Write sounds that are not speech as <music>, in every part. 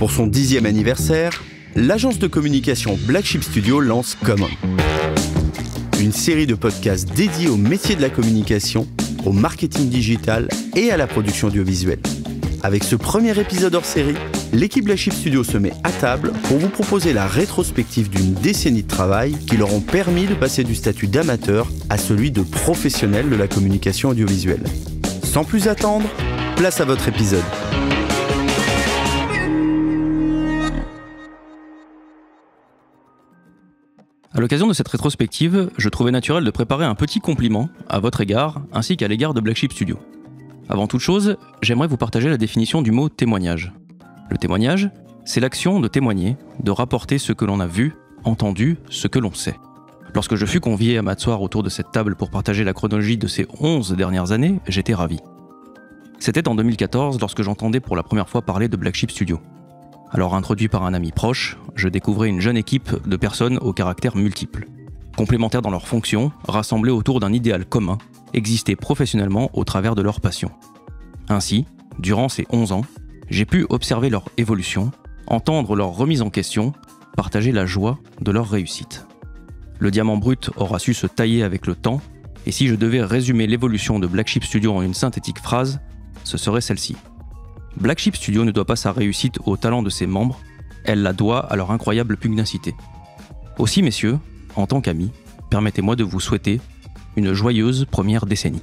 Pour son dixième anniversaire, l'agence de communication Black Sheep Studio lance Common, une série de podcasts dédiés au métier de la communication, au marketing digital et à la production audiovisuelle. Avec ce premier épisode hors série, l'équipe Black Sheep Studio se met à table pour vous proposer la rétrospective d'une décennie de travail qui leur ont permis de passer du statut d'amateur à celui de professionnel de la communication audiovisuelle. Sans plus attendre, place à votre épisode. À l'occasion de cette rétrospective, je trouvais naturel de préparer un petit compliment à votre égard ainsi qu'à l'égard de Black Sheep Studio. Avant toute chose, j'aimerais vous partager la définition du mot témoignage. Le témoignage, c'est l'action de témoigner, de rapporter ce que l'on a vu, entendu, ce que l'on sait. Lorsque je fus convié à m'asseoir autour de cette table pour partager la chronologie de ces 11 dernières années, j'étais ravi. C'était en 2014 lorsque j'entendais pour la première fois parler de Black Sheep Studio. Alors introduit par un ami proche, je découvrais une jeune équipe de personnes au caractère multiples, complémentaires dans leurs fonctions, rassemblées autour d'un idéal commun, exister professionnellement au travers de leurs passions. Ainsi, durant ces 11 ans, j'ai pu observer leur évolution, entendre leur remise en question, partager la joie de leur réussite. Le diamant brut aura su se tailler avec le temps, et si je devais résumer l'évolution de Black Sheep Studio en une synthétique phrase, ce serait celle-ci. Black Sheep Studio ne doit pas sa réussite au talent de ses membres, elle la doit à leur incroyable pugnacité. Aussi, messieurs, en tant qu'amis, permettez-moi de vous souhaiter une joyeuse première décennie.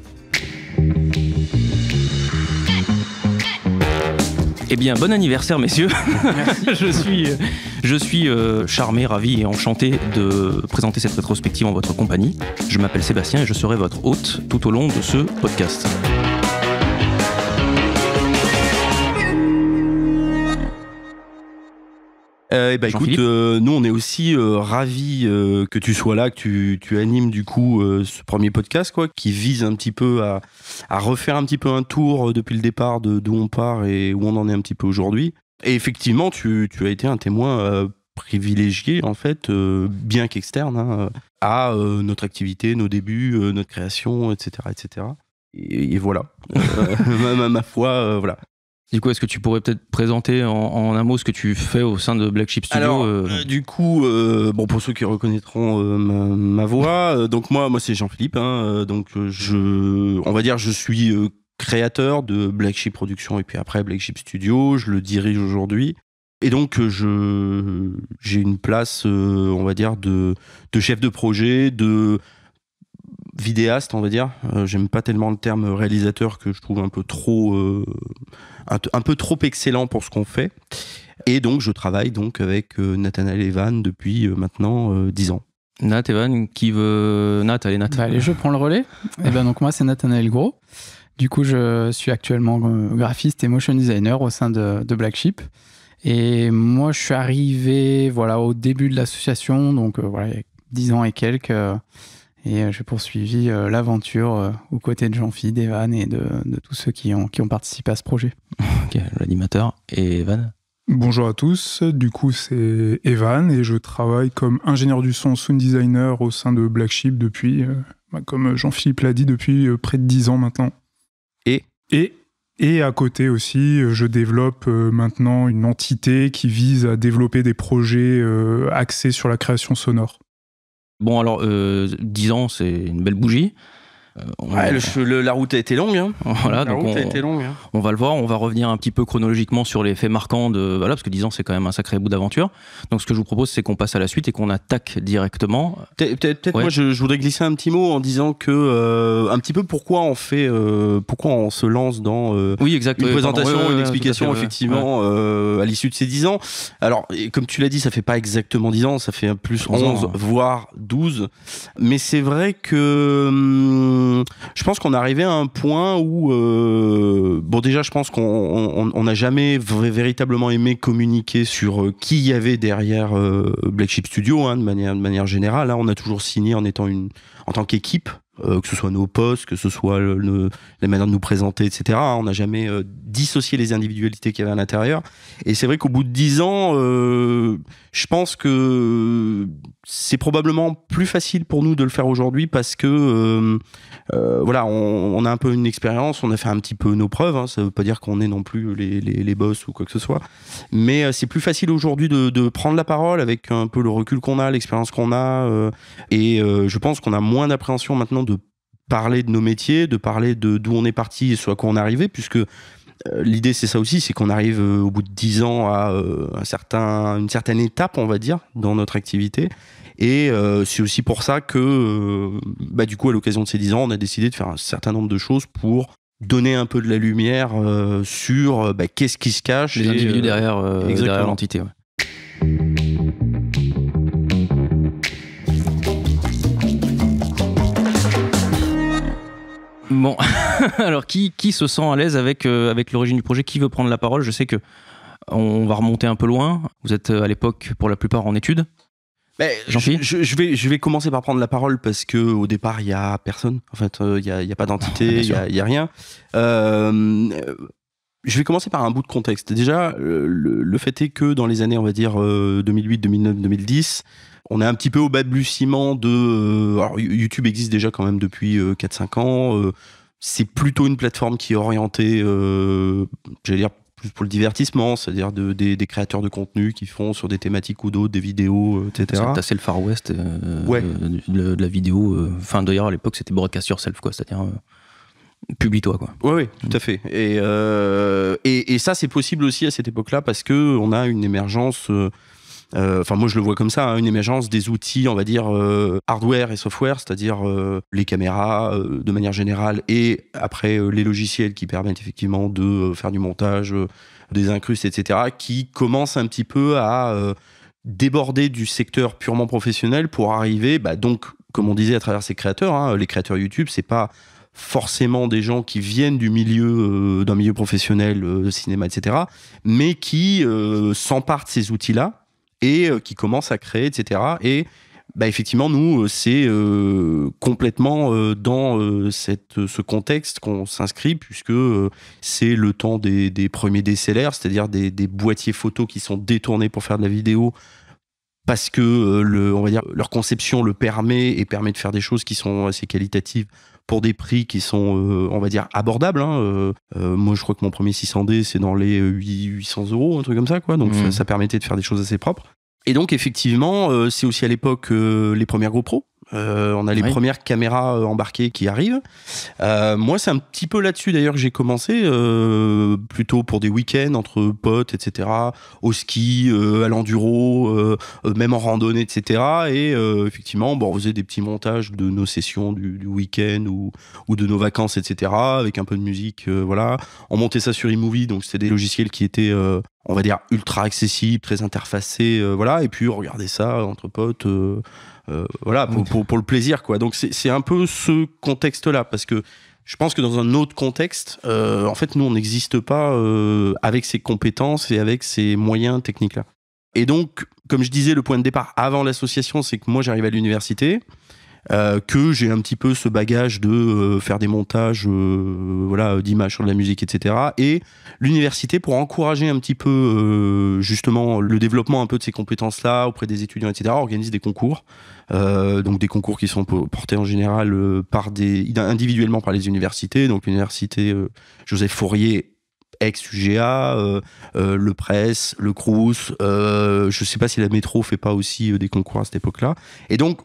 Eh bien, bon anniversaire, messieurs. <laughs> je suis, euh, charmé, ravi et enchanté de présenter cette rétrospective en votre compagnie. Je m'appelle Sébastien et je serai votre hôte tout au long de ce podcast. et euh, eh ben, écoute, euh, nous on est aussi ravi euh, ravis que tu sois là, que tu, animes du coup ce premier podcast quoi, qui vise un petit peu à, refaire un petit peu un tour depuis le départ de d'où on part et où on en est un petit peu aujourd'hui. Et effectivement, tu, tu, as été un témoin privilégié en fait, bien qu'externe, hein, à notre activité, nos débuts, notre création, etc., etc. Et, voilà, à <laughs> ma, foi, voilà. Du coup, est-ce que tu pourrais peut-être présenter en, un mot ce que tu fais au sein de Black Sheep Studio Alors, euh, euh, Du coup, euh, bon pour ceux qui reconnaîtront ma, voix, donc moi, moi c'est Jean-Philippe. Hein, donc je, on va dire, je suis créateur de Black Sheep Productions et puis après Black Sheep Studio. Je le dirige aujourd'hui. Et donc, je j'ai une place, on va dire, de, de chef de projet, de vidéaste, on va dire. Euh, j'aime pas tellement le terme réalisateur que je trouve un peu trop, euh, un, peu trop excellent pour ce qu'on fait. Et donc, je travaille donc avec euh, Nathanael Evan depuis maintenant 10 ans. Nat Evan, qui veut. Nat, allez, Nat. Bah, allez, je prends le relais. <laughs> Et eh ben donc, moi, c'est Nathanael Gros. Du coup, je suis actuellement graphiste et motion designer au sein de, de Black Sheep. Et moi, je suis arrivé voilà, au début de l'association, donc voilà, il y a 10 ans et quelques. Et euh, j'ai poursuivi euh, l'aventure euh, aux côtés de jean philippe d'Evan et de, tous ceux qui ont, participé à ce projet. <laughs> Ok, l'animateur. Et Evan Bonjour à tous, du coup c'est Evan et je travaille comme ingénieur du son sound designer au sein de Black Sheep depuis, bah, comme Jean-Philippe l'a dit, depuis près de 10 ans maintenant. Et et à côté aussi, je développe maintenant une entité qui vise à développer des projets axés sur la création sonore. Bon, alors, euh, 10 ans, c'est une belle bougie. Euh, le, la route a été longue. Hein. <laughs> Voilà, on, longue. Hein. On va le voir, on va revenir un petit peu chronologiquement sur les faits marquants de. Voilà, parce que 10 ans, c'est quand même un sacré bout d'aventure. Donc, ce que je vous propose, c'est qu'on passe à la suite et qu'on attaque directement. Peut-être, moi, je, voudrais glisser un petit mot en disant que. Euh, un petit peu pourquoi on fait. Euh, pourquoi on se lance dans. oui, exactement. une présentation, une explication, effectivement, à l'issue de ces 10 ans. Alors, comme tu l'as dit, ça fait pas exactement 10 ans, ça fait plus 11, hein. voire 12. Mais c'est vrai que. Hum, je pense qu'on est arrivé à un point où, euh, bon, déjà, je pense qu'on n'a jamais véritablement aimé communiquer sur euh, qui y avait derrière euh, Black Sheep Studio, hein, de, manière, générale. Hein. on a toujours signé en étant une, en tant qu'équipe. Euh, que ce soit nos postes, que ce soit la manière de nous présenter, etc. On n'a jamais euh, dissocié les individualités qu'il y avait à l'intérieur. Et c'est vrai qu'au bout de dix ans, euh, je pense que c'est probablement plus facile pour nous de le faire aujourd'hui parce que voilà, on, a un peu une expérience, on a fait un petit peu nos preuves. Hein. ça ne veut pas dire qu'on est non plus les, les, boss ou quoi que ce soit, mais c'est plus facile aujourd'hui de, de, prendre la parole avec un peu le recul qu'on a, l'expérience qu'on a, et je pense qu'on a moins d'appréhension maintenant parler de nos métiers, de parler de d'où on est parti et soit quoi on est arrivé, puisque euh, l'idée c'est ça aussi, c'est qu'on arrive euh, au bout de 10 ans à euh, un certain, une certaine étape, on va dire, dans notre activité. Et c'est aussi pour ça que, bah, du coup, à l'occasion de ces 10 ans, on a décidé de faire un certain nombre de choses pour donner un peu de la lumière sur bah, qu'est-ce qui se cache. Les individus derrière, l'entité. Bon, <laughs> alors qui, se sent à l'aise avec, euh, avec l'origine du projet Qui veut prendre la parole Je sais que on va remonter un peu loin. Vous êtes euh, à l'époque pour la plupart en études. mais je, vais, je vais commencer par prendre la parole parce que au départ, il n'y a personne. En fait, euh, il n'y a, pas d'entité, <laughs> il n'y a, rien. je vais commencer par un bout de contexte. Déjà, le, le, fait est que dans les années, on va dire 2008, 2009, 2010, on est un petit peu au balbutiement de. Euh, alors, YouTube existe déjà quand même depuis 4-5 euh, ans. Euh, c'est plutôt une plateforme qui est orientée, j'allais dire, pour le divertissement, c'est-à-dire des, créateurs de contenu qui font sur des thématiques ou d'autres, des vidéos, etc. C'est assez le Far West de, la vidéo. fin d'ailleurs, à l'époque, c'était broadcast yourself, quoi. C'est-à-dire. Publie-toi, quoi. Oui, oui, tout à fait. Et, et, ça, c'est possible aussi à cette époque-là parce qu'on a une émergence euh, enfin, moi, je le vois comme ça, hein, une émergence des outils, on va dire, euh, hardware et software, c'est-à-dire euh, les caméras de manière générale et après les logiciels qui permettent effectivement de faire du montage, des incrustes, etc., qui commencent un petit peu à déborder du secteur purement professionnel pour arriver, bah donc, comme on disait à travers ces créateurs, hein, les créateurs YouTube, c'est pas forcément des gens qui viennent du milieu d'un milieu professionnel, de cinéma, etc., mais qui s'emparent de ces outils-là et euh, qui commence à créer, etc. Et bah, effectivement, nous, euh, c'est euh, complètement dans ce contexte qu'on s'inscrit, puisque c'est le temps des, premiers DSLR, c'est-à-dire des, boîtiers photos qui sont détournés pour faire de la vidéo, parce que le, on va dire, leur conception le permet et permet de faire des choses qui sont assez qualitatives pour des prix qui sont, euh, on va dire, abordables. Hein, euh, euh, moi, je crois que mon premier 600D, c'est dans les 800 euros, un truc comme ça, quoi. Donc, mmh. ça, permettait de faire des choses assez propres. Et donc, effectivement, c'est aussi à l'époque les premières GoPro euh, on a les premières caméras euh, embarquées qui arrivent. Euh, moi, c'est un petit peu là-dessus d'ailleurs que j'ai commencé, plutôt pour des week-ends entre potes, etc., au ski, à l'enduro, même en randonnée, etc. Et effectivement, bon, on faisait des petits montages de nos sessions du, week-end ou, de nos vacances, etc., avec un peu de musique, voilà. On montait ça sur iMovie, donc c'était des logiciels qui étaient on va dire ultra accessibles très interfacés voilà. Et puis regarder ça entre potes, euh, voilà, pour, le plaisir, quoi. Donc c'est un peu ce contexte-là, parce que je pense que dans un autre contexte, euh, en fait, nous, on n'existe pas euh, avec ces compétences et avec ces moyens techniques-là. Et donc, comme je disais, le point de départ avant l'association, c'est que moi, j'arrive à l'université. que j'ai un petit peu ce bagage de faire des montages voilà, d'images sur de la musique, etc. Et l'université, pour encourager un petit peu justement le développement un peu de ces compétences-là auprès des étudiants, etc., organise des concours euh, donc des concours qui sont portés en général euh, par des, individuellement par les universités, donc l'université euh, Joseph Fourier ex-UGA, le Presse, le Crous, je ne sais pas si la métro fait pas aussi des concours à cette époque-là. Et donc,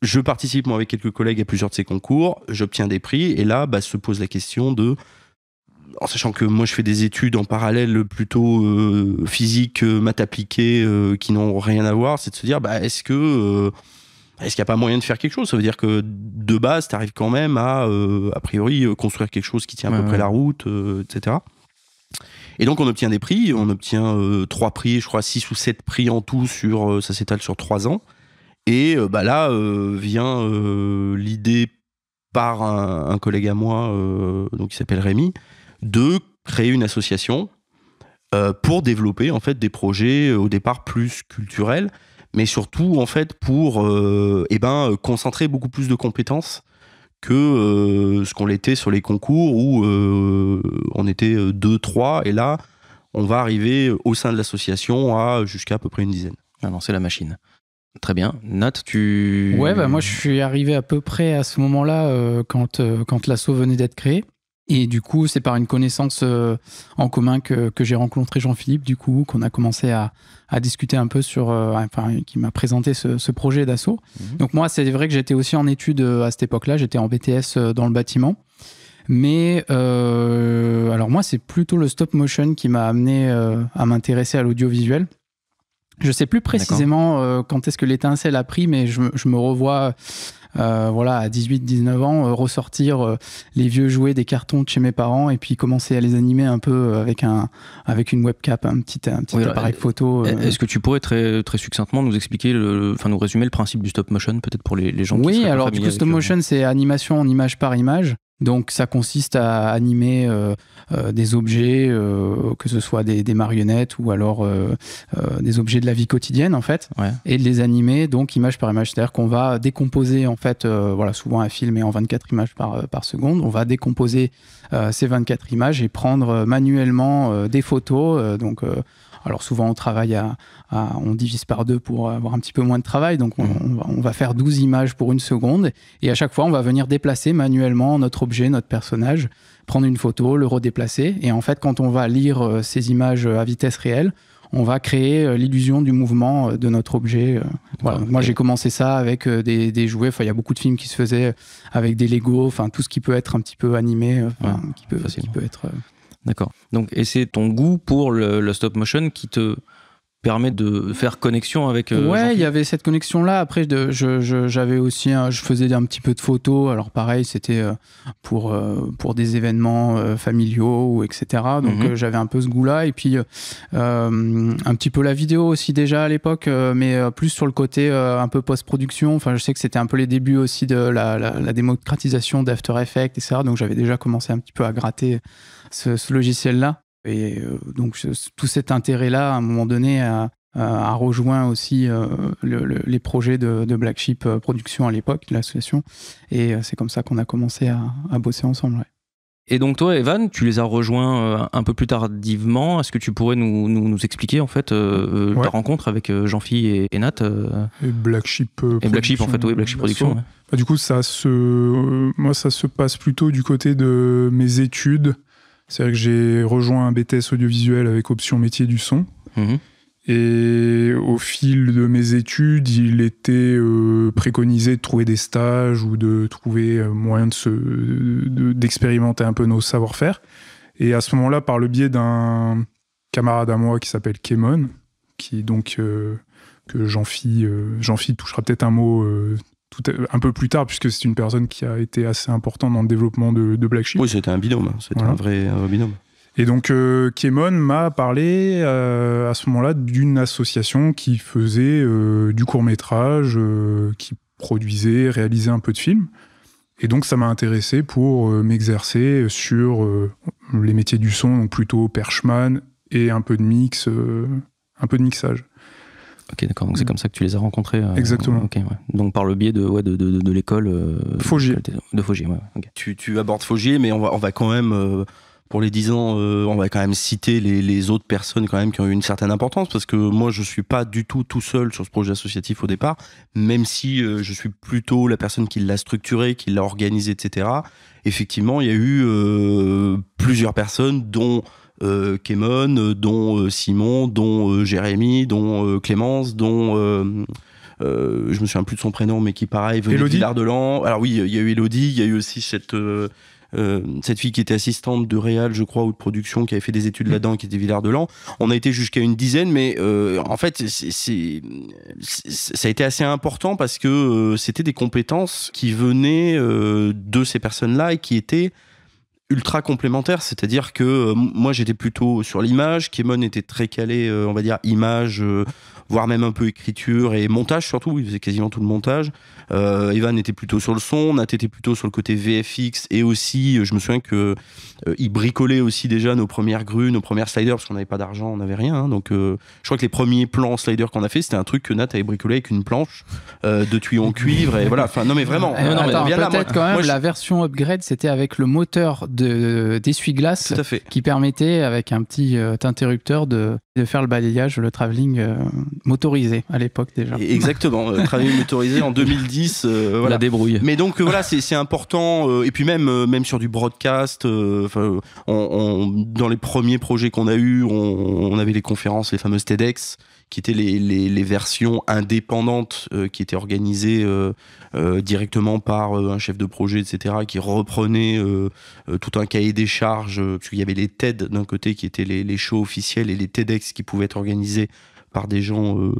je participe moi, avec quelques collègues à plusieurs de ces concours, j'obtiens des prix, et là, bah, se pose la question de, en sachant que moi je fais des études en parallèle plutôt physique, maths appliquées, qui n'ont rien à voir, c'est de se dire, bah, est-ce que est-ce qu'il n'y a pas moyen de faire quelque chose Ça veut dire que de base, tu arrives quand même à, euh, a priori, euh, construire quelque chose qui tient à peu près la route, euh, etc. Et donc, on obtient des prix. On obtient trois prix, je crois, six ou sept prix en tout, sur, ça s'étale sur trois ans. Et bah, là vient l'idée par un, collègue à moi, donc qui s'appelle Rémi, de créer une association pour développer en fait des projets au départ plus culturels mais surtout en fait pour euh, eh ben, euh, concentrer beaucoup plus de compétences que euh, ce qu'on l'était sur les concours où on était 2-3 et là on va arriver au sein de l'association à jusqu'à à peu près une dizaine. non, c'est la machine. Très bien. Nat, tu... Ouais, bah, moi je suis arrivé à peu près à ce moment-là quand, quand l'assaut venait d'être créé. Et du coup, c'est par une connaissance euh, en commun que, j'ai rencontré Jean-Philippe, du coup, qu'on a commencé à, discuter un peu sur, euh, enfin, qui m'a présenté ce, projet d'assaut. Mhm. Donc moi, c'est vrai que j'étais aussi en études euh, à cette époque-là, j'étais en BTS dans le bâtiment. Mais alors moi, c'est plutôt le stop motion qui m'a amené à m'intéresser à l'audiovisuel. Je ne sais plus précisément quand est-ce que l'étincelle a pris, mais je, je me revois euh, voilà, à 18-19 ans, euh, ressortir euh, les vieux jouets des cartons de chez mes parents et puis commencer à les animer un peu avec, un, avec une webcam, un petit, un petit appareil photo. Est-ce que tu pourrais très, très succinctement nous expliquer, enfin nous résumer le principe du stop motion peut-être pour les, les gens oui, Oui, alors du stop motion, c'est animation en image par image. Donc ça consiste à animer euh, euh, des objets, euh, que ce soit des, marionnettes ou alors des objets de la vie quotidienne en fait, et de les animer donc image par image. C'est-à-dire qu'on va décomposer en fait, voilà, souvent un film est en 24 images par, par seconde, on va décomposer ces 24 images et prendre manuellement des photos. donc alors souvent, on travaille à, on divise par deux pour avoir un petit peu moins de travail. Donc on, mm. va, faire 12 images pour une seconde. Et à chaque fois, on va venir déplacer manuellement notre objet, notre personnage, prendre une photo, le redéplacer. Et en fait, quand on va lire euh, ces images euh, à vitesse réelle, on va créer euh, l'illusion du mouvement de notre objet. Moi, j'ai commencé ça avec des, jouets. Enfin, il y a beaucoup de films qui se faisaient avec des Lego, enfin, tout ce qui peut être un petit peu animé, qui, peut, qui, peut, être D'accord. Donc, et c'est ton goût pour le, le stop motion qui te permet de faire connexion avec. Euh, ouais, il y avait cette connexion là. Après, je, aussi, je faisais un petit peu de photos. Alors pareil, c'était euh, pour euh, pour des événements familiaux ou etc. Donc mhm. j'avais un peu ce goût-là et puis un petit peu la vidéo aussi déjà à l'époque, mais plus sur le côté un peu post-production. Enfin, je sais que c'était un peu les débuts aussi de la, démocratisation d'After Effects, etc. Donc j'avais déjà commencé un petit peu à gratter ce logiciel-là. Et euh, donc tout cet intérêt-là, à un moment donné, a, rejoint aussi euh, les projets de, de, Black Sheep euh, Productions à l'époque, de l'association. Et c'est comme ça qu'on a commencé à, bosser ensemble. Et donc toi, Evan, tu les as rejoints un peu plus tardivement. Est-ce que tu pourrais nous, expliquer en fait ta rencontre avec jean phil et, et, Nat Et Black Sheep. en bah, du coup, ça se, moi, ça se passe plutôt du côté de mes études cest à que j'ai rejoint un BTS audiovisuel avec option métier du son. Mhm. Et au fil de mes études, il était euh, préconisé de trouver des stages ou de trouver euh, moyen d'expérimenter de d'expérimenter un peu nos savoir-faire. Et à ce moment-là, par le biais d'un camarade à moi qui s'appelle Kémon, qui donc euh, que Jean-Phi, touchera peut-être un mot un peu plus tard, puisque c'est une personne qui a été assez importante dans le développement de, Black Sheep. Oui, c'était un binôme, hein. c'était un, vrai, binôme. Et donc, euh, Kémon m'a parlé euh, à ce moment-là d'une association qui faisait euh, du court-métrage, qui produisait, réalisait un peu de films. Et donc, ça m'a intéressé pour m'exercer sur les métiers du son, donc plutôt perchman et un peu de mix, un peu de mixage. Ok, d'accord. Donc c'est mm. comme ça que tu les as rencontrés. Euh, Exactement. Donc par le biais de, ouais, de, de, l'école. Euh, Faugier. De Faugier, Tu, tu, abordes Faugier, mais on va, on va quand même. Euh, pour les 10 ans, on va quand même citer les, les, autres personnes quand même qui ont eu une certaine importance parce que moi je suis pas du tout tout seul sur ce projet associatif au départ, même si je suis plutôt la personne qui l'a structuré, qui l'a organisé, etc. Effectivement, il y a eu plusieurs personnes dont euh, Kémon, euh, dont euh, Simon, dont Jérémy, dont Clémence, dont... je me souviens plus de son prénom, mais qui pareil venait Elodie. de Alors oui, il y a eu Elodie, il y a eu aussi cette cette fille qui était assistante de Réal, je crois, ou de production, qui avait fait des études mm. là-dedans, qui était Villard de On a été jusqu'à une dizaine, mais en fait, c'est ça a été assez important parce que c'était des compétences qui venaient de ces personnes-là et qui étaient ultra complémentaire, c'est-à-dire que euh, moi j'étais plutôt sur l'image, Kemon était très calé, euh, on va dire, image, euh, voire même un peu écriture et montage surtout, il faisait quasiment tout le montage. Euh, Evan était plutôt sur le son, Nat était plutôt sur le côté VFX et aussi, euh, je me souviens que euh, il bricolait aussi déjà nos premières grues, nos premières sliders parce qu'on n'avait pas d'argent, on n'avait rien. Hein. donc euh, je crois que les premiers plans sliders qu'on a fait, c'était un truc que Nat avait bricolé avec une planche de tuyau en cuivre et voilà. Enfin non mais vraiment. quand même la version upgrade, c'était avec le moteur de d'essuie-glace qui permettait avec un petit interrupteur de, de faire le balayage, le travelling motorisé à l'époque déjà. Exactement, euh, travailler motorisé en 2010. Euh, voilà. La débrouille. Mais donc euh, voilà, c'est important. et puis même, même sur du broadcast, dans les premiers projets qu'on a eu, on, avait les conférences, les fameuses TEDx qui étaient les, versions indépendantes qui étaient organisées directement par un chef de projet, etc., qui reprenait tout un cahier des charges, parce qu'il y avait les TED d'un côté qui étaient les, les shows officiels et les TEDx qui pouvaient être organisés par des gens euh,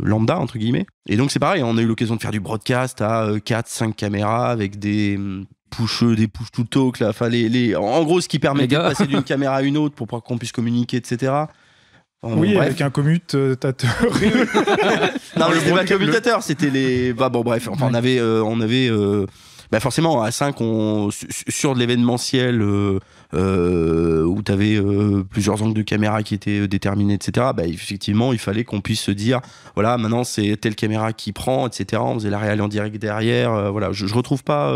lambda, entre guillemets. Et donc c'est pareil, on a eu l'occasion de faire du broadcast à 4, euh, 5 caméras avec des hum, push, des push tout talk, là. Enfin, les, en gros, ce qui permet de passer d'une <laughs> caméra à une autre pour qu'on puisse communiquer, etc. oui, avec un commutateur. Euh, <laughs> non, le pas commutateur, c'était les. Bah, bon, bref, enfin, on avait. on avait bah, forcément, à 5, on, sur de l'événementiel euh, où tu avais euh, plusieurs angles de caméra qui étaient euh, déterminés, etc., bah, effectivement, il fallait qu'on puisse se dire voilà, maintenant c'est telle caméra qui prend, etc. On faisait la réalité en direct derrière. voilà, je, je, retrouve pas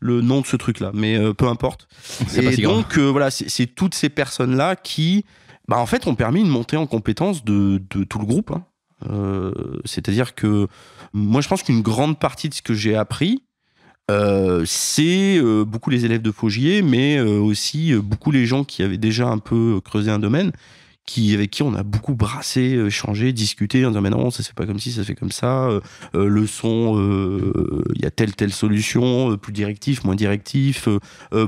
le nom de ce truc-là, mais peu importe. <laughs> Et donc, voilà, c'est toutes ces personnes-là qui, bah, en fait, ont permis une montée en compétence de, tout le groupe. Hein. C'est-à-dire que moi, je pense qu'une grande partie de ce que j'ai appris, euh, c'est euh, beaucoup les élèves de Faugier, mais euh, aussi beaucoup les gens qui avaient déjà un peu creusé un domaine, qui, avec qui on a beaucoup brassé, changé, discuté, en disant mais non, ça se fait pas comme si ça se fait comme ça, le son, il y a telle, telle solution, plus directif, moins directif,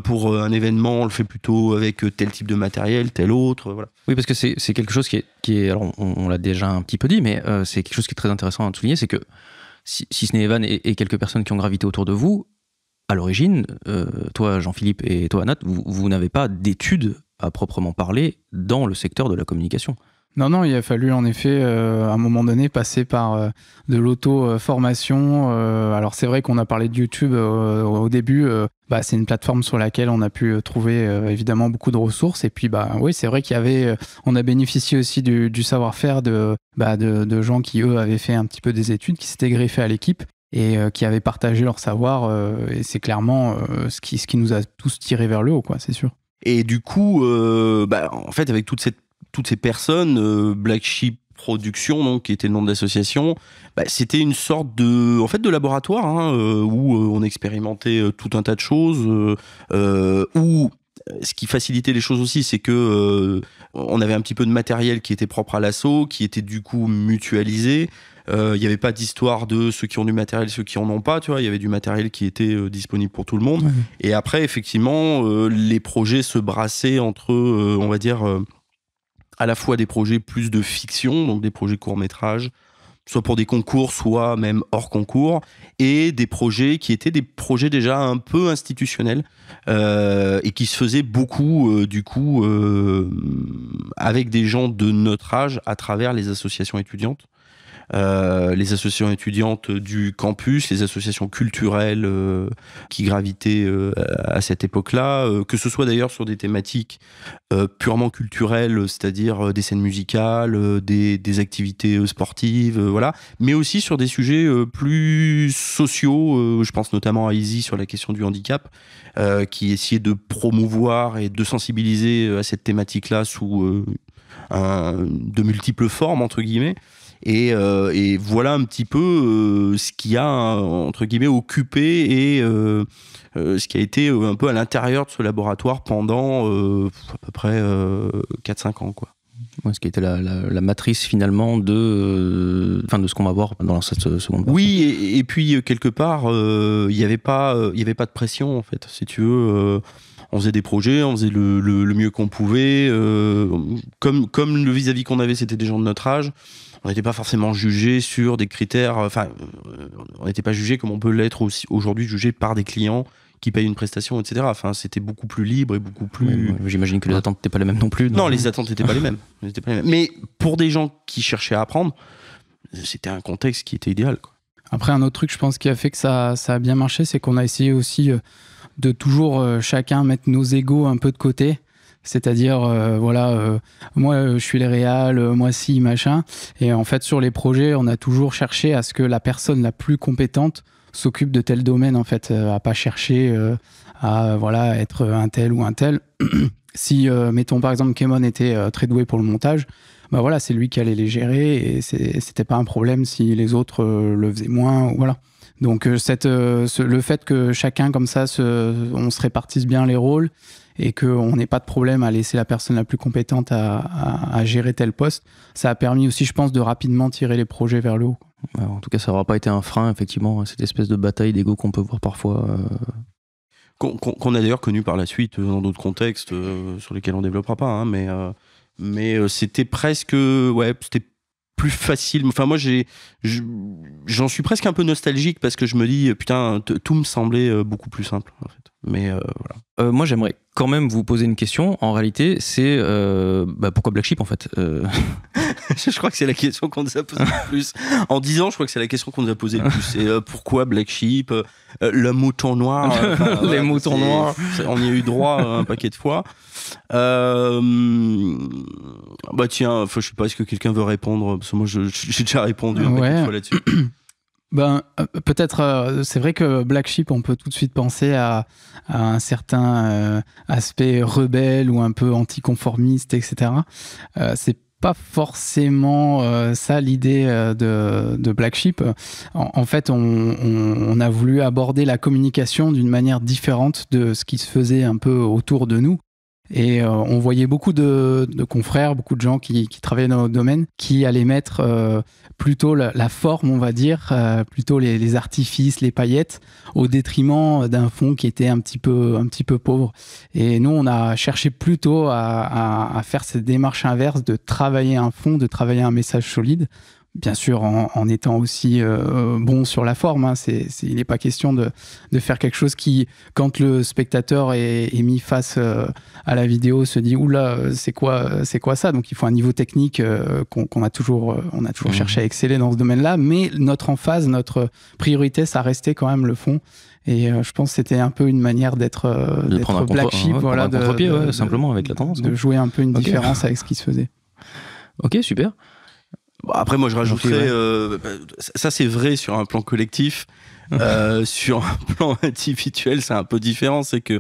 pour un événement, on le fait plutôt avec tel type de matériel, tel autre. Voilà. Oui, parce que c'est quelque chose qui est, alors on l'a déjà un petit peu dit, mais c'est quelque chose qui est très intéressant à souligner, c'est que si, ce n'est Evan et, quelques personnes qui ont gravité autour de vous, à l'origine, euh, toi Jean-Philippe et toi Anat, vous, n'avez pas d'études à proprement parler dans le secteur de la communication. Non, non, il a fallu en effet, euh, à un moment donné, passer par euh, de l'auto-formation. alors c'est vrai qu'on a parlé de YouTube au début. Bah, c'est une plateforme sur laquelle on a pu euh, trouver euh, évidemment beaucoup de ressources. Et puis, bah, oui, c'est vrai qu'il y avait, euh, on a bénéficié aussi du, savoir-faire bah, de, de, gens qui, eux, avaient fait un petit peu des études, qui s'étaient greffés à l'équipe et qui avaient partagé leur savoir. et c'est clairement ce, qui, ce qui nous a tous tirés vers le haut, quoi, c'est sûr. Et du coup, bah, en fait, avec toutes ces personnes, Black Sheep production, donc, qui était le nom de bah, c'était une sorte de, en fait, de laboratoire hein, euh, où euh, on expérimentait euh, tout un tas de choses, où ce qui facilitait les choses aussi, c'est que on avait un petit peu de matériel qui était propre à l'assaut, qui était du coup mutualisé. Il n'y avait pas d'histoire de ceux qui ont du matériel, ceux qui en ont pas. Tu vois, il y avait du matériel qui était disponible pour tout le monde. Et après, effectivement, les projets se brassaient entre, on va dire à la fois des projets plus de fiction, donc des projets courts-métrages, soit pour des concours, soit même hors concours, et des projets qui étaient des projets déjà un peu institutionnels euh, et qui se faisaient beaucoup euh, du coup euh, avec des gens de notre âge à travers les associations étudiantes. Euh, les associations étudiantes du campus, les associations culturelles euh, qui gravitaient euh, à cette époque-là, que ce soit d'ailleurs sur des thématiques purement culturelles, c'est-à-dire des scènes musicales, des, activités sportives, voilà, mais aussi sur des sujets plus sociaux. je pense notamment à Easy sur la question du handicap, qui essayait de promouvoir et de sensibiliser à cette thématique-là sous de multiples formes, entre guillemets. Euh, et, voilà un petit peu euh, ce qui a, entre guillemets, occupé et euh, ce qui a été un peu à l'intérieur de ce laboratoire pendant à peu près 4-5 ans. Quoi. ce qui était la, la, matrice finalement de, de ce qu'on va voir dans cette seconde partie. Oui, et, puis quelque part, il n'y avait, pas, il avait pas de pression en fait, si tu veux. on faisait des projets, on faisait le, le, le mieux qu'on pouvait. comme, comme le vis-à-vis qu'on avait, c'était des gens de notre âge on n'était pas forcément jugé sur des critères, euh, enfin, euh, on n'était pas jugé comme on peut l'être aujourd'hui jugé par des clients qui payent une prestation, etc. Enfin, c'était beaucoup plus libre et beaucoup plus. J'imagine que les attentes n'étaient pas les mêmes non plus. Non, les attentes n'étaient <laughs> pas, les mêmes. Mais pour des gens qui cherchaient à apprendre, c'était un contexte qui était idéal. Après, un autre truc, je pense, qui a fait que ça, a bien marché, c'est qu'on a essayé aussi euh, de toujours chacun mettre nos égaux un peu de côté c'est-à-dire euh, voilà euh, moi euh, je suis les réal moi si machin et en fait sur les projets on a toujours cherché à ce que la personne la plus compétente s'occupe de tel domaine en fait à pas chercher à voilà être un tel ou un tel <clears throat> si mettons par exemple Kémon était très doué pour le montage bah voilà c'est lui qui allait les gérer et c'était pas un problème si les autres le faisaient moins voilà donc cette, le fait que chacun comme ça on se répartisse bien les rôles et qu'on n'ait pas de problème à laisser la personne la plus compétente à, gérer tel poste, ça a permis aussi, je pense, de rapidement tirer les projets vers le haut. en tout cas, ça n'aura pas été un frein, effectivement, à cette espèce de bataille d'ego qu'on peut voir parfois. Euh. Qu'on a d'ailleurs connu par la suite euh, dans d'autres contextes euh, sur lesquels on ne développera pas, hein, mais, mais c'était presque. Ouais, c'était plus facile. Enfin, moi, j'ai, j'en suis presque un peu nostalgique parce que je me dis, putain, tout me semblait euh, beaucoup plus simple, Mais euh, voilà. Euh, moi, j'aimerais quand même vous poser une question. En réalité, c'est bah, pourquoi Black Sheep, en fait <laughs> Je crois que c'est la question qu'on nous a posée le plus. En 10 ans, je crois que c'est la question qu'on nous a posée le plus. C'est pourquoi Black Sheep Le mouton noir. <laughs> Les moutons noirs. On y a eu droit un paquet de fois. Euh, bah tiens, je sais pas, est-ce que quelqu'un veut répondre Parce que moi, j'ai déjà répondu ouais. peu là-dessus. <clears throat> Ben, euh, peut-être, euh, c'est vrai que Black Sheep, on peut tout de suite penser à, un certain aspect rebelle ou un peu anticonformiste, etc. Euh, c'est pas forcément ça l'idée de, Black Sheep. En, fait, on, a voulu aborder la communication d'une manière différente de ce qui se faisait un peu autour de nous. Et euh, on voyait beaucoup de, confrères, beaucoup de gens qui, travaillaient dans notre domaine, qui allaient mettre euh, plutôt la, forme, on va dire, euh, plutôt les, artifices, les paillettes, au détriment d'un fond qui était un petit peu, un petit peu pauvre. Et nous, on a cherché plutôt à, à faire cette démarche inverse de travailler un fond, de travailler un message solide bien sûr en, étant aussi euh, bon sur la forme. Hein, il n'est pas question de, de, faire quelque chose qui, quand le spectateur est, est mis face euh, à la vidéo, se dit oula, c'est quoi, c'est quoi ça Donc il faut un niveau technique euh, qu'on, a toujours, on a toujours mmh. cherché à exceller dans ce domaine-là, mais notre emphase, notre priorité, ça restait quand même le fond. Et je pense que c'était un peu une manière d'être, black sheep, voilà, de, simplement avec la tendance, de hein. jouer un peu une différence avec ce qui se faisait. Ok, super après, moi, je rajouterais, euh, bah, ça c'est vrai sur un plan collectif. Euh, sur un <laughs> plan individuel, c'est un peu différent. C'est que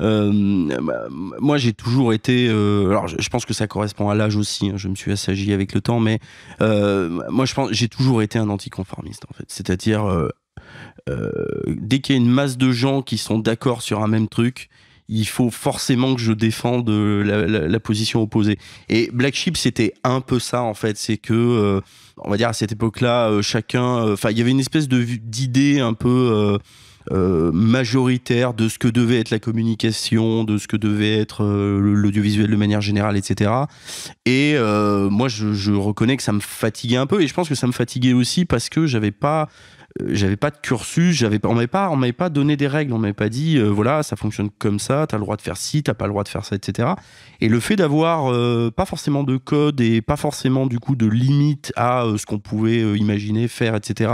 euh, bah, moi, j'ai toujours été. alors, je, pense que ça correspond à l'âge aussi. Hein. je me suis assagi avec le temps, mais moi, je pense, j'ai toujours été un anticonformiste. En fait, c'est-à-dire dès qu'il y a une masse de gens qui sont d'accord sur un même truc, il faut forcément que je défende euh, la, position opposée. Et Black Sheep, c'était un peu ça en fait, c'est que euh, on va dire à cette époque-là, euh, chacun, enfin, il y avait une espèce de d'idée un peu majoritaire de ce que devait être la communication, de ce que devait être l'audiovisuel de manière générale, etc. Et moi, je, je reconnais que ça me fatiguait un peu, et je pense que ça me fatiguait aussi parce que j'avais pas j'avais pas de cursus, j'avais on m'avait pas on m'avait pas donné des règles, on m'avait pas dit euh, voilà ça fonctionne comme ça, t'as le droit de faire ci, t'as pas le droit de faire ça, etc. Et le fait d'avoir euh, pas forcément de code et pas forcément du coup de limite à euh, ce qu'on pouvait imaginer faire, etc.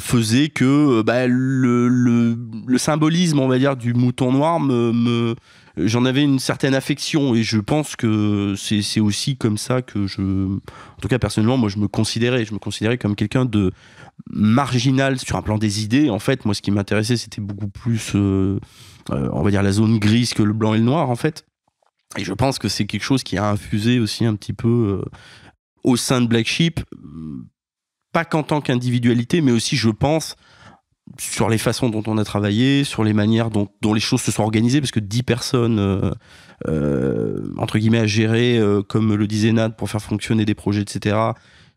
faisait que bah, le, le, symbolisme on va dire du mouton noir me, me j'en avais une certaine affection et je pense que c'est aussi comme ça que je, en tout cas personnellement, moi je me considérais, je me considérais comme quelqu'un de marginal sur un plan des idées. En fait, moi ce qui m'intéressait c'était beaucoup plus, euh, euh, on va dire la zone grise que le blanc et le noir en fait. Et je pense que c'est quelque chose qui a infusé aussi un petit peu euh, au sein de Black Sheep, pas qu'en tant qu'individualité, mais aussi je pense sur les façons dont on a travaillé, sur les manières dont, les choses se sont organisées, parce que 10 personnes, euh, euh, entre guillemets, à gérer, euh, comme le disait Nad, pour faire fonctionner des projets, etc.,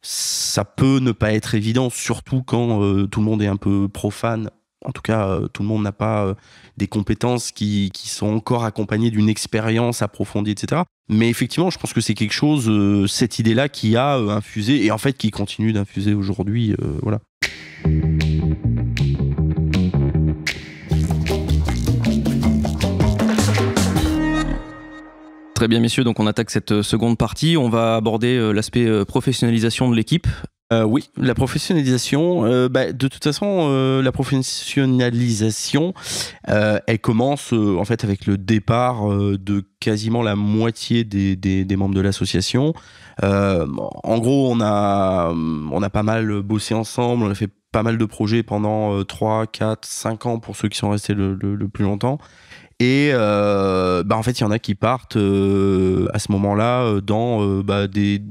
ça peut ne pas être évident, surtout quand tout le monde est un peu profane. En tout cas, tout le monde n'a pas des compétences qui, qui, sont encore accompagnées d'une expérience approfondie, etc. Mais effectivement, je pense que c'est quelque chose, cette idée-là, qui a infusé et en fait qui continue d'infuser aujourd'hui. voilà. Très bien, messieurs. Donc, on attaque cette euh, seconde partie. On va aborder euh, l'aspect euh, professionnalisation de l'équipe. oui, la professionnalisation, bah, de toute façon, la professionnalisation, elle commence en fait avec le départ de quasiment la moitié des, membres de l'association. en gros, on a, on a pas mal bossé ensemble, on a fait pas mal de projets pendant 3, 4, 5 ans pour ceux qui sont restés le plus longtemps. Et euh, bah, en fait, il y en a qui partent euh, à ce moment-là euh, dans bah, des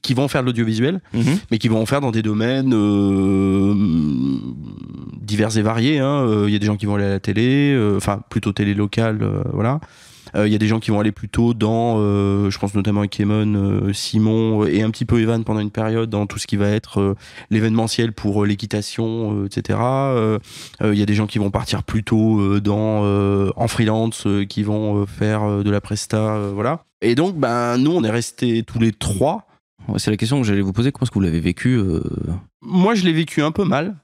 qui vont faire de l'audiovisuel, mhm. mais qui vont faire dans des domaines divers et variés. Hein. Il y a des gens qui vont aller à la télé, enfin plutôt télé locale, voilà. Il euh, y a des gens qui vont aller plutôt dans, euh, je pense notamment à Kemon, euh, Simon et un petit peu Evan pendant une période dans tout ce qui va être l'événementiel pour l'équitation, etc. Il y a des gens qui vont partir plutôt dans en freelance, qui vont faire de la presta, voilà. Et donc, ben, nous, on est restés tous les trois. c'est la question que j'allais vous poser. Comment est-ce que vous l'avez vécu Moi, je l'ai vécu un peu mal.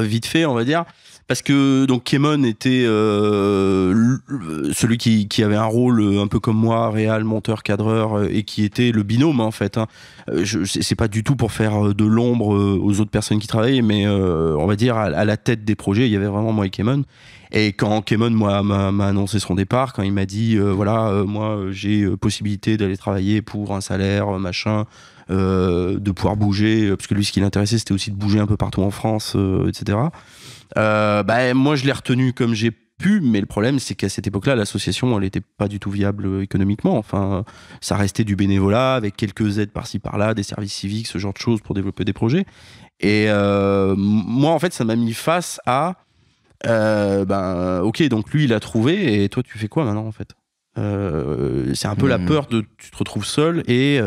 vite fait, on va dire parce que donc Kemon était euh, euh, celui qui, qui, avait un rôle euh, un peu comme moi, réal, monteur, cadreur, euh, et qui était le binôme en fait. Hein. C'est pas du tout pour faire de l'ombre aux autres personnes qui travaillaient, mais euh, on va dire à, la tête des projets, il y avait vraiment moi et Kemon. Et quand Kemon m'a annoncé son départ, quand il m'a dit voilà, moi j'ai possibilité d'aller travailler pour un salaire, machin, euh, de pouvoir bouger, parce que lui ce qui l'intéressait c'était aussi de bouger un peu partout en France, etc. Euh, bah, moi, je l'ai retenu comme j'ai pu, mais le problème, c'est qu'à cette époque-là, l'association, elle n'était pas du tout viable euh, économiquement. Enfin, ça restait du bénévolat avec quelques aides par-ci par-là, des services civiques, ce genre de choses pour développer des projets. Et euh, moi, en fait, ça m'a mis face à euh, ben, ok, donc lui, il a trouvé, et toi, tu fais quoi maintenant, en fait C'est un peu la hmm. peur de tu te retrouves seul et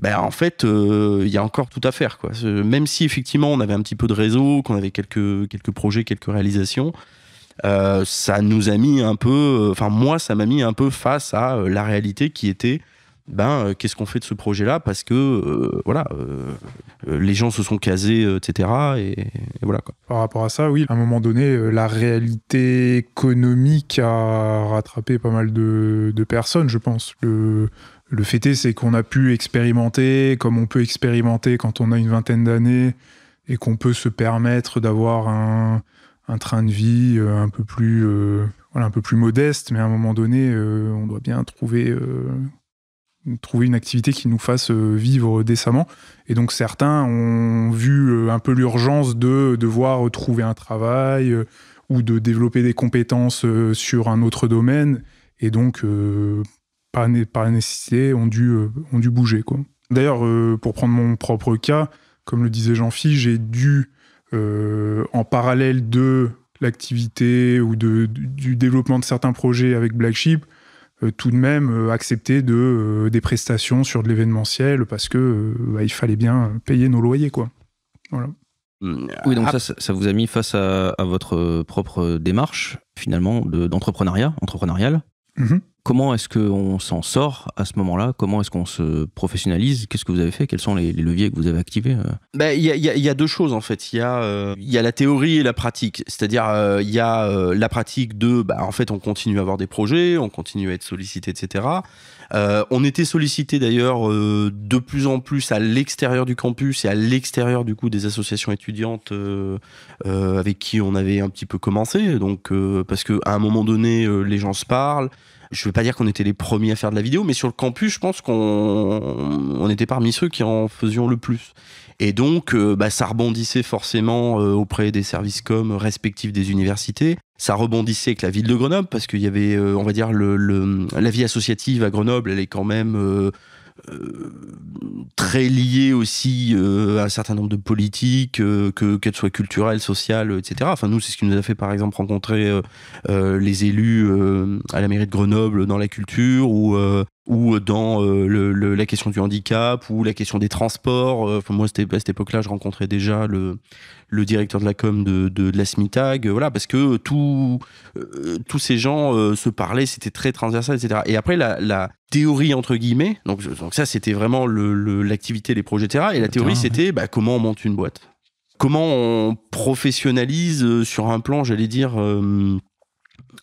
ben en fait, euh, il y a encore tout à faire. Quoi. Euh, même si effectivement on avait un petit peu de réseau, qu'on avait quelques, quelques projets, quelques réalisations, euh, ça nous a mis un peu, enfin moi ça m'a mis un peu face à la réalité qui était ben qu'est-ce qu'on fait de ce projet-là parce que voilà les gens se sont casés etc et, voilà quoi. Par rapport à ça oui à un moment donné la réalité économique a rattrapé pas mal de, de personnes je pense le le fait est, c'est qu'on a pu expérimenter comme on peut expérimenter quand on a une vingtaine d'années et qu'on peut se permettre d'avoir un, train de vie euh, un peu plus, euh, voilà, un peu plus modeste, mais à un moment donné, euh, on doit bien trouver, une activité qui nous fasse vivre décemment. Et donc certains ont vu un peu l'urgence de devoir trouver un travail ou de développer des compétences sur un autre domaine. Et donc, par, la nécessité, ont dû, euh, ont dû bouger. Quoi. D'ailleurs, euh, pour prendre mon propre cas, comme le disait jean philippe j'ai dû, euh, en parallèle de l'activité ou de, du développement de certains projets avec Black Sheep, tout de même accepter de, des prestations sur de l'événementiel parce que bah, il fallait bien payer nos loyers. Quoi. Mmh. Oui, donc ah. ça, vous a mis face à, votre propre démarche, finalement, d'entrepreneuriat, entrepreneurial Mhm. Comment est-ce qu'on s'en sort à ce moment-là Comment est-ce qu'on se professionnalise Qu'est-ce que vous avez fait Quels sont les, leviers que vous avez activés euh ben, Il y, a deux choses en fait. Il y, a euh, la théorie et la pratique. C'est-à-dire, euh, il y a la pratique de, bah, en fait, on continue à avoir des projets, on continue à être sollicité, etc. Euh, on était sollicité d'ailleurs euh, de plus en plus à l'extérieur du campus et à l'extérieur du coup des associations étudiantes euh, avec qui on avait un petit peu commencé. Donc parce que à un moment donné, les gens se parlent. Je ne veux pas dire qu'on était les premiers à faire de la vidéo, mais sur le campus, je pense qu'on était parmi ceux qui en faisions le plus. Et donc, euh, bah, ça rebondissait forcément euh, auprès des services com respectifs des universités. Ça rebondissait avec la ville de Grenoble, parce qu'il y avait, euh, on va dire, la vie associative à Grenoble, elle est quand même... très liée aussi à un certain nombre de politiques, que qu'elles soient culturelles, sociales, etc. Enfin, nous, c'est ce qui nous a fait, par exemple, rencontrer les élus à la mairie de Grenoble dans la culture ou ou euh, dans euh, la question du handicap ou la question des transports. Euh, moi moi, à cette époque-là, je rencontrais déjà le, directeur de la com de, la SMITAG, voilà, parce que tout, tous ces gens se parlaient, c'était très transversal, etc. Et après, la, théorie entre guillemets. Donc, ça, c'était vraiment l'activité, les projets, etc. Et la théorie, c'était bah, comment on monte une boîte, comment on professionnalise sur un plan, j'allais dire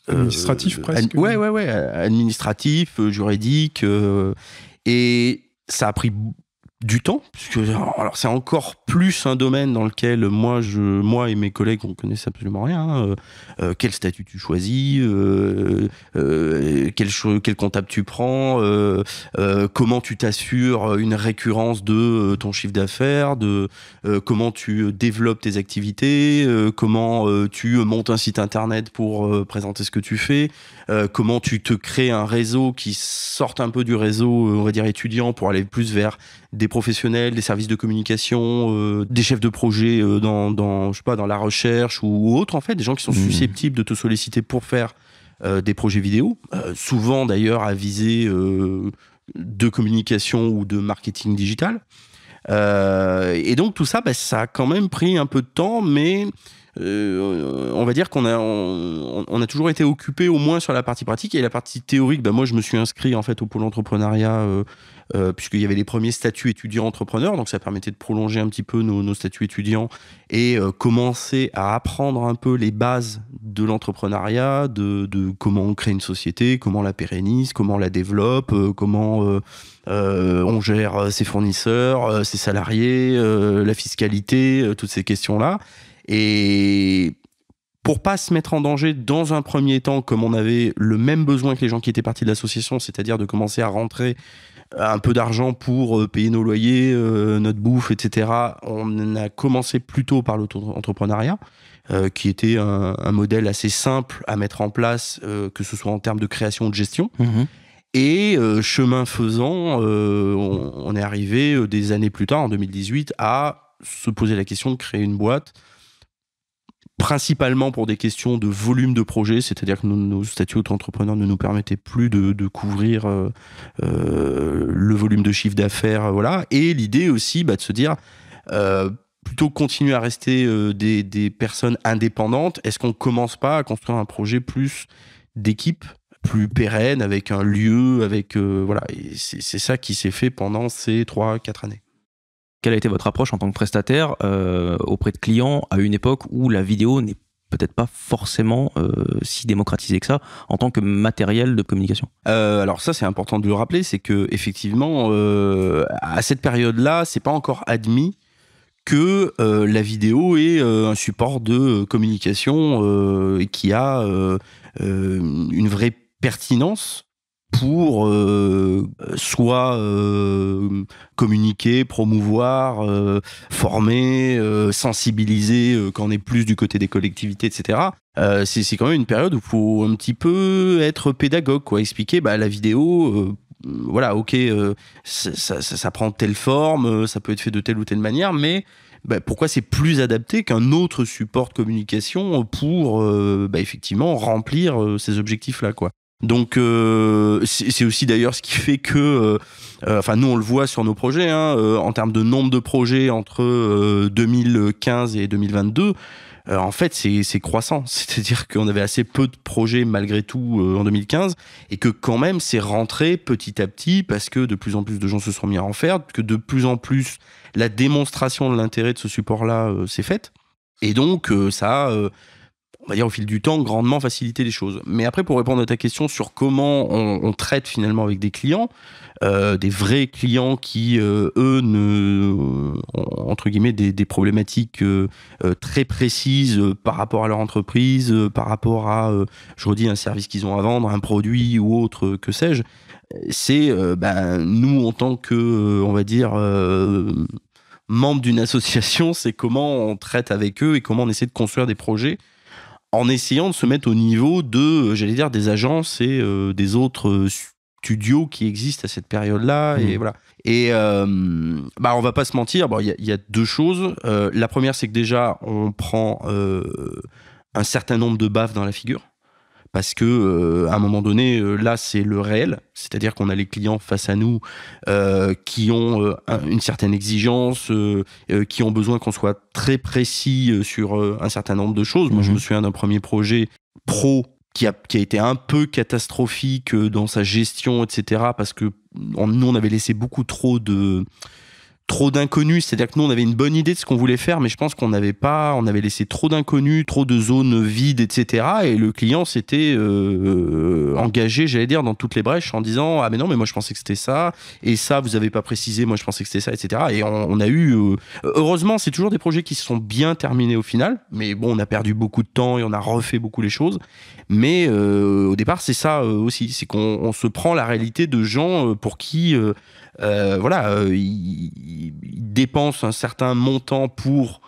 administratif euh, presque. ouais, ouais, ouais, administratif, euh, juridique. Euh, et ça a pris du temps, puisque alors c'est encore plus un domaine dans lequel moi, je, moi et mes collègues on connaissait absolument rien. Hein. Euh, euh, quel statut tu choisis, euh, quel, quel, comptable tu prends, comment tu t'assures une récurrence de ton chiffre d'affaires, de comment tu développes tes activités, comment tu montes un site internet pour présenter ce que tu fais, comment tu te crées un réseau qui sorte un peu du réseau, on va dire étudiant, pour aller plus vers des professionnels, des services de communication, euh, des chefs de projet euh, dans, je pas, dans la recherche ou, autre, en fait, des gens qui sont hmm. susceptibles de te solliciter pour faire euh, des projets vidéo, souvent d'ailleurs à viser de communication ou de marketing digital. et donc tout ça, bah, ça a quand même pris un peu de temps, mais on va dire qu'on a, on, a toujours été occupé au moins sur la partie pratique et la partie théorique. Ben moi, je me suis inscrit en fait au pôle entrepreneuriat euh, puisqu'il y avait les premiers statuts étudiants-entrepreneurs, donc ça permettait de prolonger un petit peu nos, statuts étudiants et euh, commencer à apprendre un peu les bases de l'entrepreneuriat, de, comment on crée une société, comment on la pérennise, comment on la développe, euh, comment on gère ses fournisseurs, ses salariés, la fiscalité, toutes ces questions-là. Et pour pas se mettre en danger dans un premier temps, comme on avait le même besoin que les gens qui étaient partis de l'association, c'est-à-dire de commencer à rentrer un peu d'argent pour euh, payer nos loyers, euh, notre bouffe, etc. On a commencé plutôt par l'auto-entrepreneuriat, euh, qui était un, modèle assez simple à mettre en place, que ce soit en termes de création ou de gestion. Mhm. Et chemin faisant, on, est arrivé des années plus tard, en 2018, à se poser la question de créer une boîte principalement pour des questions de volume de projet, c'est-à-dire que nos, statuts auto-entrepreneurs ne nous permettaient plus de, couvrir euh, euh, le volume de chiffre d'affaires, euh, voilà. Et l'idée aussi, bah, de se dire, plutôt que continuer à rester des, personnes indépendantes, est-ce qu'on commence pas à construire un projet plus d'équipe plus pérenne, avec un lieu, avec... voilà, et c'est ça qui s'est fait pendant ces trois, quatre années. Quelle a été votre approche en tant que prestataire euh, auprès de clients à une époque où la vidéo n'est peut-être pas forcément euh, si démocratisée que ça en tant que matériel de communication. Euh, alors ça c'est important de le rappeler, c'est que effectivement à cette période-là, c'est pas encore admis que la vidéo est un support de communication qui a une vraie pertinence pour euh, soit euh, communiquer, promouvoir, euh, former, sensibiliser quand on est plus du côté des collectivités, etc. c'est quand même une période où il faut un petit peu être pédagogue, quoi, expliquer bah, la vidéo. voilà, ok, ça, prend telle forme, ça peut être fait de telle ou telle manière, mais bah, pourquoi c'est plus adapté qu'un autre support de communication pour bah, effectivement remplir ces objectifs-là, quoi. Donc euh, c'est aussi d'ailleurs ce qui fait que, euh, euh, enfin nous on le voit sur nos projets, hein, en termes de nombre de projets entre 2015 et 2022, en fait c'est croissant. <laughs> C'est-à-dire qu'on avait assez peu de projets malgré tout en 2015 et que quand même c'est rentré petit à petit parce que de plus en plus de gens se sont mis à en faire, que de plus en plus la démonstration de l'intérêt de ce support-là s'est faite. Et donc ça on va dire au fil du temps, grandement faciliter les choses. Mais après, pour répondre à ta question sur comment on, traite finalement avec des clients, euh, des vrais clients qui, euh, eux, ne, ont, euh, entre guillemets, des, problématiques très précises par rapport à leur entreprise, par rapport à, je redis, un service qu'ils ont à vendre, un produit ou autre, que sais-je, c'est ben, nous, en tant que, on va dire, membres d'une association, c'est comment on traite avec eux et comment on essaie de construire des projets en essayant de se mettre au niveau de, euh, j'allais dire, des agences et euh, des autres euh, studios qui existent à cette période-là. Et mmh. voilà. Et bah, on va pas se mentir, il bon, y, y, a deux choses. la première, c'est que déjà, on prend un certain nombre de baffes dans la figure parce que euh, à un moment donné, euh, là, c'est le réel, c'est-à-dire qu'on a les clients face à nous euh, qui ont une certaine exigence, qui ont besoin qu'on soit très précis sur un certain nombre de choses. Moi, je me mhm. souviens d'un premier projet pro qui a, été un peu catastrophique dans sa gestion, etc. Parce que nous, on avait laissé beaucoup trop de trop d'inconnus. C'est-à-dire que nous, on avait une bonne idée de ce qu'on voulait faire, mais je pense qu'on n'avait pas, on avait laissé trop d'inconnus, trop de zones vides, etc. Et le client s'était euh, euh, engagé, j'allais dire, dans toutes les brèches en disant Ah, mais non, mais moi je pensais que c'était ça, et ça, vous n'avez pas précisé, moi je pensais que c'était ça, etc. Et on, a eu. Euh, heureusement, c'est toujours des projets qui se sont bien terminés au final, mais bon, on a perdu beaucoup de temps et on a refait beaucoup les choses. Mais euh, au départ, c'est ça aussi, c'est qu'on se prend la réalité de gens pour qui euh, voilà, euh, ils, dépensent un certain montant pour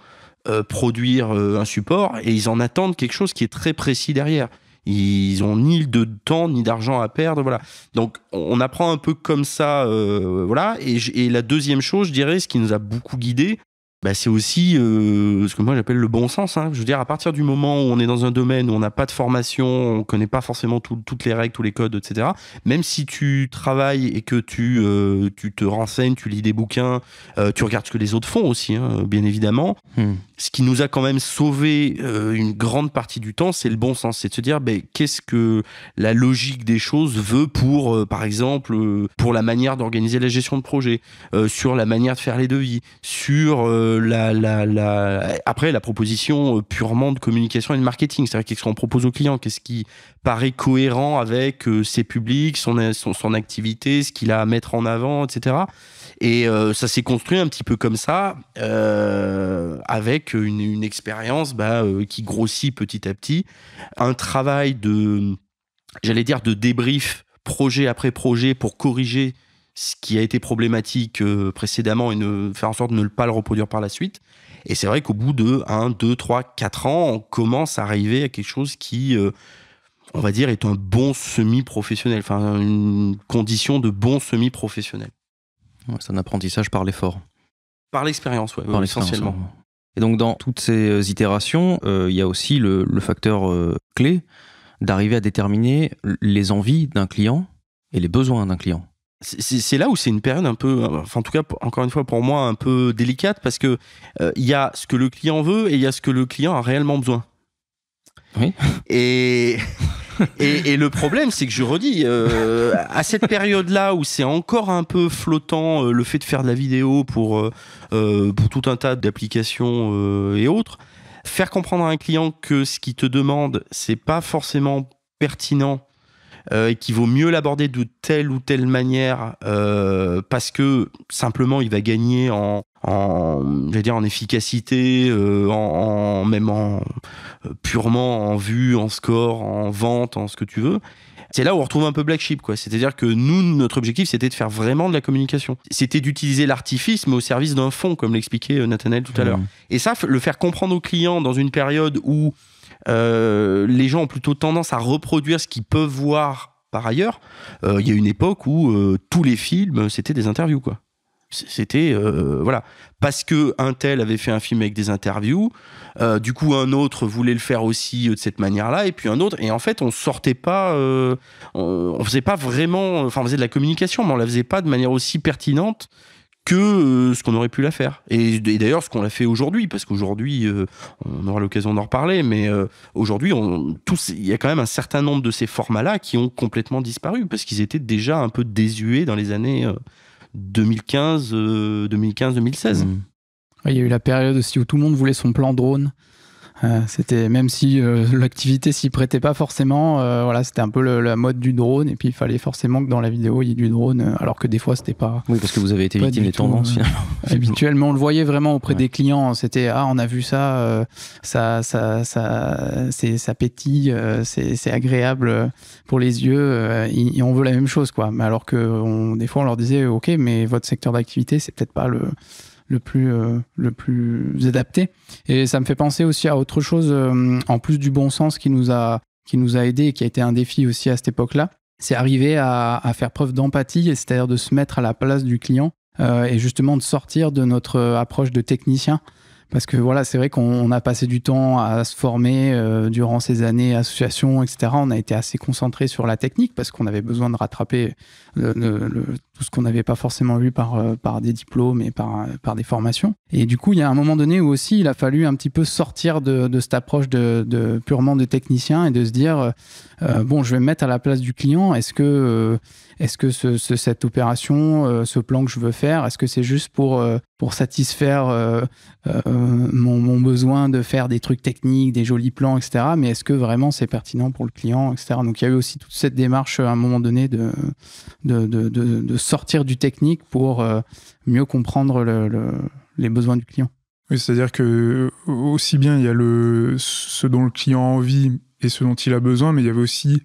euh, produire un support et ils en attendent quelque chose qui est très précis derrière. Ils ont ni de temps ni d'argent à perdre, voilà. Donc on apprend un peu comme ça, voilà. Et, et, la deuxième chose, je dirais, ce qui nous a beaucoup guidés bah, c'est aussi euh, ce que moi j'appelle le bon sens. Hein. Je veux dire, à partir du moment où on est dans un domaine où on n'a pas de formation, on connaît pas forcément toutes les règles, tous les codes, etc. Même si tu travailles et que tu, euh, te renseignes, tu lis des bouquins, euh, tu regardes ce que les autres font aussi, hein, bien évidemment. Hmm ce qui nous a quand même sauvé euh, une grande partie du temps, c'est le bon sens. C'est de se dire, ben, qu'est-ce que la logique des choses veut pour, euh, par exemple, euh, pour la manière d'organiser la gestion de projet, sur la manière de faire les devis, sur la, la, la, Après, la proposition purement de communication et de marketing. C'est-à-dire, qu'est-ce qu'on propose au client Qu'est-ce qui paraît cohérent avec ses publics, son, son, son activité, ce qu'il a à mettre en avant, etc. Et ça s'est construit un petit peu comme ça, avec une, expérience bah, euh, qui grossit petit à petit, un travail de, j'allais dire, de débrief projet après projet pour corriger ce qui a été problématique euh, précédemment et faire en sorte de ne pas le reproduire par la suite. Et c'est vrai qu'au bout de 1, 2, 3, 4 ans, on commence à arriver à quelque chose qui, euh, on va dire, est un bon semi-professionnel, enfin une condition de bon semi-professionnel. c'est un apprentissage par l'effort. Par l'expérience, essentiellement. Et donc dans toutes ces euh, itérations, euh, il y a aussi le, facteur euh, clé d'arriver à déterminer les envies d'un client et les besoins d'un client. C'est là où c'est une période un peu, enfin en tout cas encore une fois pour moi un peu délicate parce que il y a ce que le client veut et il y a ce que le client a réellement besoin. Oui. Et <laughs> <laughs> Et, le problème, c'est que je redis, euh, à cette période-là où c'est encore un peu flottant euh, le fait de faire de la vidéo pour, euh, pour tout un tas d'applications et autres, faire comprendre à un client que ce qu'il te demande, c'est pas forcément pertinent euh, et qu'il vaut mieux l'aborder de telle ou telle manière euh, parce que simplement il va gagner en, dire en efficacité euh, en, même purement en vue en score en vente en ce que tu veux c'est là où on retrouve un peu Black Sheep, quoi. C'est-à-dire que nous, notre objectif, c'était de faire vraiment de la communication. C'était d'utiliser l'artifice, mais au service d'un fond, comme l'expliquait Nathaniel tout à mmh. l'heure. Et ça, le faire comprendre aux clients dans une période où euh, les gens ont plutôt tendance à reproduire ce qu'ils peuvent voir par ailleurs. Euh, il y a une époque où euh, tous les films, c'était des interviews, quoi. C'était voilà parce que un tel avait fait un film avec des interviews, du coup un autre voulait le faire aussi de cette manière-là, et puis un autre. Et en fait, on sortait pas, on, on, faisait pas vraiment, enfin on faisait de la communication, mais on la faisait pas de manière aussi pertinente que euh, ce qu'on aurait pu la faire. Et, d'ailleurs, ce qu'on l'a fait aujourd'hui, parce qu'aujourd'hui, euh, on aura l'occasion d'en reparler, mais euh, aujourd'hui, il y a quand même un certain nombre de ces formats-là qui ont complètement disparu, parce qu'ils étaient déjà un peu désuets dans les années 2015, 2015-2016. Mmh. Il y a eu la période aussi où tout le monde voulait son plan drone. Euh, c'était même si euh, l'activité s'y prêtait pas forcément, euh, voilà, c'était un peu la mode du drone et puis il fallait forcément que dans la vidéo il y ait du drone, alors que des fois c'était pas. Oui, parce que vous avez été victime des tendances finalement. <laughs> Habituellement, on le voyait vraiment auprès des clients. C'était ah, on a vu ça, ça, ça, ça, c'est, ça pétille, c'est, agréable pour les yeux et, on veut la même chose quoi. Mais alors que des fois on leur disait ok, mais votre secteur d'activité c'est peut-être pas le le plus, euh, le plus adapté. Et ça me fait penser aussi à autre chose, euh, en plus du bon sens qui nous a, qui nous a aidé et qui a été un défi aussi à cette époque-là. C'est arriver à, faire preuve d'empathie, c'est-à-dire de se mettre à la place du client euh, et justement de sortir de notre approche de technicien parce que voilà, c'est vrai qu'on a passé du temps à se former euh, durant ces années associations, etc. On a été assez concentré sur la technique parce qu'on avait besoin de rattraper euh, tout ce qu'on n'avait pas forcément vu euh, par, des diplômes et par, des formations. Et du coup, il y a un moment donné où aussi il a fallu un petit peu sortir de, cette approche purement de technicien et de se dire bon, je vais me mettre à la place du client. Est-ce que est-ce que cette opération, euh, ce plan que je veux faire, est-ce que c'est juste pour, euh, pour satisfaire euh, mon, besoin de faire des trucs techniques, des jolis plans, etc. Mais est-ce que vraiment c'est pertinent pour le client, etc. Donc il y a eu aussi toute cette démarche à un moment donné de, de, sortir du technique pour mieux comprendre les besoins du client. Oui, c'est-à-dire que aussi bien il y a le, ce dont le client a envie et ce dont il a besoin, mais il y avait aussi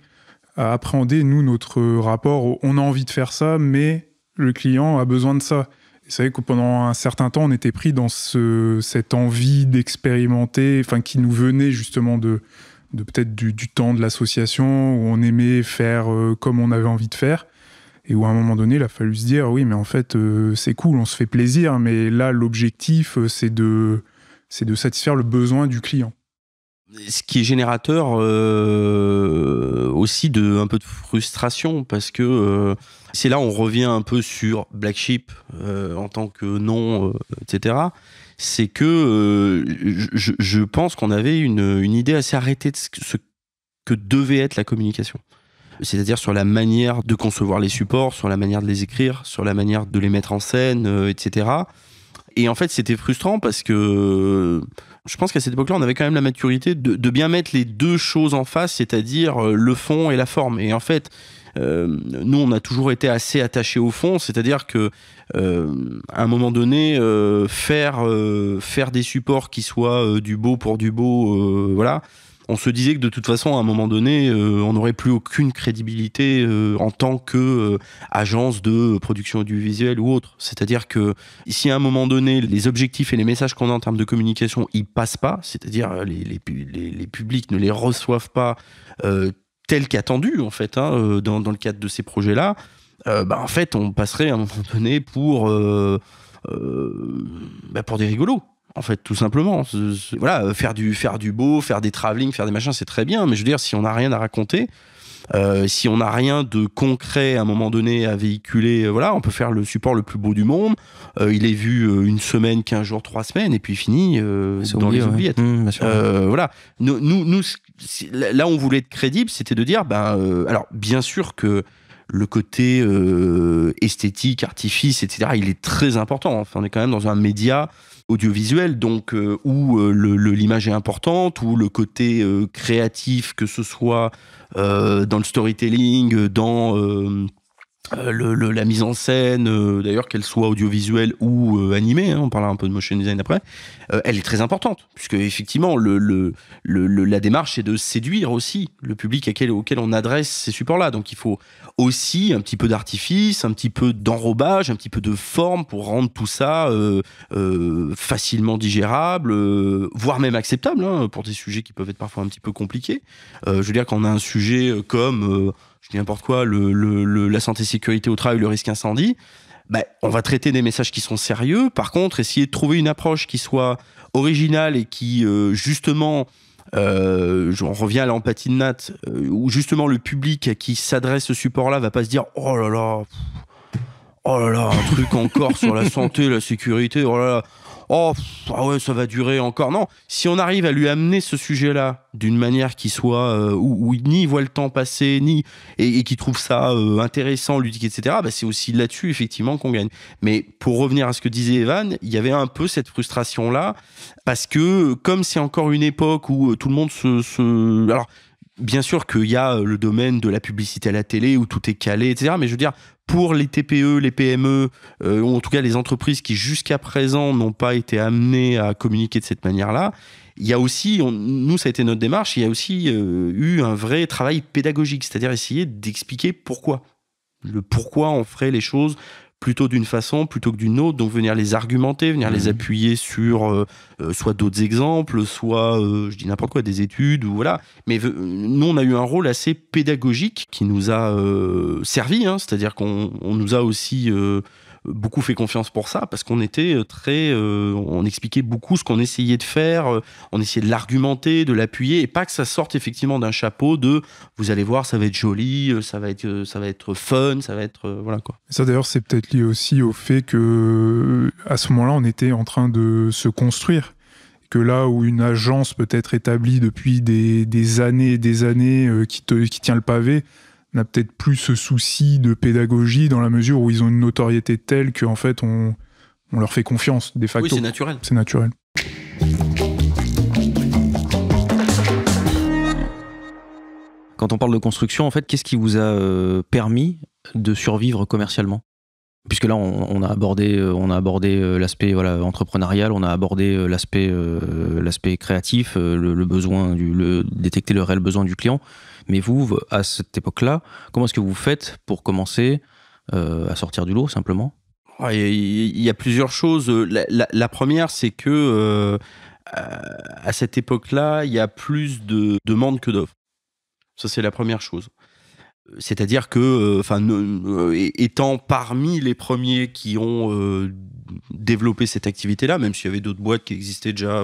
appréhender, nous, notre rapport on a envie de faire ça, mais le client a besoin de ça. Vous savez que pendant un certain temps, on était pris dans cette envie d'expérimenter, enfin, qui nous venait justement de, peut-être du, temps de l'association, où on aimait faire euh, comme on avait envie de faire. Et où à un moment donné, il a fallu se dire, oui, mais en fait, euh, c'est cool, on se fait plaisir, mais là, l'objectif, euh, c'est de satisfaire le besoin du client ce qui est générateur euh, aussi de un peu de frustration parce que euh, c'est là on revient un peu sur Black Sheep euh, en tant que nom, etc. C'est que je, pense qu'on avait une, une, idée assez arrêtée de ce que devait être la communication. C'est-à-dire sur la manière de concevoir les supports, sur la manière de les écrire, sur la manière de les mettre en scène, etc. Et en fait, c'était frustrant parce que je pense qu'à cette époque-là, on avait quand même la maturité de, bien mettre les deux choses en face, c'est-à-dire euh, le fond et la forme. Et en fait, euh, nous, on a toujours été assez attachés au fond, c'est-à-dire que euh, à un moment donné, faire faire des supports qui soient du beau pour du beau, voilà, on se disait que de toute façon, à un moment donné, euh, on n'aurait plus aucune crédibilité euh, en tant que euh, agence de production audiovisuelle ou autre. C'est-à-dire que si à un moment donné, les objectifs et les messages qu'on a en termes de communication, ils passent pas, c'est-à-dire les, les, publics ne les reçoivent pas tels qu'attendus, en fait, hein, dans, le cadre de ces projets-là, bah, en fait, on passerait à un moment donné pour, bah, pour des rigolos en fait, tout simplement. Voilà, euh, faire du, faire du beau, faire des travelling, faire des machins, c'est très bien. Mais je veux dire, si on n'a rien à raconter, euh, si on n'a rien de concret à un moment donné à véhiculer, euh, voilà, on peut faire le support le plus beau du monde. il est vu une semaine, quinze jours, trois semaines, et puis fini dans les oubliettes. Mmh, voilà. Nous, nous, là, on voulait être crédible, c'était de dire, ben, alors, bien sûr que le côté esthétique, artifice, etc., il est très important. on est quand même dans un média audiovisuel, donc euh, où euh, l'image est importante, où le côté euh, créatif, que ce soit dans le storytelling, dans euh, la mise en scène, euh, d'ailleurs qu'elle soit audiovisuelle ou euh, animée, hein, on parlera un peu de motion design après, elle est très importante, puisque effectivement la démarche est de séduire aussi le public auquel, on adresse ces supports-là. Donc il faut aussi un petit peu d'artifice, un petit peu d'enrobage, un petit peu de forme pour rendre tout ça facilement digérable, voire même acceptable hein, pour des sujets qui peuvent être parfois un petit peu compliqués. je veux dire quand on a un sujet comme je dis n'importe quoi, le, la santé sécurité au travail, le risque incendie, bah, on va traiter des messages qui sont sérieux. Par contre, essayer de trouver une approche qui soit originale et qui, euh, justement, on euh, revient à l'empathie de Nat, euh, où justement le public qui s'adresse ce support-là va pas se dire Oh là là, oh là là, un truc encore sur la santé, la sécurité, oh là là oh, ah ça va durer encore. Non, si on arrive à lui amener ce sujet-là d'une manière qui soit euh, où, ni voit le temps passer, ni et, qui trouve ça euh, intéressant, ludique, etc. Bah, c'est aussi là-dessus effectivement qu'on gagne. Mais pour revenir à ce que disait Evan, il y avait un peu cette frustration-là parce que comme c'est encore une époque où euh, tout le monde se, se... alors bien sûr qu'il y a euh, le domaine de la publicité à la télé où tout est calé, etc. Mais je veux dire, pour les TPE, les PME, euh, ou en tout cas les entreprises qui jusqu'à présent n'ont pas été amenées à communiquer de cette manière-là, il y a aussi, nous ça a été notre démarche, il y a aussi euh, eu un vrai travail pédagogique, c'est-à-dire essayer d'expliquer pourquoi. Le pourquoi on ferait les choses, plutôt d'une façon plutôt que d'une autre, donc venir les argumenter, venir les mhm. appuyer sur euh, euh, soit d'autres exemples, soit, euh, je dis n'importe quoi, des études, ou voilà. Mais nous, on a eu un rôle assez pédagogique qui nous a servi, hein. c'est-à-dire qu'on nous a aussi beaucoup fait confiance pour ça parce qu'on était euh, très, euh, on expliquait beaucoup ce qu'on essayait de faire, euh, on essayait de l'argumenter, de l'appuyer et pas que ça sorte effectivement d'un chapeau de vous allez voir, ça va être joli, ça va être, ça va être fun, ça va être voilà quoi. Ça d'ailleurs, c'est peut-être lié aussi au fait que à ce moment-là, on était en train de se construire. Que là où une agence peut être établie depuis des, années et des années qui, qui tient le pavé, n'a peut-être plus ce souci de pédagogie dans la mesure où ils ont une notoriété telle qu'en fait on, leur fait confiance des facto. Oui, c'est naturel. C'est naturel. Quand on parle de construction, en fait, qu'est-ce qui vous a euh, permis de survivre commercialement puisque là on, a abordé on a abordé euh, euh, l'aspect voilà entrepreneurial, on a abordé euh, l'aspect l'aspect créatif, le, besoin du détecter le réel besoin du client. Mais vous à cette époque-là, comment est-ce que vous faites pour commencer à sortir du lot simplement ah, Il y a plusieurs choses. La, première, c'est que à cette époque-là, il y a plus de demandes que d'offres. Ça, c'est la première chose. C'est-à-dire que, euh, enfin, euh, étant parmi les premiers qui ont euh, développé cette activité-là, même s'il y avait d'autres boîtes qui existaient déjà,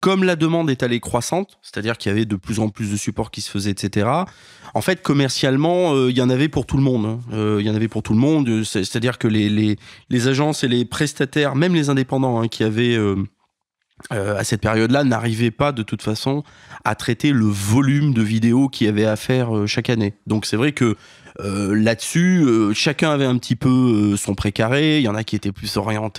comme la demande est allée croissante, c'est-à-dire qu'il y avait de plus en plus de supports qui se faisaient, etc. En fait, commercialement, il y en avait pour tout le monde. Hein. Il y en avait pour tout le monde. C'est-à-dire que les, les, agences et les prestataires, même les indépendants, hein, qui avaient euh, à cette période-là, n'arrivait pas de toute façon à traiter le volume de vidéos qu'il y avait à faire euh, chaque année. Donc c'est vrai que euh, là-dessus, euh, chacun avait un petit peu euh, son précaré. Il y en a qui étaient plus orientés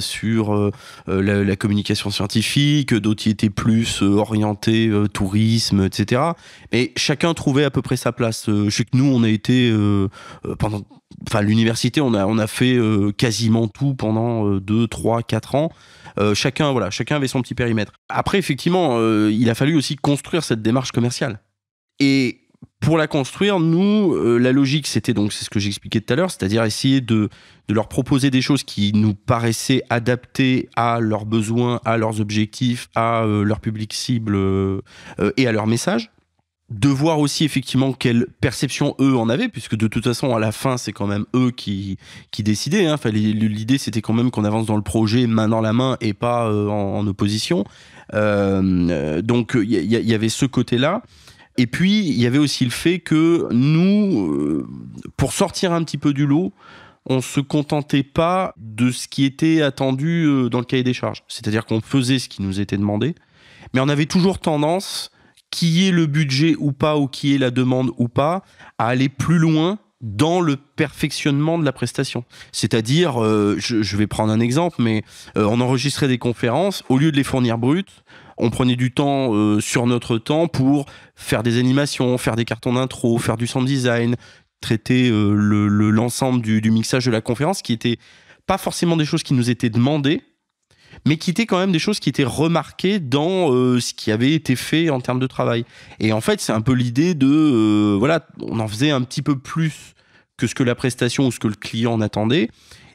sur la, communication scientifique, d'autres qui étaient plus orientés tourisme, etc. Mais chacun trouvait à peu près sa place. je sais que nous, on a été pendant enfin l'université on a on a fait quasiment tout pendant 2 3 4 ans chacun voilà chacun avait son petit périmètre après effectivement il a fallu aussi construire cette démarche commerciale et pour la construire, nous, euh, la logique, c'était donc, c'est ce que j'expliquais tout à l'heure, c'est-à-dire essayer de, leur proposer des choses qui nous paraissaient adaptées à leurs besoins, à leurs objectifs, à euh, leur public cible euh, et à leur message. De voir aussi effectivement quelle perception eux en avaient, puisque de toute façon, à la fin, c'est quand même eux qui, qui décidaient. Hein. L'idée, c'était quand même qu'on avance dans le projet main dans la main et pas en, opposition. donc, il y, avait ce côté-là. Et puis, il y avait aussi le fait que nous, euh, pour sortir un petit peu du lot, on se contentait pas de ce qui était attendu euh, dans le cahier des charges. C'est-à-dire qu'on faisait ce qui nous était demandé, mais on avait toujours tendance, qui est le budget ou pas, ou qui est la demande ou pas, à aller plus loin dans le perfectionnement de la prestation. C'est-à-dire, euh, je, vais prendre un exemple, mais on enregistrait des conférences, au lieu de les fournir brutes, on prenait du temps euh, sur notre temps pour faire des animations, faire des cartons d'intro, faire du sound design, traiter euh, l'ensemble du, mixage de la conférence, qui était pas forcément des choses qui nous étaient demandées, mais qui étaient quand même des choses qui étaient remarquées dans euh, ce qui avait été fait en termes de travail. Et en fait, c'est un peu l'idée de, voilà, on en faisait un petit peu plus que ce que la prestation ou ce que le client en attendait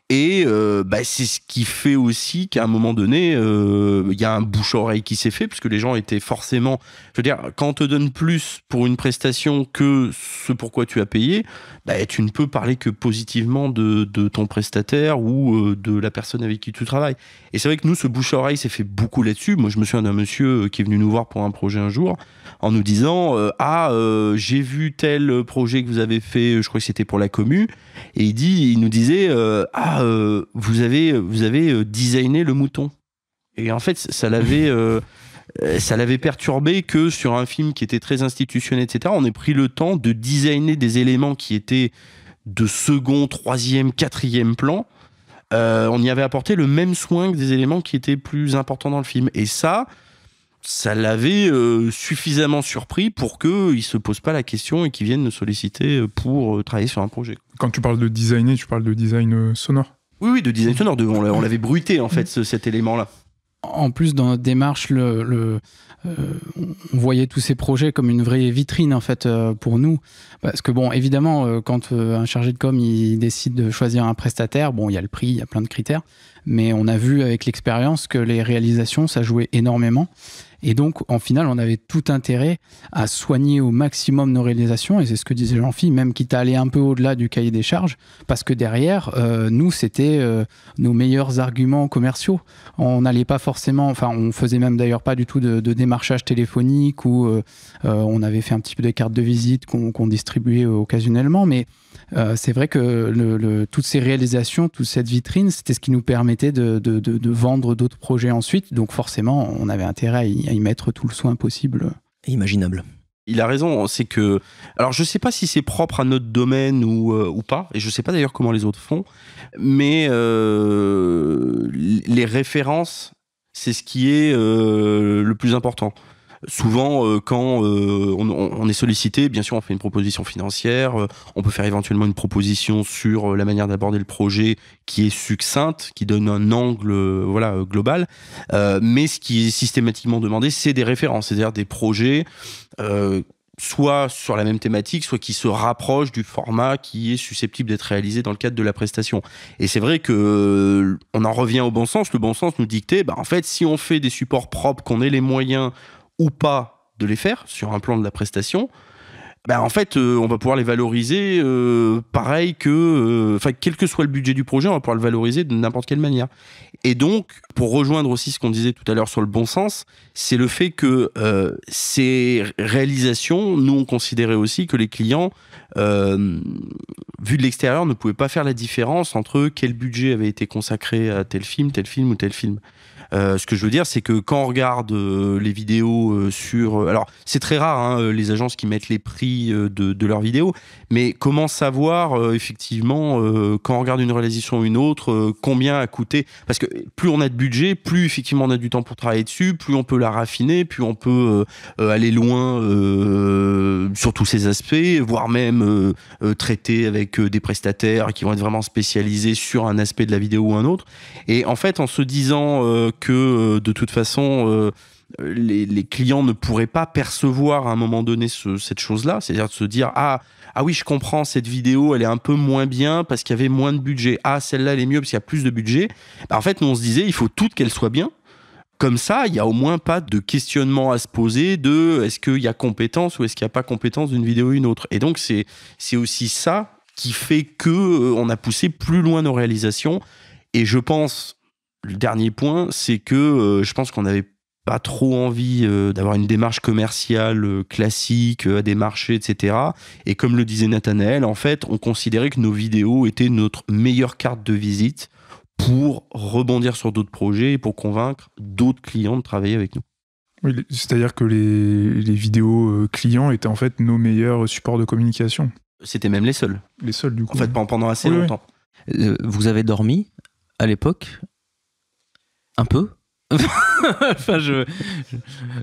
et euh, bah, c'est ce qui fait aussi qu'à un moment donné, euh, il y a un bouche-oreille qui s'est fait, puisque les gens étaient forcément... Je veux dire, quand on te donne plus pour une prestation que ce pour quoi tu as payé, bah, tu ne peux parler que positivement de, de ton prestataire ou euh, de la personne avec qui tu travailles. Et c'est vrai que nous, ce bouche-oreille s'est fait beaucoup là-dessus. Moi, je me souviens d'un monsieur qui est venu nous voir pour un projet un jour, en nous disant, ah, j'ai vu tel projet que vous avez fait, je crois que c'était pour la commu, et il, dit, il nous disait, ah, euh, vous avez, vous avez euh, designé le mouton. Et en fait, ça l'avait. <laughs> Euh, ça l'avait perturbé que sur un film qui était très institutionnel, etc., on ait pris le temps de designer des éléments qui étaient de second, troisième, quatrième plan. on y avait apporté le même soin que des éléments qui étaient plus importants dans le film. Et ça, ça l'avait euh, suffisamment surpris pour qu'il ne se pose pas la question et qu'il vienne nous solliciter euh, pour euh, travailler sur un projet. Quand tu parles de designer, tu parles de design sonore Oui, oui, de design sonore. on l'avait bruité, en fait, cet élément-là. En plus, dans notre démarche, le, on voyait tous ces projets comme une vraie vitrine, en fait, pour nous. Parce que, bon, évidemment, quand un chargé de com, il décide de choisir un prestataire, bon, il y a le prix, il y a plein de critères. Mais on a vu avec l'expérience que les réalisations, ça jouait énormément. Et donc, en final, on avait tout intérêt à soigner au maximum nos réalisations, et c'est ce que disait Jean-Philippe, même quitte à aller un peu au-delà du cahier des charges, parce que derrière, euh, nous, c'était euh, nos meilleurs arguments commerciaux. On n'allait pas forcément, enfin, on faisait même d'ailleurs pas du tout de, de démarchage téléphonique ou euh, euh, on avait fait un petit peu des cartes de visite qu'on distribuait occasionnellement, mais euh, c'est vrai que toutes ces réalisations, toute cette vitrine, c'était ce qui nous permettait de, vendre d'autres projets ensuite. Donc forcément, on avait intérêt à y, mettre tout le soin possible. Imaginable il a raison, c'est que... Alors je sais pas si c'est propre à notre domaine ou, euh, pas, et je ne sais pas d'ailleurs comment les autres font, mais les références, c'est ce qui est le plus important souvent, euh, quand euh, on, est sollicité, bien sûr, on fait une proposition financière, euh, on peut faire éventuellement une proposition sur la manière d'aborder le projet qui est succincte, qui donne un angle voilà, global. mais ce qui est systématiquement demandé, c'est des références, c'est-à-dire des projets soit sur la même thématique, soit qui se rapproche du format qui est susceptible d'être réalisé dans le cadre de la prestation. Et c'est vrai que on en revient au bon sens. Le bon sens nous dictait, bah en fait, si on fait des supports propres, qu'on ait les moyens ou pas de les faire sur un plan de la prestation, ben, en fait, euh, on va pouvoir les valoriser euh, pareil que, euh, enfin, quel que soit le budget du projet, on va pouvoir le valoriser de n'importe quelle manière. Et donc, pour rejoindre aussi ce qu'on disait tout à l'heure sur le bon sens, c'est le fait que ces réalisations, nous, on considérait aussi que les clients, vu de l'extérieur, ne pouvaient pas faire la différence entre quel budget avait été consacré à tel film, tel film ou tel film. Euh, ce que je veux dire, c'est que quand on regarde euh, les vidéos euh, sur... Alors, c'est très rare, hein, les agences qui mettent les prix de, de leurs vidéos, mais comment savoir, effectivement, quand on regarde une réalisation ou une autre, combien a coûté Parce que plus on a de budget, plus, effectivement, on a du temps pour travailler dessus, plus on peut la raffiner, plus on peut aller loin sur tous ces aspects, voire même traiter avec des prestataires qui vont être vraiment spécialisés sur un aspect de la vidéo ou un autre. Et en fait, en se disant que euh, de toute façon euh, les, clients ne pourraient pas percevoir à un moment donné cette chose-là, c'est-à-dire de se dire ah ah oui je comprends cette vidéo elle est un peu moins bien parce qu'il y avait moins de budget ah celle-là elle est mieux parce qu'il y a plus de budget bah, en fait nous on se disait il faut toute qu'elle soit bien comme ça, il n'y a au moins pas de questionnement à se poser de est-ce qu'il y a compétence ou est-ce qu'il n'y a pas compétence d'une vidéo ou une autre. Et donc, c'est, c'est aussi ça qui fait que euh, on a poussé plus loin nos réalisations. Et je pense, le dernier point, c'est que euh, je pense qu'on n'avait pas trop envie euh, d'avoir une démarche commerciale euh, classique à des marchés, etc. Et comme le disait Nathanaël, en fait, on considérait que nos vidéos étaient notre meilleure carte de visite pour rebondir sur d'autres projets et pour convaincre d'autres clients de travailler avec nous. c'est-à-dire que les, vidéos clients étaient en fait nos meilleurs supports de communication. C'était même les seuls. Les seuls, du coup. En fait, pendant assez longtemps. Vous avez dormi à l'époque un peu <laughs>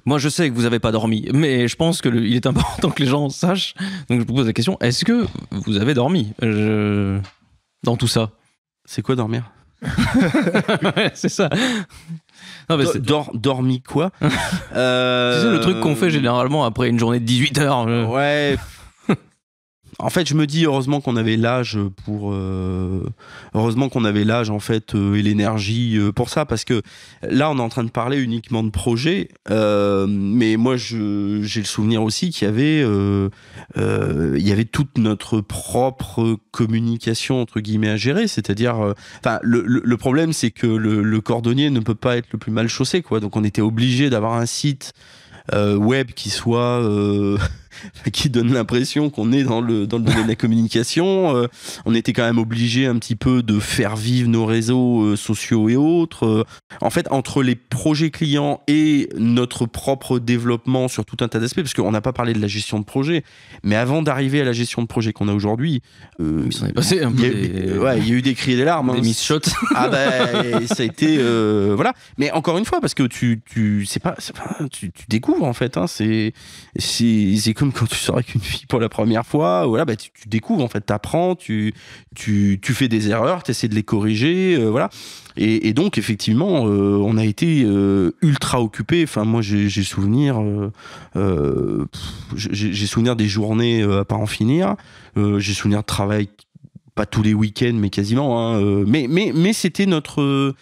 moi, je sais que vous n'avez pas dormi, mais je pense qu'il est important que les gens sachent. Donc, je vous pose la question est-ce que vous avez dormi dans tout ça C'est quoi dormir <laughs> C'est ça. Non, mais dormi quoi C'est <laughs> le truc qu'on fait euh, généralement après une journée de 18 heures. Ouais, en fait, je me dis heureusement qu'on avait l'âge pour, euh, heureusement qu'on avait l'âge en fait euh, et l'énergie euh, pour ça, parce que là, on est en train de parler uniquement de projet. mais moi, j'ai le souvenir aussi qu'il y avait, il y avait toute notre propre communication entre guillemets à gérer, c'est-à-dire, enfin, le, problème, c'est que le, le cordonnier ne peut pas être le plus mal chaussé, quoi. Donc, on était obligé d'avoir un site web qui soit <laughs> qui donne l'impression qu'on est dans le, dans le domaine de la communication. Euh, on était quand même obligé un petit peu de faire vivre nos réseaux euh, sociaux et autres. Euh, en fait, entre les projets clients et notre propre développement sur tout un tas d'aspects, parce qu'on n'a pas parlé de la gestion de projet, mais avant d'arriver à la gestion de projet qu'on a aujourd'hui, il y a eu des cris et des larmes. Des hein. shots. Ah ben, ça a été. voilà. Mais encore une fois, parce que tu, tu, pas, pas, tu, découvres en fait. Hein. c'est c'est quand tu sors avec une fille pour la première fois, voilà, bah, tu, découvres, en fait, t'apprends, tu, tu, tu fais des erreurs, tu t'essaies de les corriger, euh, voilà. Et, donc, effectivement, euh, on a été euh, ultra occupés. Enfin, moi, j'ai souvenir, j'ai souvenir des journées à pas en finir. j'ai souvenir de travail, pas tous les week-ends, mais quasiment. Hein, mais mais, mais c'était notre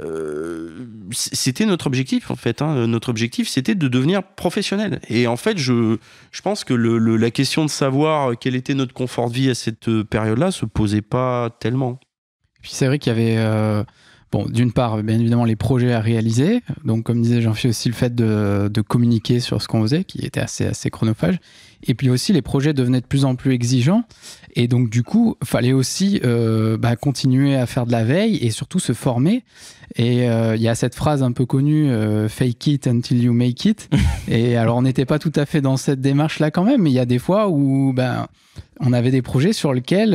euh, c'était notre objectif en fait. Hein. Notre objectif, c'était de devenir professionnel. Et en fait, je, pense que la question de savoir quel était notre confort de vie à cette euh, période-là se posait pas tellement. puis c'est vrai qu'il y avait euh, bon, d'une part, bien évidemment, les projets à réaliser. Donc, comme disait Jean-Philippe aussi, le fait de, de, communiquer sur ce qu'on faisait, qui était assez assez chronophage. Et puis aussi, les projets devenaient de plus en plus exigeants. Et donc, du coup, fallait aussi euh, bah, continuer à faire de la veille et surtout se former. Et euh, il y a cette phrase un peu connue euh, fake it until you make it. <laughs> et alors, on n'était pas tout à fait dans cette démarche-là quand même. il y a des fois où ben, on avait des projets sur lesquels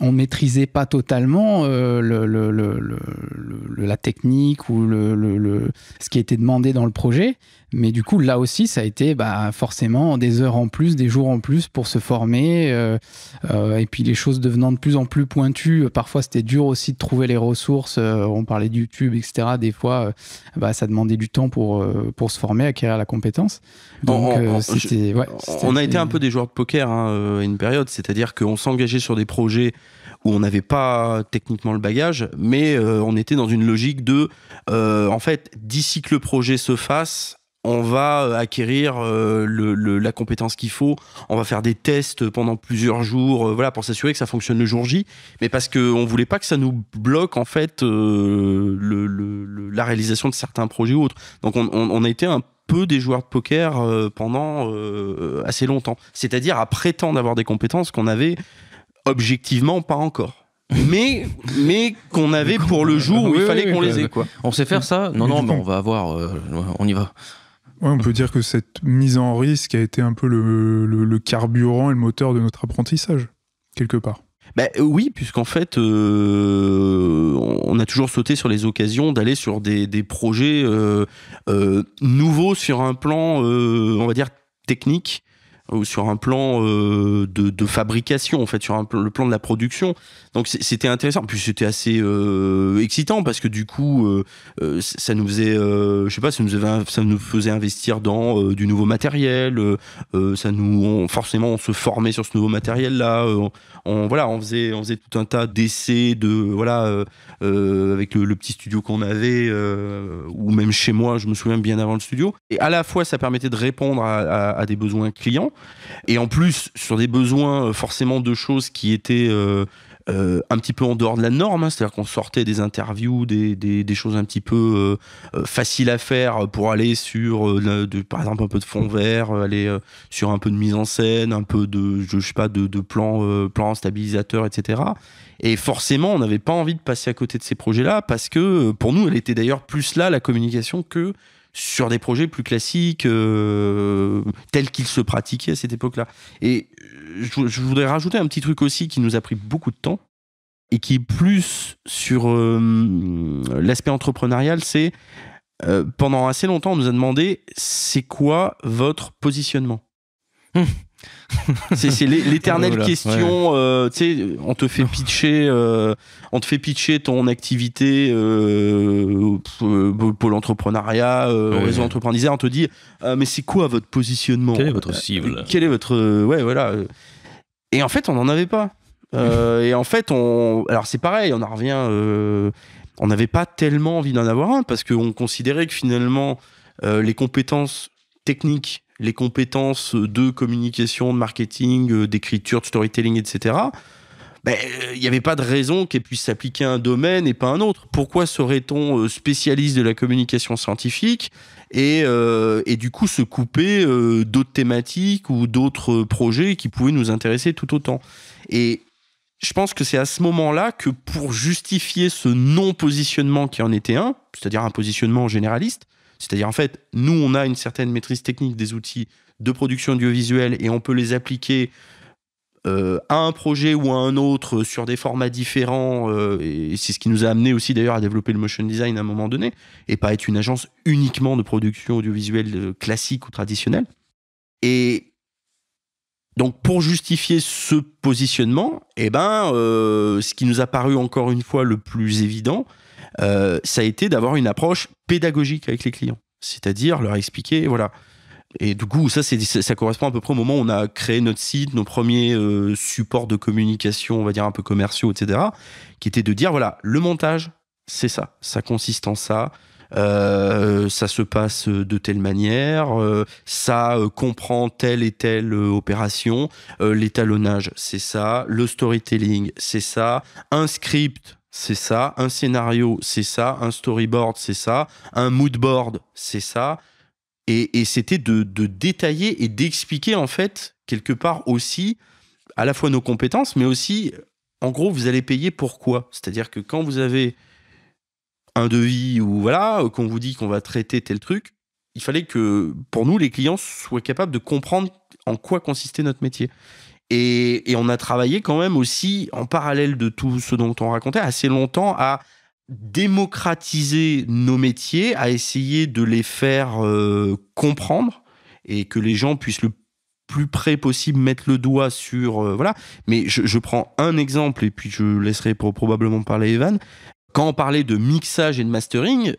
on maîtrisait pas totalement le, la technique ou le, ce qui était demandé dans le projet, mais du coup, là aussi, ça a été bah, forcément des heures en plus, des jours en plus pour se former. Euh, euh, et puis les choses devenant de plus en plus pointues, euh, parfois c'était dur aussi de trouver les ressources. on parlait d'YouTube, YouTube, etc. Des fois, bah, ça demandait du temps pour, pour se former, acquérir la compétence. Donc, on, a été un peu des joueurs de poker hein, à une période, c'est-à-dire qu'on s'engageait sur des projets où on n'avait pas techniquement le bagage, mais on était dans une logique de, en fait, d'ici que le projet se fasse, on va euh, acquérir euh, la compétence qu'il faut, on va faire des tests pendant plusieurs jours, euh, voilà, pour s'assurer que ça fonctionne le jour J, mais parce qu'on voulait pas que ça nous bloque en fait la réalisation de certains projets ou autres. Donc on, a été un peu des joueurs de poker pendant assez longtemps, c'est-à-dire à prétendre avoir des compétences qu'on avait objectivement pas encore <laughs> mais mais qu'on avait pour le jour où il fallait qu'on les ait On sait faire ça Non non, mais on va avoir on y va on peut dire que cette mise en risque a été un peu le, carburant et le moteur de notre apprentissage, quelque part. Bah, euh, oui, puisqu'en fait, euh, on a toujours sauté sur les occasions d'aller sur des, projets euh, nouveaux sur un plan, on va dire, technique euh, sur un plan euh, de, fabrication, en fait, sur le plan de la production. Donc c'était intéressant. Puis c'était assez euh, excitant parce que du coup, ça nous faisait, je sais pas, ça nous, faisait, investir dans du nouveau matériel. ça nous, forcément, on se formait sur ce nouveau matériel-là. On, voilà, on faisait, on faisait tout un tas d'essais de, voilà, avec le, petit studio qu'on avait, ou même chez moi, je me souviens bien avant le studio. Et à la fois, ça permettait de répondre à des besoins clients et en plus, sur des besoins euh, forcément de choses qui étaient euh, euh, un petit peu en dehors de la norme, hein, c'est-à-dire qu'on sortait des interviews, des, choses un petit peu faciles à faire pour aller sur, par exemple, un peu de fond vert, aller sur un peu de mise en scène, un peu de, je, pas, de, de plan, plan stabilisateur, etc. Et forcément, on n'avait pas envie de passer à côté de ces projets-là parce que pour nous, elle était d'ailleurs plus là la communication que sur des projets plus classiques euh, tels qu'ils se pratiquaient à cette époque-là. Et euh, je, voudrais rajouter un petit truc aussi qui nous a pris beaucoup de temps et qui est plus sur euh, l'aspect entrepreneurial, c'est pendant assez longtemps, on nous a demandé c'est quoi votre positionnement hum. <laughs> c'est l'éternelle question. Euh, tu sais, on te fait pitcher, euh, on te fait pitcher ton activité euh, euh l'entrepreneuriat entrepreneuriat, réseau entrepreneuriat, On te dit, mais c'est quoi votre positionnement Quelle est votre cible Quelle est votre ouais voilà. Et en fait, on n'en avait pas. <laughs> et en fait, on alors c'est pareil, on en revient. on n'avait pas tellement envie d'en avoir un parce qu'on considérait que finalement les compétences techniques les compétences de communication, de marketing, euh, d'écriture, de storytelling, etc., il n'y avait pas de raison qu'elle puisse s'appliquer à un domaine et pas à un autre. Pourquoi serait-on euh, spécialiste de la communication scientifique et, euh, du coup se couper d'autres thématiques ou d'autres projets qui pouvaient nous intéresser tout autant Et je pense que c'est à ce moment-là que pour justifier ce non-positionnement qui en était un, c'est-à-dire un positionnement généraliste, c'est-à-dire, en fait, nous, on a une certaine maîtrise technique des outils de production audiovisuelle et on peut les appliquer euh, à un projet ou à un autre sur des formats différents. Euh, et c'est ce qui nous a amené aussi d'ailleurs à développer le motion design à un moment donné et pas être une agence uniquement de production audiovisuelle euh, classique ou traditionnelle. Et donc pour justifier ce positionnement, eh ben, ce qui nous a paru encore une fois le plus évident, euh, ça a été d'avoir une approche pédagogique avec les clients. C'est-à-dire leur expliquer, voilà. Et du coup, ça, ça correspond à peu près au moment où on a créé notre site, nos premiers euh, supports de communication, on va dire un peu commerciaux, etc., qui était de dire, voilà, le montage, c'est ça. Ça consiste en ça. Euh, ça se passe de telle manière, ça comprend telle et telle opération, l'étalonnage, c'est ça, le storytelling, c'est ça, un script, c'est ça, un scénario, c'est ça, un storyboard, c'est ça, un moodboard, c'est ça. Et, c'était de, de, détailler et d'expliquer, en fait, quelque part aussi, à la fois nos compétences, mais aussi, en gros, vous allez payer pourquoi. C'est-à-dire que quand vous avez un devis ou voilà, qu'on vous dit qu'on va traiter tel truc, il fallait que, pour nous, les clients soient capables de comprendre en quoi consistait notre métier. Et, on a travaillé quand même aussi, en parallèle de tout ce dont on racontait, assez longtemps à démocratiser nos métiers, à essayer de les faire euh, comprendre et que les gens puissent le plus près possible mettre le doigt sur... Euh, voilà. Mais je, prends un exemple et puis je laisserai probablement parler Evan. Quand on parlait de mixage et de mastering,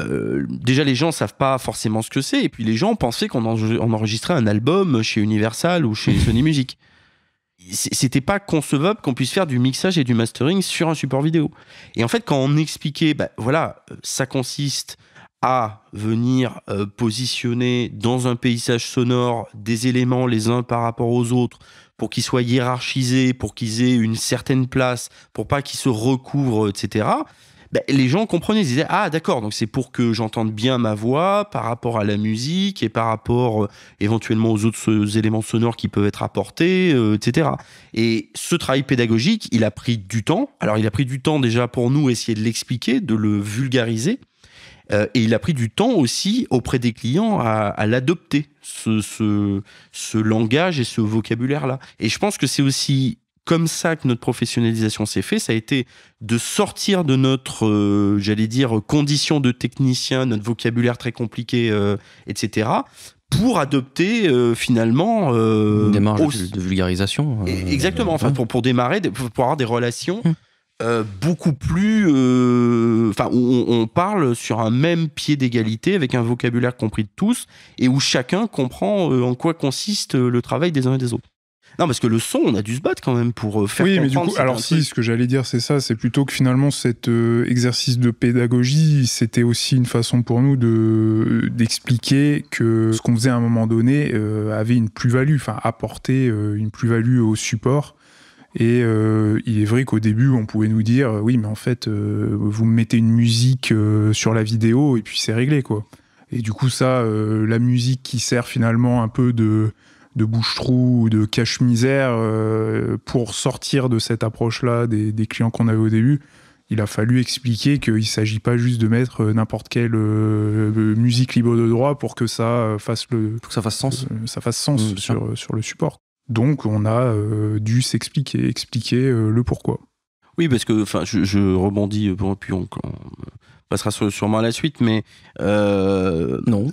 euh, déjà les gens savent pas forcément ce que c'est et puis les gens pensaient qu'on enregistrait un album chez Universal ou chez <laughs> Sony Music c'était pas concevable qu'on puisse faire du mixage et du mastering sur un support vidéo. Et en fait, quand on expliquait, bah, voilà, ça consiste à venir euh, positionner dans un paysage sonore des éléments les uns par rapport aux autres pour qu'ils soient hiérarchisés, pour qu'ils aient une certaine place, pour pas qu'ils se recouvrent, etc. Ben, les gens comprenaient, ils disaient ah d'accord, donc c'est pour que j'entende bien ma voix par rapport à la musique et par rapport euh, éventuellement aux autres euh, éléments sonores qui peuvent être apportés, euh, etc. Et ce travail pédagogique, il a pris du temps. Alors il a pris du temps déjà pour nous essayer de l'expliquer, de le vulgariser. et il a pris du temps aussi auprès des clients à, l'adopter, ce, ce langage et ce vocabulaire-là. Et je pense que c'est aussi comme ça que notre professionnalisation s'est faite. Ça a été de sortir de notre, euh, j'allais dire, condition de technicien, notre vocabulaire très compliqué, euh, etc., pour adopter euh, finalement une démarche de vulgarisation. Exactement. Enfin, pour, pour démarrer, pour avoir des relations. Hum. beaucoup plus. Enfin, on, parle sur un même pied d'égalité avec un vocabulaire compris de tous et où chacun comprend en quoi consiste le travail des uns et des autres. Non, parce que le son, on a dû se battre quand même pour euh, faire. Oui, mais du coup, alors si, ce que j'allais dire, c'est ça, c'est plutôt que finalement cet euh, exercice de pédagogie, c'était aussi une façon pour nous de euh, d'expliquer que ce qu'on faisait à un moment donné avait une plus-value, enfin apportait une plus-value au support. Et il est vrai qu'au début, on pouvait nous dire oui, mais en fait, vous mettez une musique sur la vidéo et puis c'est réglé, quoi. Et du coup, ça, la musique qui sert finalement un peu de, de bouche-trou ou de cache-misère euh, pour sortir de cette approche-là des, clients qu'on avait au début. Il a fallu expliquer qu'il ne s'agit pas juste de mettre euh, n'importe quelle euh, musique libre de droit pour que ça fasse le pour que ça fasse sens, ça fasse sens mmh, sur, le support. Donc on a dû s'expliquer, expliquer, le pourquoi. Oui, parce que enfin, je, je, rebondis, puis on, on passera sûrement à la suite, mais. Euh... Non.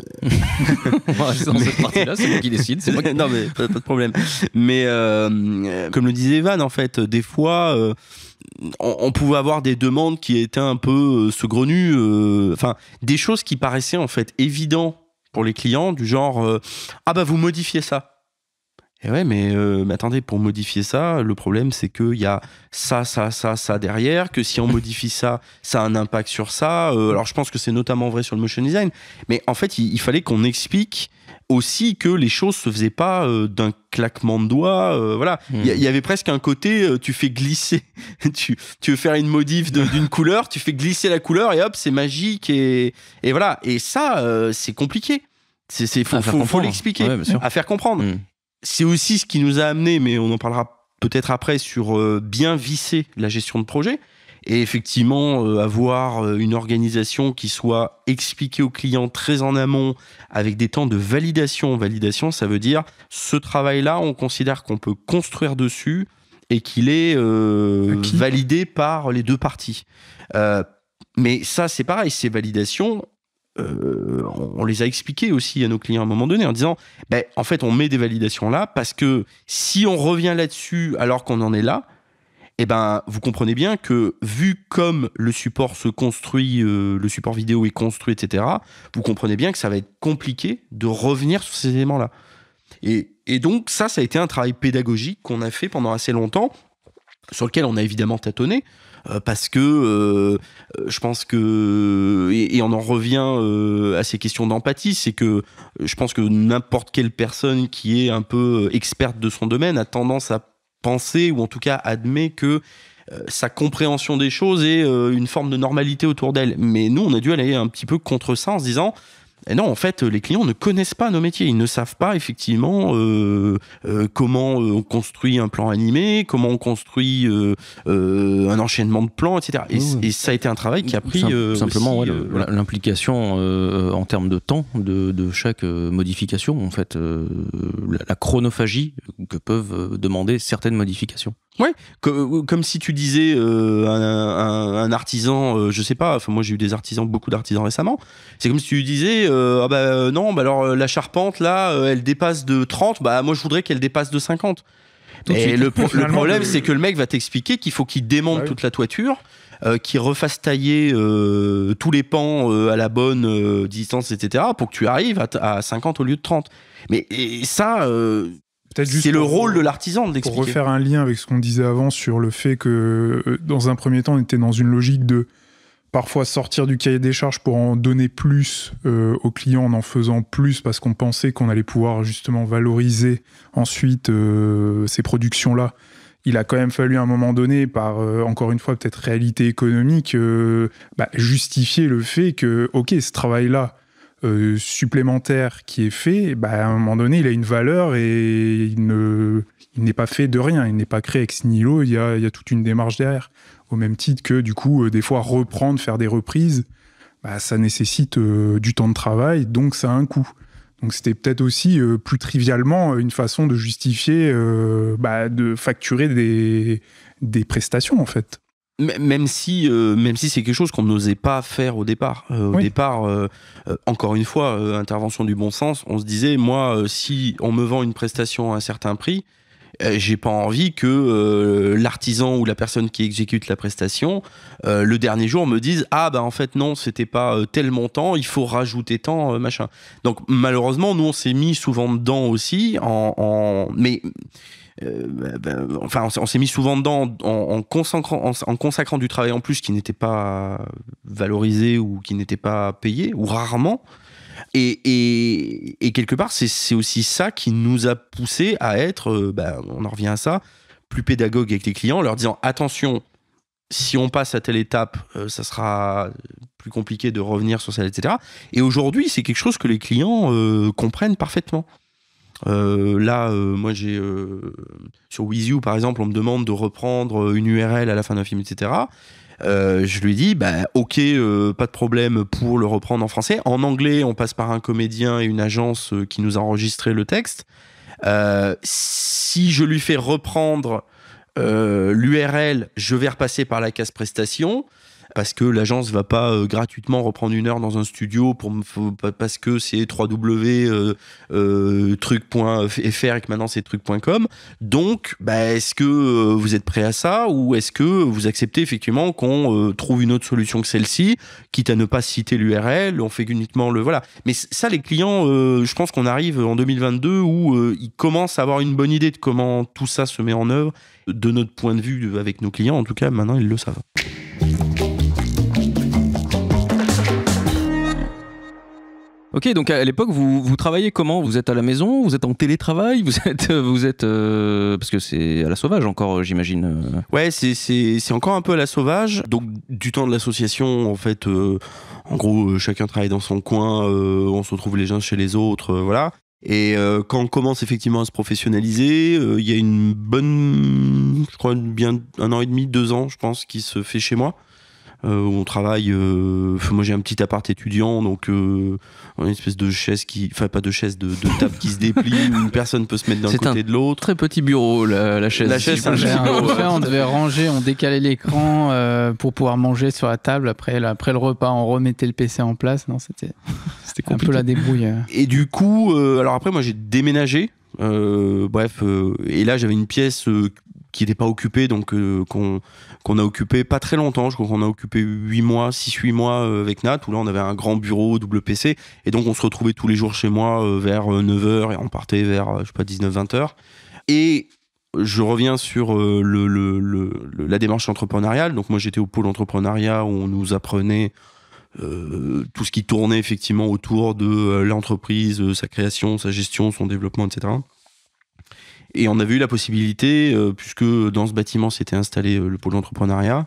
moi, <laughs> dans cette partie-là, c'est moi qui décide. non, mais pas, de problème. Mais euh, comme le disait Van, en fait, des fois. Euh, on, pouvait avoir des demandes qui étaient un peu euh, grenu enfin des choses qui paraissaient en fait évidentes pour les clients, du genre ah bah vous modifiez ça, eh ouais, mais, euh, mais, attendez, pour modifier ça, le problème c'est qu'il y a ça, ça, ça, ça derrière, que si on <laughs> modifie ça, ça a un impact sur ça. Euh, alors je pense que c'est notamment vrai sur le motion design, mais en fait, il, fallait qu'on explique aussi que les choses se faisaient pas euh, d'un claquement de doigts. Euh, voilà, hmm. il y, avait presque un côté, tu fais glisser, <laughs> tu, tu veux faire une modif d'une couleur, tu fais glisser la couleur et hop, c'est magique et, et voilà. Et ça, c'est compliqué. C'est faut, l'expliquer, à faire comprendre. Hmm c'est aussi ce qui nous a amené, mais on en parlera peut-être après, sur euh, bien visser la gestion de projet. Et effectivement, euh, avoir euh, une organisation qui soit expliquée aux clients très en amont, avec des temps de validation. Validation, ça veut dire ce travail-là, on considère qu'on peut construire dessus et qu'il est validé par les deux parties. mais ça, c'est pareil, ces validations, euh, on, les a expliqués aussi à nos clients à un moment donné en disant ben, en fait, on met des validations là parce que si on revient là-dessus alors qu'on en est là, eh ben, vous comprenez bien que vu comme le support se construit, euh, le support vidéo est construit, etc., vous comprenez bien que ça va être compliqué de revenir sur ces éléments-là. et donc, ça, ça a été un travail pédagogique qu'on a fait pendant assez longtemps, sur lequel on a évidemment tâtonné. Euh, parce que euh, je pense que et, on en revient euh, à ces questions d'empathie, c'est que je pense que n'importe quelle personne qui est un peu experte de son domaine a tendance à penser ou en tout cas admet que sa compréhension des choses est une forme de normalité autour d'elle. Mais nous, on a dû aller un petit peu contre ça en se disant, et non, en fait, les clients ne connaissent pas nos métiers. Ils ne savent pas effectivement euh, euh, comment euh, on construit un plan animé, comment on construit un enchaînement de plans, etc. Et, ça a été un travail qui a pris simplement l'implication en termes de temps de, chaque modification, en fait, la chronophagie que peuvent demander certaines modifications. Ouais, euh, comme, si tu disais euh, un, un, artisan, euh, je sais pas, enfin moi j'ai eu des artisans, beaucoup d'artisans récemment, c'est comme si tu disais, ah bah non, bah alors la charpente là, elle dépasse de 30, bah moi je voudrais qu'elle dépasse de 50. Et le, problème c'est que le mec va t'expliquer qu'il faut qu'il démonte bah toute la toiture, qu'il refasse tailler tous les pans à la bonne distance, etc., pour que tu arrives à, à 50 au lieu de 30. Mais ça, c'est le rôle de l'artisan de Pour refaire un lien avec ce qu'on disait avant sur le fait que, euh, dans un premier temps, on était dans une logique de parfois sortir du cahier des charges pour en donner plus euh, aux clients en en faisant plus parce qu'on pensait qu'on allait pouvoir justement valoriser ensuite euh, ces productions-là. Il a quand même fallu à un moment donné, par encore une fois peut-être réalité économique, bah, justifier le fait que, ok, ce travail-là, euh, supplémentaire qui est fait, eh ben, à un moment donné, il a une valeur et il n'est pas fait de rien, il n'est pas créé ex nihilo, il y a, toute une démarche derrière. Au même titre que, du coup, euh, des fois, reprendre, faire des reprises, bah, ça nécessite euh, du temps de travail, donc ça a un coût. Donc c'était peut-être aussi, plus trivialement, une façon de justifier, bah, de facturer des prestations, en fait même si, euh, même si c'est quelque chose qu'on n'osait pas faire au départ. Euh, au départ, euh, encore une fois, intervention du bon sens, on se disait, moi, si on me vend une prestation à un certain prix, j'ai pas envie que l'artisan ou la personne qui exécute la prestation, le dernier jour, me dise, ah bah en fait non, c'était pas tel montant, il faut rajouter tant, machin. Donc malheureusement, nous, on s'est mis souvent dedans aussi, en, en... mais euh, ben, ben, enfin, on, s'est mis souvent dedans en, consacrant, du travail en plus qui n'était pas valorisé ou qui n'était pas payé, ou rarement. Et, quelque part, c'est aussi ça qui nous a poussé à être, euh, ben, on en revient à ça, plus pédagogue avec les clients, leur disant attention, si on passe à telle étape, euh, ça sera plus compliqué de revenir sur celle, etc. Et aujourd'hui, c'est quelque chose que les clients comprennent parfaitement. Euh, là, euh, moi, j'ai euh, sur WizU, par exemple, on me demande de reprendre une URL à la fin d'un film, etc. je lui dis, bah, ok, pas de problème pour le reprendre en français. En anglais, on passe par un comédien et une agence qui nous a enregistré le texte. si je lui fais reprendre l'URL, je vais repasser par la case prestation parce que l'agence va pas euh, gratuitement reprendre une heure dans un studio pour, parce que c'est www.truc.fr euh, euh, et que maintenant c'est truc.com. Donc, bah, est-ce que vous êtes prêt à ça ou est-ce que vous acceptez effectivement qu'on trouve une autre solution que celle-ci, quitte à ne pas citer l'URL, on fait uniquement le voilà. Mais ça, les clients, je pense qu'on arrive en 2022 où ils commencent à avoir une bonne idée de comment tout ça se met en œuvre. De notre point de vue, avec nos clients, en tout cas, maintenant ils le savent. Ok, donc à l'époque, vous, vous travaillez comment Vous êtes à la maison Vous êtes en télétravail Vous êtes. Euh, vous êtes euh, parce que c'est à la sauvage encore, euh, j'imagine. Ouais, c'est encore un peu à la sauvage. Donc, du temps de l'association, en fait, en gros, chacun travaille dans son coin, on se retrouve les uns chez les autres, voilà. Et quand on commence effectivement à se professionnaliser, il y a une bonne, je crois, bien un an et demi, deux ans, je pense, qui se fait chez moi. Euh, où on travaille. Euh, moi, j'ai un petit appart étudiant, donc euh, une espèce de chaise qui, enfin pas de chaise, de, table qui se déplie <laughs> où une personne peut se mettre d'un côté de l'autre. Très petit bureau, la, la chaise. La chaise, un, on devait <laughs> ranger, on décalait l'écran pour pouvoir manger sur la table. Après, après le repas, on remettait le PC en place. Non, c'était <laughs> un peu la débrouille. Et du coup, alors après, moi, j'ai déménagé. bref, et là j'avais une pièce qui n'était pas occupé, donc euh, qu'on a occupé pas très longtemps. Je crois qu'on a occupé 8 mois, 6-8 mois euh, avec Nat, où là on avait un grand bureau double PC, et donc on se retrouvait tous les jours chez moi euh, vers 9h et on partait vers, je sais pas, 19-20h. Et je reviens sur le, la démarche entrepreneuriale. Donc moi j'étais au pôle entrepreneuriat où on nous apprenait tout ce qui tournait effectivement autour de l'entreprise, sa création, sa gestion, son développement, etc. Et on avait eu la possibilité, euh, puisque dans ce bâtiment s'était installé euh, le pôle entrepreneuriat,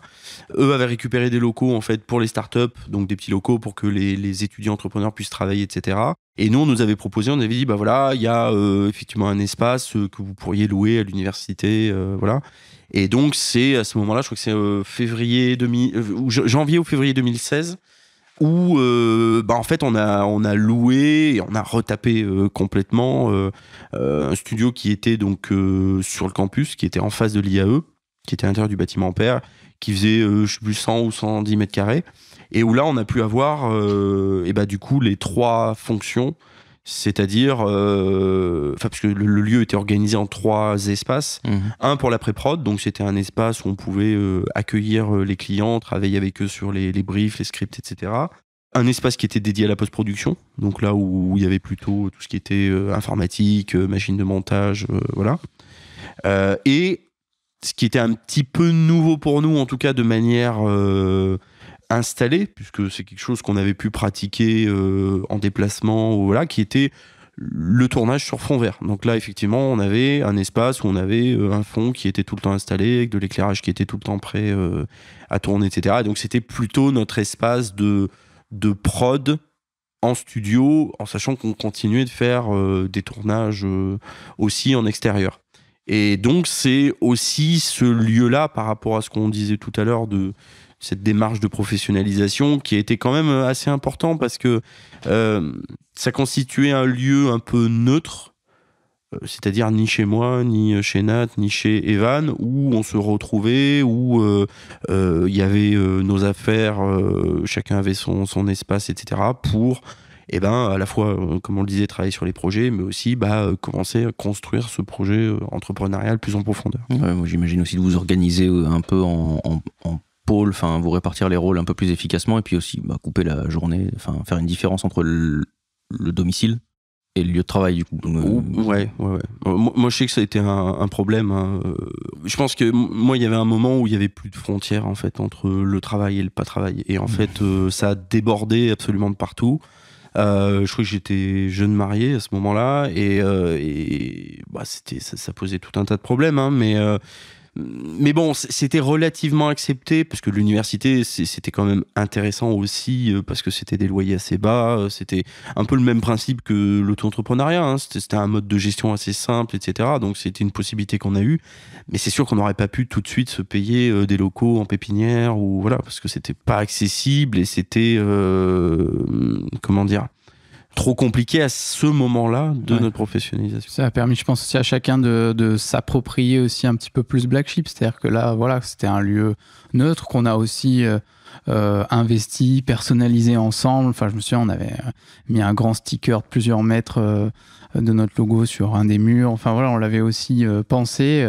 eux avaient récupéré des locaux en fait pour les startups, donc des petits locaux pour que les, étudiants entrepreneurs puissent travailler, etc. Et nous, on nous avait proposé, on avait dit, bah voilà, il y a euh, effectivement un espace que vous pourriez louer à l'université, voilà. Et donc c'est à ce moment-là, je crois que c'est février 2000, janvier ou février 2016 où euh, bah, en fait on a, loué et on a retapé euh, complètement euh, un studio qui était donc sur le campus, qui était en face de l'IAE, qui était à l'intérieur du bâtiment Père, qui faisait je sais plus 100 ou 110 mètres carrés, et où là on a pu avoir et bah, du coup les trois fonctions c'est-à-dire, euh, parce que le, lieu était organisé en trois espaces. Mhm. Un pour la pré prod donc c'était un espace où on pouvait euh, accueillir euh, les clients, travailler avec eux sur les, briefs, les scripts, etc. Un espace qui était dédié à la post-production, donc là où, il y avait plutôt tout ce qui était informatique, machine de montage, voilà. et ce qui était un petit peu nouveau pour nous, en tout cas de manière installé, puisque c'est quelque chose qu'on avait pu pratiquer euh, en déplacement, voilà, qui était le tournage sur fond vert. Donc là, effectivement, on avait un espace où on avait euh, un fond qui était tout le temps installé, avec de l'éclairage qui était tout le temps prêt euh, à tourner, etc. donc c'était plutôt notre espace de, de prod en studio, en sachant qu'on continuait de faire des tournages aussi en extérieur. Et donc c'est aussi ce lieu-là, par rapport à ce qu'on disait tout à l'heure de cette démarche de professionnalisation qui a été quand même euh, assez important parce que euh, ça constituait un lieu un peu neutre, euh, c'est-à-dire ni chez moi, ni chez Nat, ni chez Evan, où on se retrouvait, où il y avait nos affaires, chacun avait son, son espace, etc., pour et eh ben, à la fois, comme on le disait, travailler sur les projets, mais aussi bah, commencer à construire ce projet entrepreneurial plus en profondeur. j'imagine aussi de vous organiser un peu en, en enfin vous répartir les rôles un peu plus efficacement et puis aussi bah, couper la journée, enfin faire une différence entre le, domicile et le lieu de travail du coup. Euh, ouais, euh, Moi, je sais que ça a été un, problème. Hein, euh, je pense que moi il y avait un moment où il y avait plus de frontières en fait entre le travail et le pas travail et en mm. fait ça a débordé absolument de partout. je crois que j'étais jeune marié à ce moment-là et, bah, c'était ça, posait tout un tas de problèmes hein, mais mais bon, c'était relativement accepté parce que l'université, c'était quand même intéressant aussi euh, parce que c'était des loyers assez bas. Euh, c'était un peu le même principe que l'auto-entrepreneuriat. Hein. C'était un mode de gestion assez simple, etc. Donc c'était une possibilité qu'on a eue. Mais c'est sûr qu'on n'aurait pas pu tout de suite se payer euh, des locaux en pépinière ou voilà parce que c'était pas accessible et c'était comment dire trop compliqué à ce moment-là de notre professionnalisation. Ça a permis, je pense, aussi à chacun de, s'approprier aussi un petit peu plus Black Sheep. C'est-à-dire que là, voilà, c'était un lieu neutre qu'on a aussi euh, euh, investi, personnalisé ensemble. Enfin, je me souviens, on avait euh, mis un grand sticker de plusieurs mètres de notre logo sur un des murs. Enfin, voilà, on l'avait aussi pensé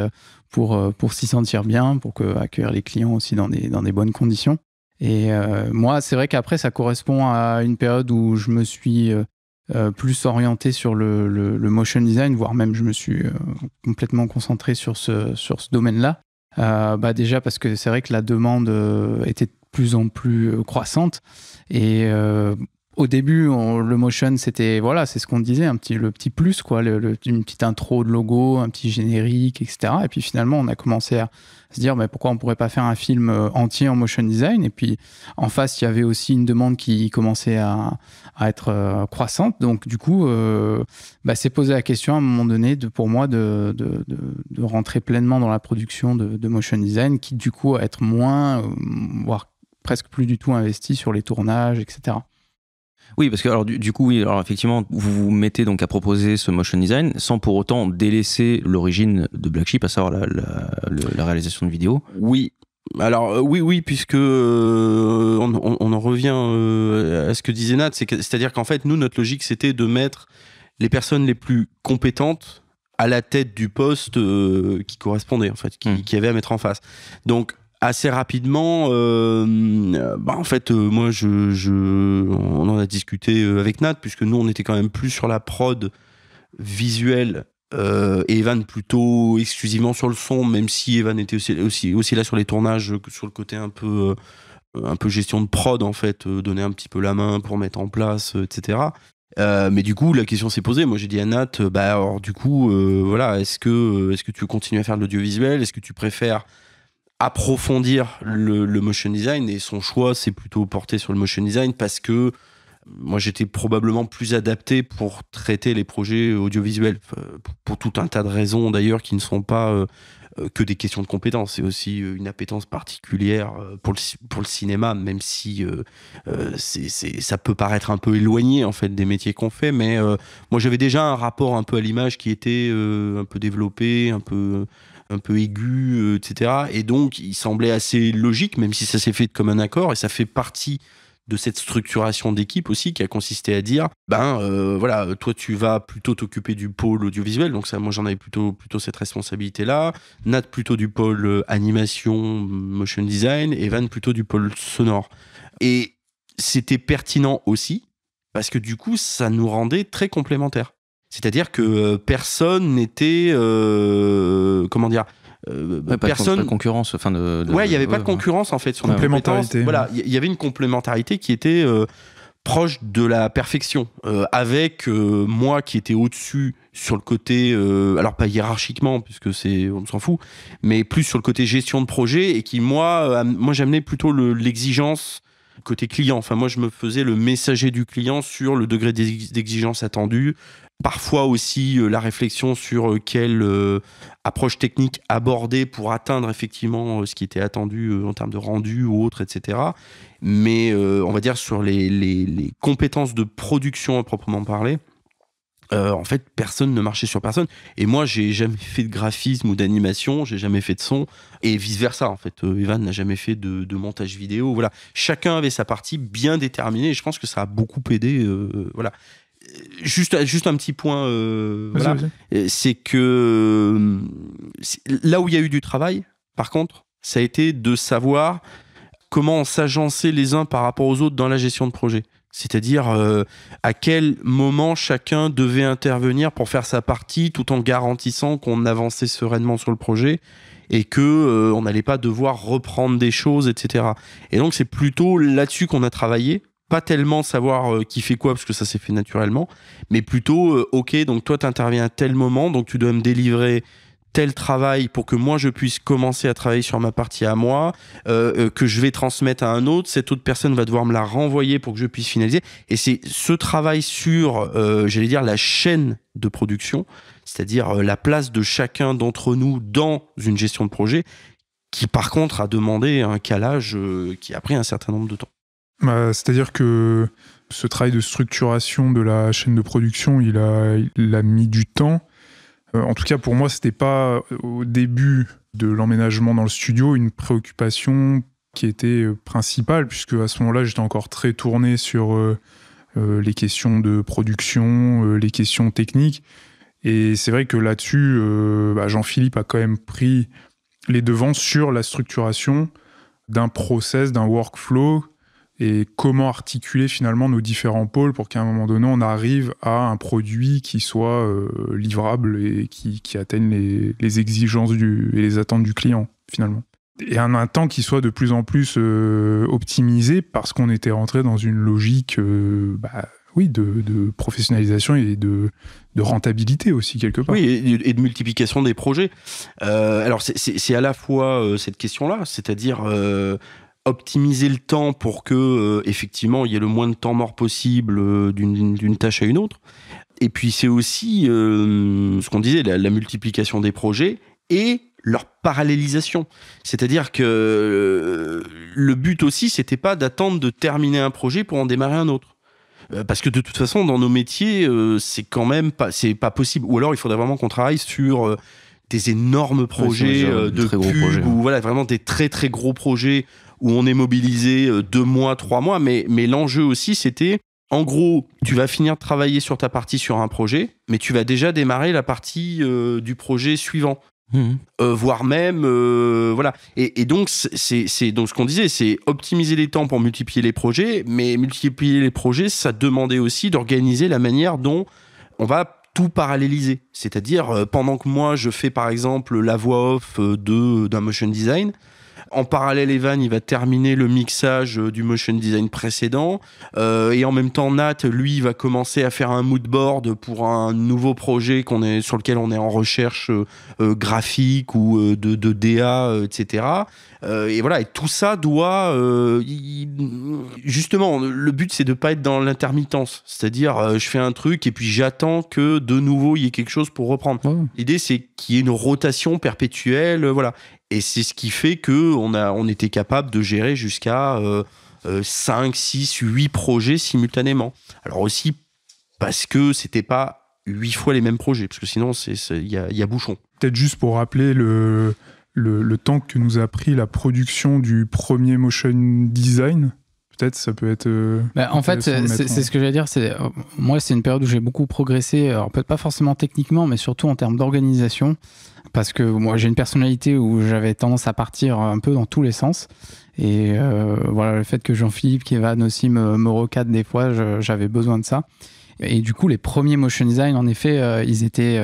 pour, pour s'y sentir bien, pour que, accueillir les clients aussi dans des, dans des bonnes conditions. Et moi, c'est vrai qu'après, ça correspond à une période où je me suis euh, plus orienté sur le, motion design, voire même je me suis euh, complètement concentré sur ce, sur ce domaine-là. Euh, bah déjà parce que c'est vrai que la demande était de plus en plus croissante et au début, le motion, c'était voilà, c'est ce qu'on disait, un petit, le petit plus, quoi, une petite intro de logo, un petit générique, etc. Et puis finalement, on a commencé à se dire, mais pourquoi on pourrait pas faire un film euh, entier en motion design Et puis en face, il y avait aussi une demande qui commençait à, être euh, croissante. Donc du coup, c'est euh, bah, posé la question à un moment donné, de, pour moi, de, rentrer pleinement dans la production de, de, motion design, qui du coup à être moins, voire presque plus du tout investi sur les tournages, etc. Oui, parce que alors du, coup, alors effectivement, vous vous mettez donc à proposer ce motion design sans pour autant délaisser l'origine de Black Sheep, à savoir la, réalisation de vidéos. Oui, alors euh, oui, oui, puisque euh, on, en revient euh, à ce que disait Nat, c'est-à-dire qu'en fait, nous, notre logique, c'était de mettre les personnes les plus compétentes à la tête du poste qui correspondait, en fait, qui, hmm. qui avait à mettre en face. Donc, assez rapidement, euh, euh, bah en fait, euh, moi, je, on en a discuté avec Nat, puisque nous, on était quand même plus sur la prod visuelle et Evan plutôt exclusivement sur le son, même si Evan était aussi, aussi, là sur les tournages, sur le côté un peu, un peu gestion de prod, en fait, donner un petit peu la main pour mettre en place, etc. mais du coup, la question s'est posée. Moi, j'ai dit à Nat, bah, alors, du coup, voilà, est-ce que, est-ce que tu continues à faire de l'audiovisuel Est-ce que tu préfères approfondir le, motion design et son choix s'est plutôt porté sur le motion design parce que euh, moi j'étais probablement plus adapté pour traiter les projets audiovisuels euh, pour tout un tas de raisons d'ailleurs qui ne sont pas euh, que des questions de compétences, c'est aussi une appétence particulière pour le, pour le cinéma, même si c'est ça peut paraître un peu éloigné en fait des métiers qu'on fait. Mais moi, j'avais déjà un rapport un peu à l'image qui était un peu développé, un peu un peu aigu, euh, etc. Et donc, il semblait assez logique, même si ça s'est fait comme un accord, et ça fait partie de cette structuration d'équipe aussi qui a consisté à dire ben euh, voilà toi tu vas plutôt t'occuper du pôle audiovisuel donc ça moi j'en avais plutôt plutôt cette responsabilité là Nat plutôt du pôle euh, animation motion design et Van plutôt du pôle sonore et c'était pertinent aussi parce que du coup ça nous rendait très complémentaires c'est-à-dire que euh, personne n'était. Euh, comment dire Il n'y personne pas de concurrence enfin de, ouais il n'y avait pas de concurrence en fait sur complémentarité voilà il y avait une complémentarité qui était euh, proche de la perfection avec moi qui était au-dessus sur le côté alors pas hiérarchiquement puisque c'est on s'en fout mais plus sur le côté gestion de projet et qui moi moi j'amenais plutôt l'exigence côté client. Enfin, moi, je me faisais le messager du client sur le degré d'exigence attendu, parfois aussi euh, la réflexion sur euh, quelle euh, approche technique aborder pour atteindre effectivement ce qui était attendu en termes de rendu ou autre, etc. Mais on va dire sur les, les compétences de production à proprement parler, euh, en fait, personne ne marchait sur personne. Et moi, j'ai jamais fait de graphisme ou d'animation, j'ai jamais fait de son, et vice versa. En fait, Ivan euh, n'a jamais fait de, montage vidéo. Voilà, chacun avait sa partie bien déterminée. Et je pense que ça a beaucoup aidé. Euh, voilà, juste, un petit point. C'est que là où il y a eu du travail, par contre, ça a été de savoir comment s'agencer les uns par rapport aux autres dans la gestion de projet. C'est-à-dire euh, à quel moment chacun devait intervenir pour faire sa partie tout en garantissant qu'on avançait sereinement sur le projet et que euh, on n'allait pas devoir reprendre des choses, etc. Et donc c'est plutôt là-dessus qu'on a travaillé, pas tellement savoir euh, qui fait quoi parce que ça s'est fait naturellement, mais plutôt ok donc toi interviens à tel moment donc tu dois me délivrer tel travail pour que moi je puisse commencer à travailler sur ma partie à moi, euh, euh, que je vais transmettre à un autre, cette autre personne va devoir me la renvoyer pour que je puisse finaliser. Et c'est ce travail sur, euh, j'allais dire, la chaîne de production, c'est-à-dire la place de chacun d'entre nous dans une gestion de projet, qui par contre a demandé un calage qui a pris un certain nombre de temps. Bah, c'est-à-dire que ce travail de structuration de la chaîne de production, il a, il a mis du temps euh, en tout cas, pour moi, c'était pas euh, au début de l'emménagement dans le studio une préoccupation qui était euh, principale, puisque à ce moment-là, j'étais encore très tourné sur les questions de production, les questions techniques. Et c'est vrai que là-dessus, bah, Jean-Philippe a quand même pris les devants sur la structuration d'un process, d'un workflow et comment articuler finalement nos différents pôles pour qu'à un moment donné, on arrive à un produit qui soit euh, livrable et qui, atteigne les, exigences et les attentes du client finalement. Et un, temps qui soit de plus en plus euh, optimisé parce qu'on était rentré dans une logique euh, bah, oui, de, professionnalisation et de, rentabilité aussi, quelque part. Oui, et, de multiplication des projets. alors, c'est à la fois cette question-là, c'est-à-dire optimiser le temps pour que euh, effectivement il y ait le moins de temps mort possible euh, d'une tâche à une autre. Et puis c'est aussi euh, ce qu'on disait, la, multiplication des projets et leur parallélisation. C'est-à-dire que le but aussi, c'était pas d'attendre de terminer un projet pour en démarrer un autre. Parce que de toute façon, dans nos métiers, c'est quand même pas, c'est pas possible. Ou alors, il faudrait vraiment qu'on travaille sur des énormes projets de pub, ou voilà, vraiment des très très gros projets où on est mobilisé euh, deux mois, trois mois, mais, mais l'enjeu aussi, c'était, en gros, tu vas finir de travailler sur ta partie sur un projet, mais tu vas déjà démarrer la partie euh, du projet suivant. Mhm. Euh, voire même voilà et, donc c'est donc ce qu'on disait c'est optimiser les temps pour multiplier les projets mais multiplier les projets ça demandait aussi d'organiser la manière dont on va tout paralléliser c'est-à-dire pendant que moi je fais par exemple la voix off de d'un motion design en parallèle, Evan, il va terminer le mixage euh, du motion design précédent. Euh, et en même temps, Nat, lui, va commencer à faire un mood board pour un nouveau projet qu'on est, sur lequel on est en recherche euh, graphique ou de, de DA, etc. et voilà, et tout ça doit... justement, le but, c'est de pas être dans l'intermittence. C'est-à-dire, je fais un truc et puis j'attends que de nouveau, il y ait quelque chose pour reprendre. L'idée, c'est qu'il y ait une rotation perpétuelle. voilà. Et c'est ce qui fait qu'on on, était capable de gérer jusqu'à 5, 6, 8 projets simultanément. Alors aussi parce que c'était pas 8 fois les mêmes projets, parce que sinon il y a, y a bouchon. Peut-être juste pour rappeler le, temps que nous a pris la production du premier motion design, peut-être ça peut être. Euh, bah, en fait, c'est ce que j'allais dire. Euh, moi, c'est une période où j'ai beaucoup progressé. Alors peut-être pas forcément techniquement, mais surtout en termes d'organisation, parce que moi, j'ai une personnalité où j'avais tendance à partir un peu dans tous les sens. Et euh, voilà, le fait que Jean-Philippe Kevan aussi me, me des fois, j'avais besoin de ça. Et du coup, les premiers motion design, en effet, ils étaient,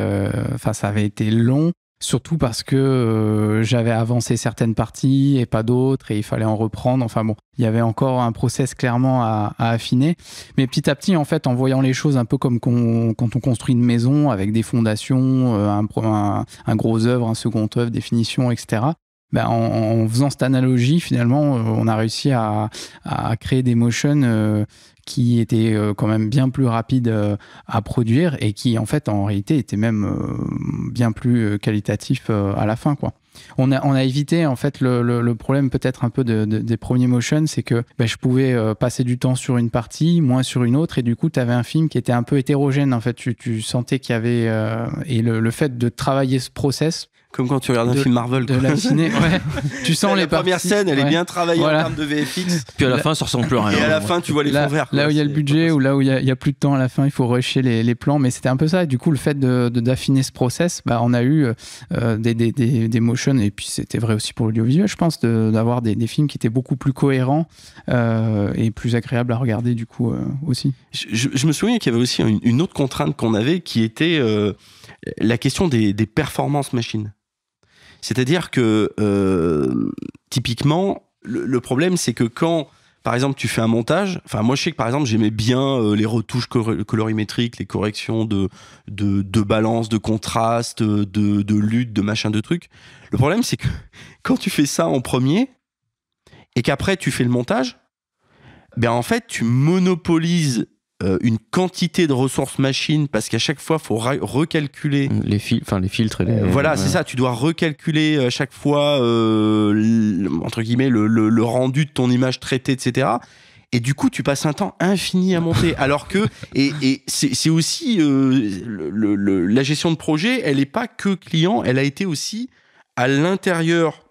enfin, ça avait été long surtout parce que euh, j'avais avancé certaines parties et pas d'autres, et il fallait en reprendre. Enfin bon, il y avait encore un process clairement à, affiner. Mais petit à petit, en fait, en voyant les choses un peu comme quand on construit une maison avec des fondations, euh, un, un gros œuvre, un second œuvre, des finitions, etc., bah, en, faisant cette analogie, finalement, euh, on a réussi à, créer des motions euh, qui étaient euh, quand même bien plus rapides à produire et qui, en fait, en réalité, étaient même bien plus qualitatifs à la fin, quoi. On a, on a, évité en fait le, problème peut-être un peu des premiers motions, c'est que ben, je pouvais passer du temps sur une partie, moins sur une autre, et du coup tu avais un film qui était un peu hétérogène en fait. Tu, sentais qu'il y avait et le, le, fait de travailler ce process comme quand tu regardes un film Marvel. De la <laughs> tu sens les La première scène, elle est bien travaillée en termes de VFX. <laughs> Puis à la, fin, ça ressemble plus à rien. Et à la hein. fin, tu vois les fonds verts. Là où il y a le budget, ou là où il y, a plus de temps à la fin, il faut rusher les, les plans. Mais c'était un peu ça. Et du coup, le fait d'affiner de, d'affiner ce process, bah, on a eu euh, des, des, des, des, motions, et puis c'était vrai aussi pour l'audiovisuel, je pense, d'avoir des, films qui étaient beaucoup plus cohérents euh, et plus agréables à regarder, du coup, euh, aussi. Je, me souviens qu'il y avait aussi une, une autre contrainte qu'on avait qui était la question des performances machines. C'est-à-dire que, euh, typiquement, le, problème, c'est que quand par exemple, tu fais un montage. Enfin, moi, je sais que par exemple, j'aimais bien euh, les retouches colorimétriques, les corrections de, de, balance, de contraste, de, lutte, de machin, de trucs. Le problème, c'est que <laughs> quand tu fais ça en premier et qu'après tu fais le montage, ben en fait, tu monopolises euh, une quantité de ressources machines parce qu'à chaque fois, il faut recalculer. Les, fil les filtres. Euh, voilà, c'est ça. Tu dois recalculer à euh, chaque fois, entre guillemets, le, rendu de ton image traitée, etc. Et du coup, tu passes un temps infini à monter. <laughs> alors que, et, et c'est aussi la gestion de projet, elle n'est pas que client, elle a été aussi à l'intérieur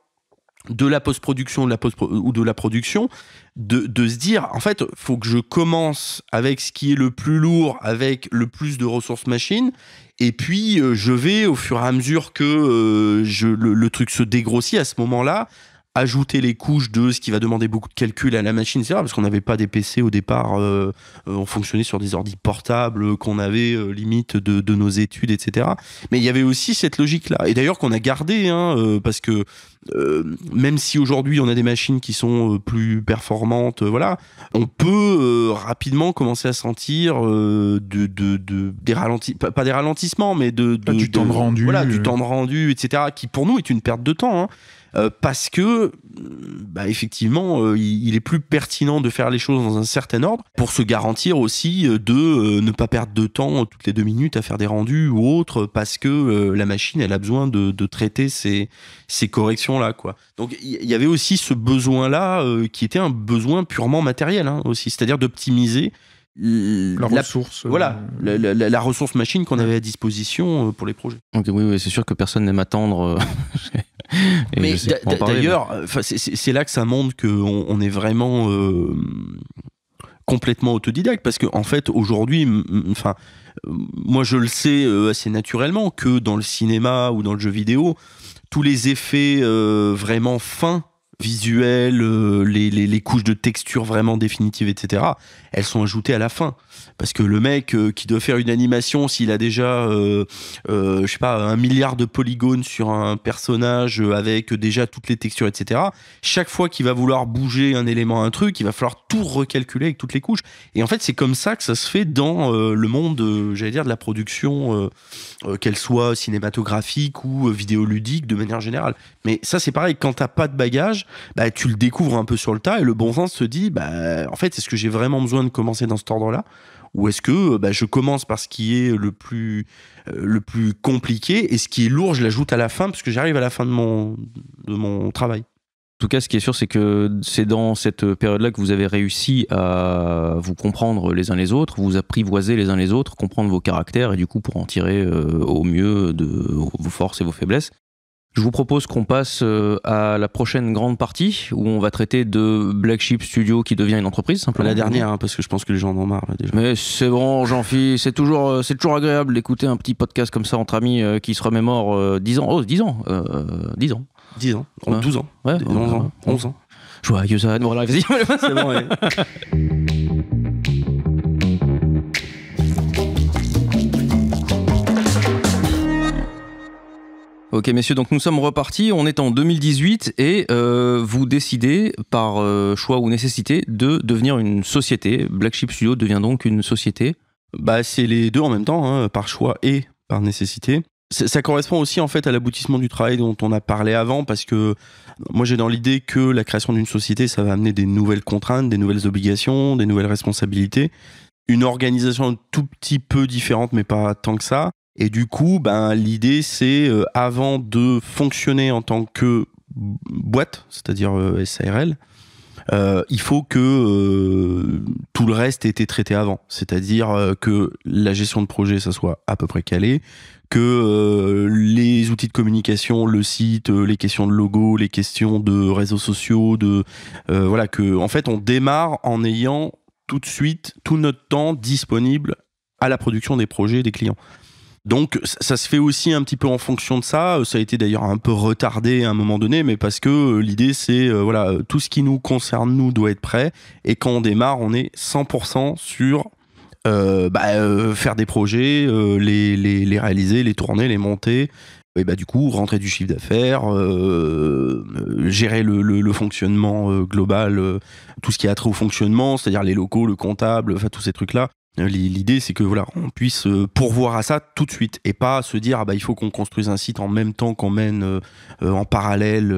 de la post-production ou de la production, de, se dire, en fait, faut que je commence avec ce qui est le plus lourd, avec le plus de ressources machines, et puis euh, je vais, au fur et à mesure que euh, le, truc se dégrossit à ce moment-là, ajouter les couches de ce qui va demander beaucoup de calcul à la machine, etc. Parce qu'on n'avait pas des PC au départ, euh, euh, on fonctionnait sur des ordi portables qu'on avait euh, limite de, nos études, etc. Mais il y avait aussi cette logique-là. Et d'ailleurs qu'on a gardé, hein, parce que même si aujourd'hui on a des machines qui sont plus performantes, voilà, on peut rapidement commencer à sentir de, de, de, des ralentis, pas, des ralentissements, mais de, ah, du temps de rendu, voilà, du temps de rendu, etc. Qui pour nous est une perte de temps. Hein. Euh, parce que, bah, effectivement, euh, il, est plus pertinent de faire les choses dans un certain ordre pour se garantir aussi euh, de ne pas perdre de temps toutes les deux minutes à faire des rendus ou autre, parce que la machine, elle a besoin de, traiter ces, corrections-là. Quoi. Donc, il y, avait aussi ce besoin-là qui était un besoin purement matériel hein, aussi, c'est-à-dire d'optimiser la, ressource. Voilà, la, ressource machine qu'on avait à disposition pour les projets. oui, oui c'est sûr que personne n'aime attendre <laughs> mais d'ailleurs, c'est là que ça montre qu'on est vraiment euh, complètement autodidacte, parce qu'en en fait, aujourd'hui, enfin, moi je le sais euh, assez naturellement que dans le cinéma ou dans le jeu vidéo, tous les effets euh, vraiment fins visuels, les, les, couches de texture vraiment définitives, etc elles sont ajoutées à la fin. Parce que le mec euh, qui doit faire une animation, s'il a déjà, euh, euh, je sais pas, un milliard de polygones sur un personnage avec déjà toutes les textures, etc., chaque fois qu'il va vouloir bouger un élément, un truc, il va falloir tout recalculer avec toutes les couches. Et en fait, c'est comme ça que ça se fait dans le monde, j'allais dire, de la production, qu'elle soit cinématographique ou vidéoludique de manière générale. Mais ça, c'est pareil, quand t'as pas de bagage, bah, tu le découvres un peu sur le tas et le bon sens se dit, bah, en fait, est-ce que j'ai vraiment besoin de commencer dans cet ordre-là ou est-ce que euh, bah, je commence par ce qui est le plus, euh, le plus compliqué et ce qui est lourd, je l'ajoute à la fin parce que j'arrive à la fin de mon, de mon travail En tout cas, ce qui est sûr, c'est que c'est dans cette période-là que vous avez réussi à vous comprendre les uns les autres, vous apprivoiser les uns les autres, comprendre vos caractères et du coup pour en tirer euh, au mieux de vos forces et vos faiblesses. Je vous propose qu'on passe euh, à la prochaine grande partie où on va traiter de Black Sheep Studio qui devient une entreprise simplement. La dernière, hein, parce que je pense que les gens en ont marre déjà. Mais c'est bon, jean philippe c'est toujours, euh, c'est toujours agréable d'écouter un petit podcast comme ça entre amis euh, qui se remémore 10 ans. Oh, 10 ans euh, 10 ans. 10 ans. Ouais. 12 ans. 11 ans. Je vois, Joyeux Anne, voilà, vas-y. c'est bon, ouais. <laughs> Ok, messieurs, donc nous sommes repartis. On est en 2018 et euh, vous décidez, par euh, choix ou nécessité, de devenir une société. Black Sheep Studio devient donc une société. Bah, c'est les deux en même temps, hein, par choix et par nécessité. Ça, ça correspond aussi en fait à l'aboutissement du travail dont on a parlé avant parce que moi j'ai dans l'idée que la création d'une société ça va amener des nouvelles contraintes, des nouvelles obligations, des nouvelles responsabilités, une organisation un tout petit peu différente mais pas tant que ça, et du coup, ben, l'idée, c'est euh, avant de fonctionner en tant que boîte, c'est-à-dire euh, SARL, euh, il faut que tout le reste ait été traité avant. C'est-à-dire que la gestion de projet, ça soit à peu près calé, que les outils de communication, le site, les questions de logo, les questions de réseaux sociaux, de voilà que en fait on démarre en ayant tout de suite tout notre temps disponible à la production des projets des clients. Donc ça, se fait aussi un petit peu en fonction de ça. Euh, ça a été d'ailleurs un peu retardé à un moment donné, mais parce que euh, l'idée c'est euh, voilà tout ce qui nous concerne nous doit être prêt. Et quand on démarre, on est 100% sur bah, faire des projets, les, réaliser, les tourner, les monter. Et bah du coup rentrer du chiffre d'affaires, gérer le, le fonctionnement global, tout ce qui a trait au fonctionnement, c'est-à-dire les locaux, le comptable, enfin tous ces trucs là. Euh, l'idée, c'est que voilà, on puisse euh, pourvoir à ça tout de suite et pas se dire ah bah il faut qu'on construise un site en même temps qu'on mène euh, en parallèle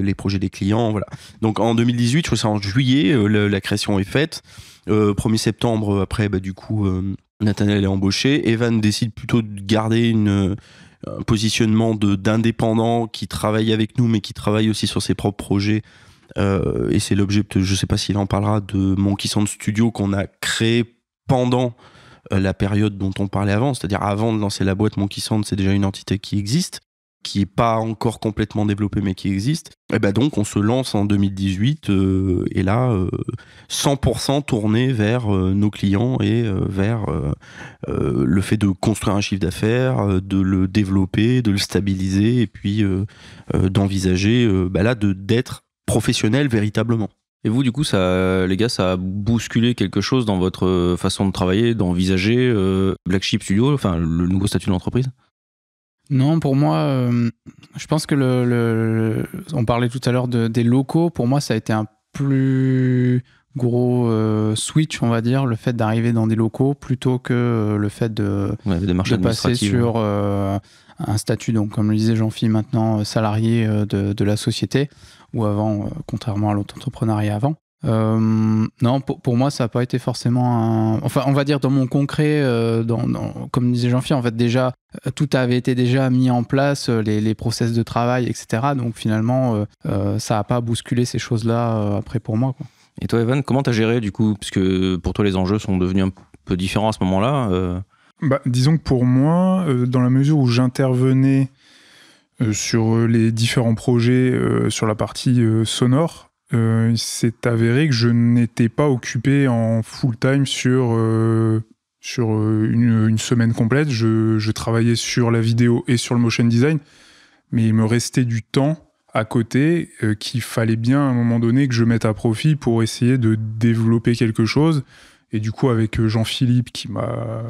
les projets des clients. Voilà. Donc en 2018, je crois en juillet, la, création est faite. 1er septembre, après, bah, du coup, Nathaniel est embauché. Evan décide plutôt de garder une, un positionnement d'indépendant qui travaille avec nous, mais qui travaille aussi sur ses propres projets. et c'est l'objet, je ne sais pas s'il en parlera, de Monkey Sound Studio qu'on a créé pendant euh, la période dont on parlait avant, c'est-à-dire avant de lancer la boîte Monkey Sand, c'est déjà une entité qui existe, qui n'est pas encore complètement développée mais qui existe. Et eh ben donc on se lance en 2018 euh, et là 100% euh, tourné vers nos clients et vers le fait de construire un chiffre d'affaires, de le développer, de le stabiliser et puis d'envisager bah d'être professionnel véritablement. Et vous, du coup, ça, les gars, ça a bousculé quelque chose dans votre euh, façon de travailler, d'envisager Blackship euh, Black Sheep Studio, enfin le nouveau statut de l'entreprise non, pour moi, euh, je pense que le, on parlait tout à l'heure des locaux. Pour moi, ça a été un plus gros switch, on va dire, le fait d'arriver dans des locaux plutôt que le fait de, de passer sur un statut, donc comme le disait Jean-Philippe maintenant, salarié de, la société ou avant, euh, contrairement à lauto avant. Euh, non, pour, moi, ça n'a pas été forcément un. Enfin, on va dire dans mon concret, euh, comme disait Jean-Pierre, en fait, déjà, tout avait été déjà mis en place, les, process de travail, etc. Donc finalement, ça n'a pas bousculé ces choses-là après pour moi. Et toi, Evan, comment tu as géré du coup Parce que pour toi, les enjeux sont devenus un peu différents à ce moment-là. Bah, disons que pour moi, dans la mesure où j'intervenais euh, sur euh, les différents projets, euh, sur la partie sonore, il s'est avéré que je n'étais pas occupé en full time sur une, semaine complète. Je, travaillais sur la vidéo et sur le motion design, mais il me restait du temps à côté qu'il fallait bien à un moment donné que je mette à profit pour essayer de développer quelque chose. Et du coup, avec Jean-Philippe qui m'a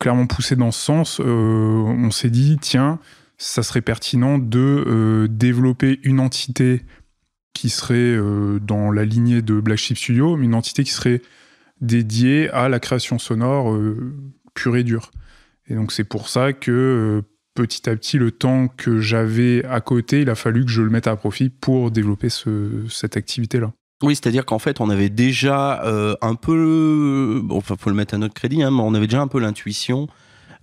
clairement poussé dans ce sens, on s'est dit, tiens, ça serait pertinent de euh, développer une entité qui serait euh, dans la lignée de Black Sheep Studio, mais une entité qui serait dédiée à la création sonore euh, pure et dure. Et donc c'est pour ça que petit à petit, le temps que j'avais à côté, il a fallu que je le mette à profit pour développer cette activité-là. Oui, c'est-à-dire qu'en fait, on avait déjà un peu, bon, enfin, faut le mettre à notre crédit, hein, mais on avait déjà un peu l'intuition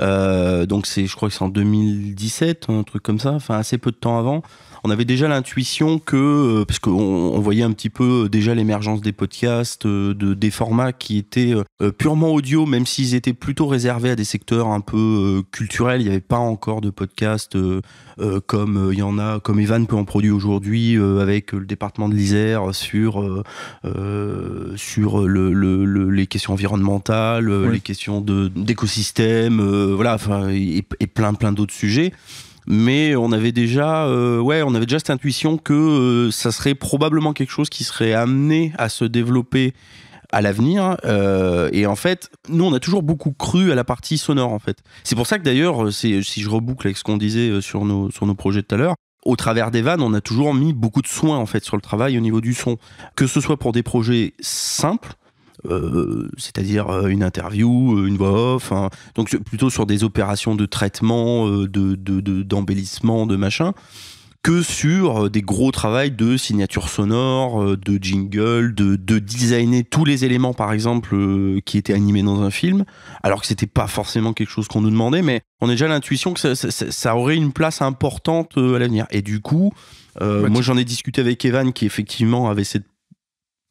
euh, donc c'est, je crois que c'est en 2017, un truc comme ça, enfin assez peu de temps avant on avait déjà l'intuition que, euh, parce qu'on on voyait un petit peu euh, déjà l'émergence des podcasts, euh, de, des formats qui étaient purement audio, même s'ils étaient plutôt réservés à des secteurs un peu culturels. Il n'y avait pas encore de podcasts comme il y en a, comme Evan peut en produire aujourd'hui avec le département de l'Isère sur, sur les questions environnementales, les questions d'écosystème, voilà, et, et plein plein d'autres sujets mais on avait déjà, euh, ouais, on avait déjà cette intuition que euh, ça serait probablement quelque chose qui serait amené à se développer à l'avenir. Euh, et en fait, nous, on a toujours beaucoup cru à la partie sonore, en fait. C'est pour ça que d'ailleurs, si je reboucle avec ce qu'on disait sur nos, sur nos projets tout à l'heure, au travers des vannes, on a toujours mis beaucoup de soin en fait sur le travail au niveau du son, que ce soit pour des projets simples euh, c'est-à-dire euh, une interview, euh, une voix off, hein. donc plutôt sur des opérations de traitement, d'embellissement, de, de, de, machin que sur des gros travaux de signature sonore, de jingle, de, de, designer tous les éléments, par exemple, qui étaient animés dans un film, alors que c'était pas forcément quelque chose qu'on nous demandait, mais on a déjà l'intuition que ça, aurait une place importante à l'avenir. Et du coup, moi j'en ai discuté avec Evan qui effectivement avait cette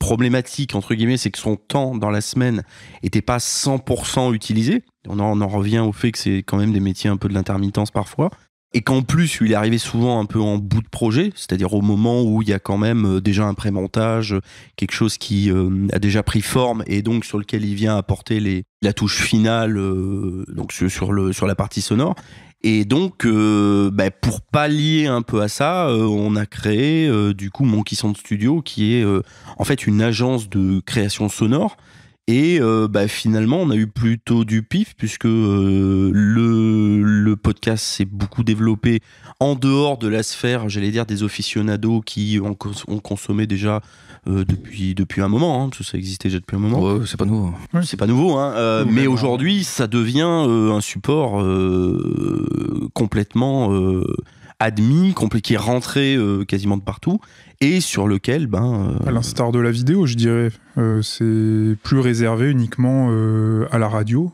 problématique, entre guillemets, c'est que son temps dans la semaine n'était pas 100% utilisé. On en, revient au fait que c'est quand même des métiers un peu de l'intermittence parfois. Et qu'en plus, il est arrivé souvent un peu en bout de projet, c'est-à-dire au moment où il y a quand même euh, déjà un pré-montage, quelque chose qui euh, a déjà pris forme et donc sur lequel il vient apporter les, la touche finale, euh, donc sur, le, sur la partie sonore. Et donc, euh, bah, pour pallier un peu à ça, euh, on a créé euh, du coup Monkey Sound Studio, qui est en fait une agence de création sonore. Et bah, finalement, on a eu plutôt du pif, puisque le, podcast s'est beaucoup développé en dehors de la sphère, j'allais dire, des aficionados qui ont consommé déjà euh, depuis, depuis un moment, tout hein. ça existait déjà depuis un moment. c'est pas nouveau. C'est pas nouveau, hein. euh, mais aujourd'hui, ça devient euh, un support complètement admis, est rentré quasiment de partout, et sur lequel... Ben, À l'instar de la vidéo, je dirais, c'est plus réservé uniquement à la radio.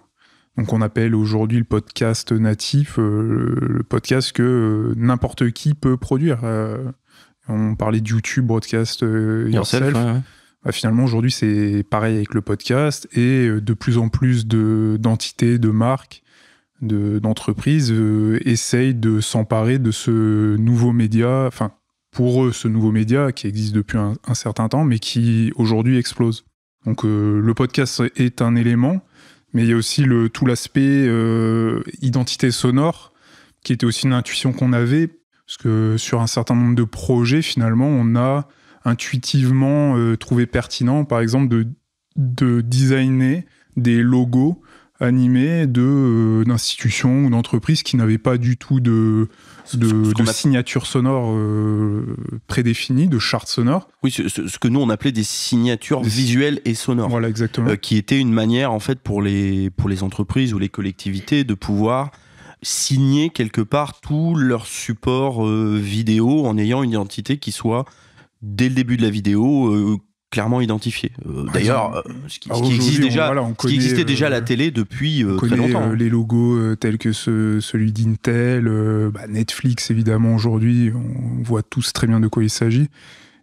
Donc on appelle aujourd'hui le podcast natif le podcast que n'importe qui peut produire. On parlait de YouTube, broadcast euh, yourself. Bah, finalement, aujourd'hui, c'est pareil avec le podcast et euh, de plus en plus d'entités, de, marques d'entreprises de, euh, essayent de s'emparer de ce nouveau média, enfin pour eux ce nouveau média qui existe depuis un, certain temps mais qui aujourd'hui explose. Donc le podcast est un élément, mais il y a aussi le, tout l'aspect identité sonore qui était aussi une intuition qu'on avait parce que sur un certain nombre de projets, finalement, on a intuitivement euh, trouvé pertinent, par exemple, de, designer des logos animés de euh, d'institutions ou d'entreprises qui n'avaient pas du tout de de, de signature sonore euh, prédéfinie, de charte sonore. Oui, ce, que nous on appelait des signatures visuelles et sonores. Voilà, exactement. qui était une manière en fait pour les pour les entreprises ou les collectivités de pouvoir signer quelque part tout leur support euh, vidéo en ayant une identité qui soit, dès le début de la vidéo, euh, clairement identifiée euh, ah, D'ailleurs, ce qui, existait déjà à la télé depuis longtemps. Hein. les logos tels que celui d'Intel, bah, Netflix évidemment aujourd'hui, on voit tous très bien de quoi il s'agit.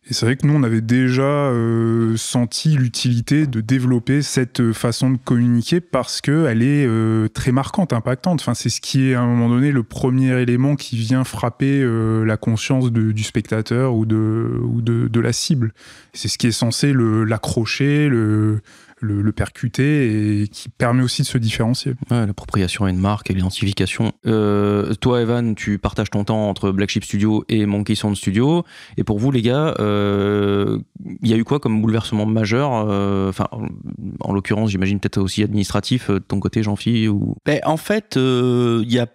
Et c'est vrai que nous, on avait déjà euh, senti l'utilité de développer cette euh, façon de communiquer parce qu'elle est euh, très marquante, impactante. Enfin, c'est ce qui est à un moment donné le premier élément qui vient frapper la conscience du spectateur ou de, ou de, de la cible. C'est ce qui est censé l'accrocher, le, le, percuter et qui permet aussi de se différencier. Ouais, l'appropriation à une marque et l'identification. Euh, toi, Evan, tu partages ton temps entre Black Sheep Studio et Monkey Sound Studio. Et pour vous, les gars, euh, il y a eu quoi comme bouleversement majeur euh, Enfin, en l'occurrence, j'imagine peut-être aussi administratif de ton côté, Jean-Phi ou... Ben, en fait, il y a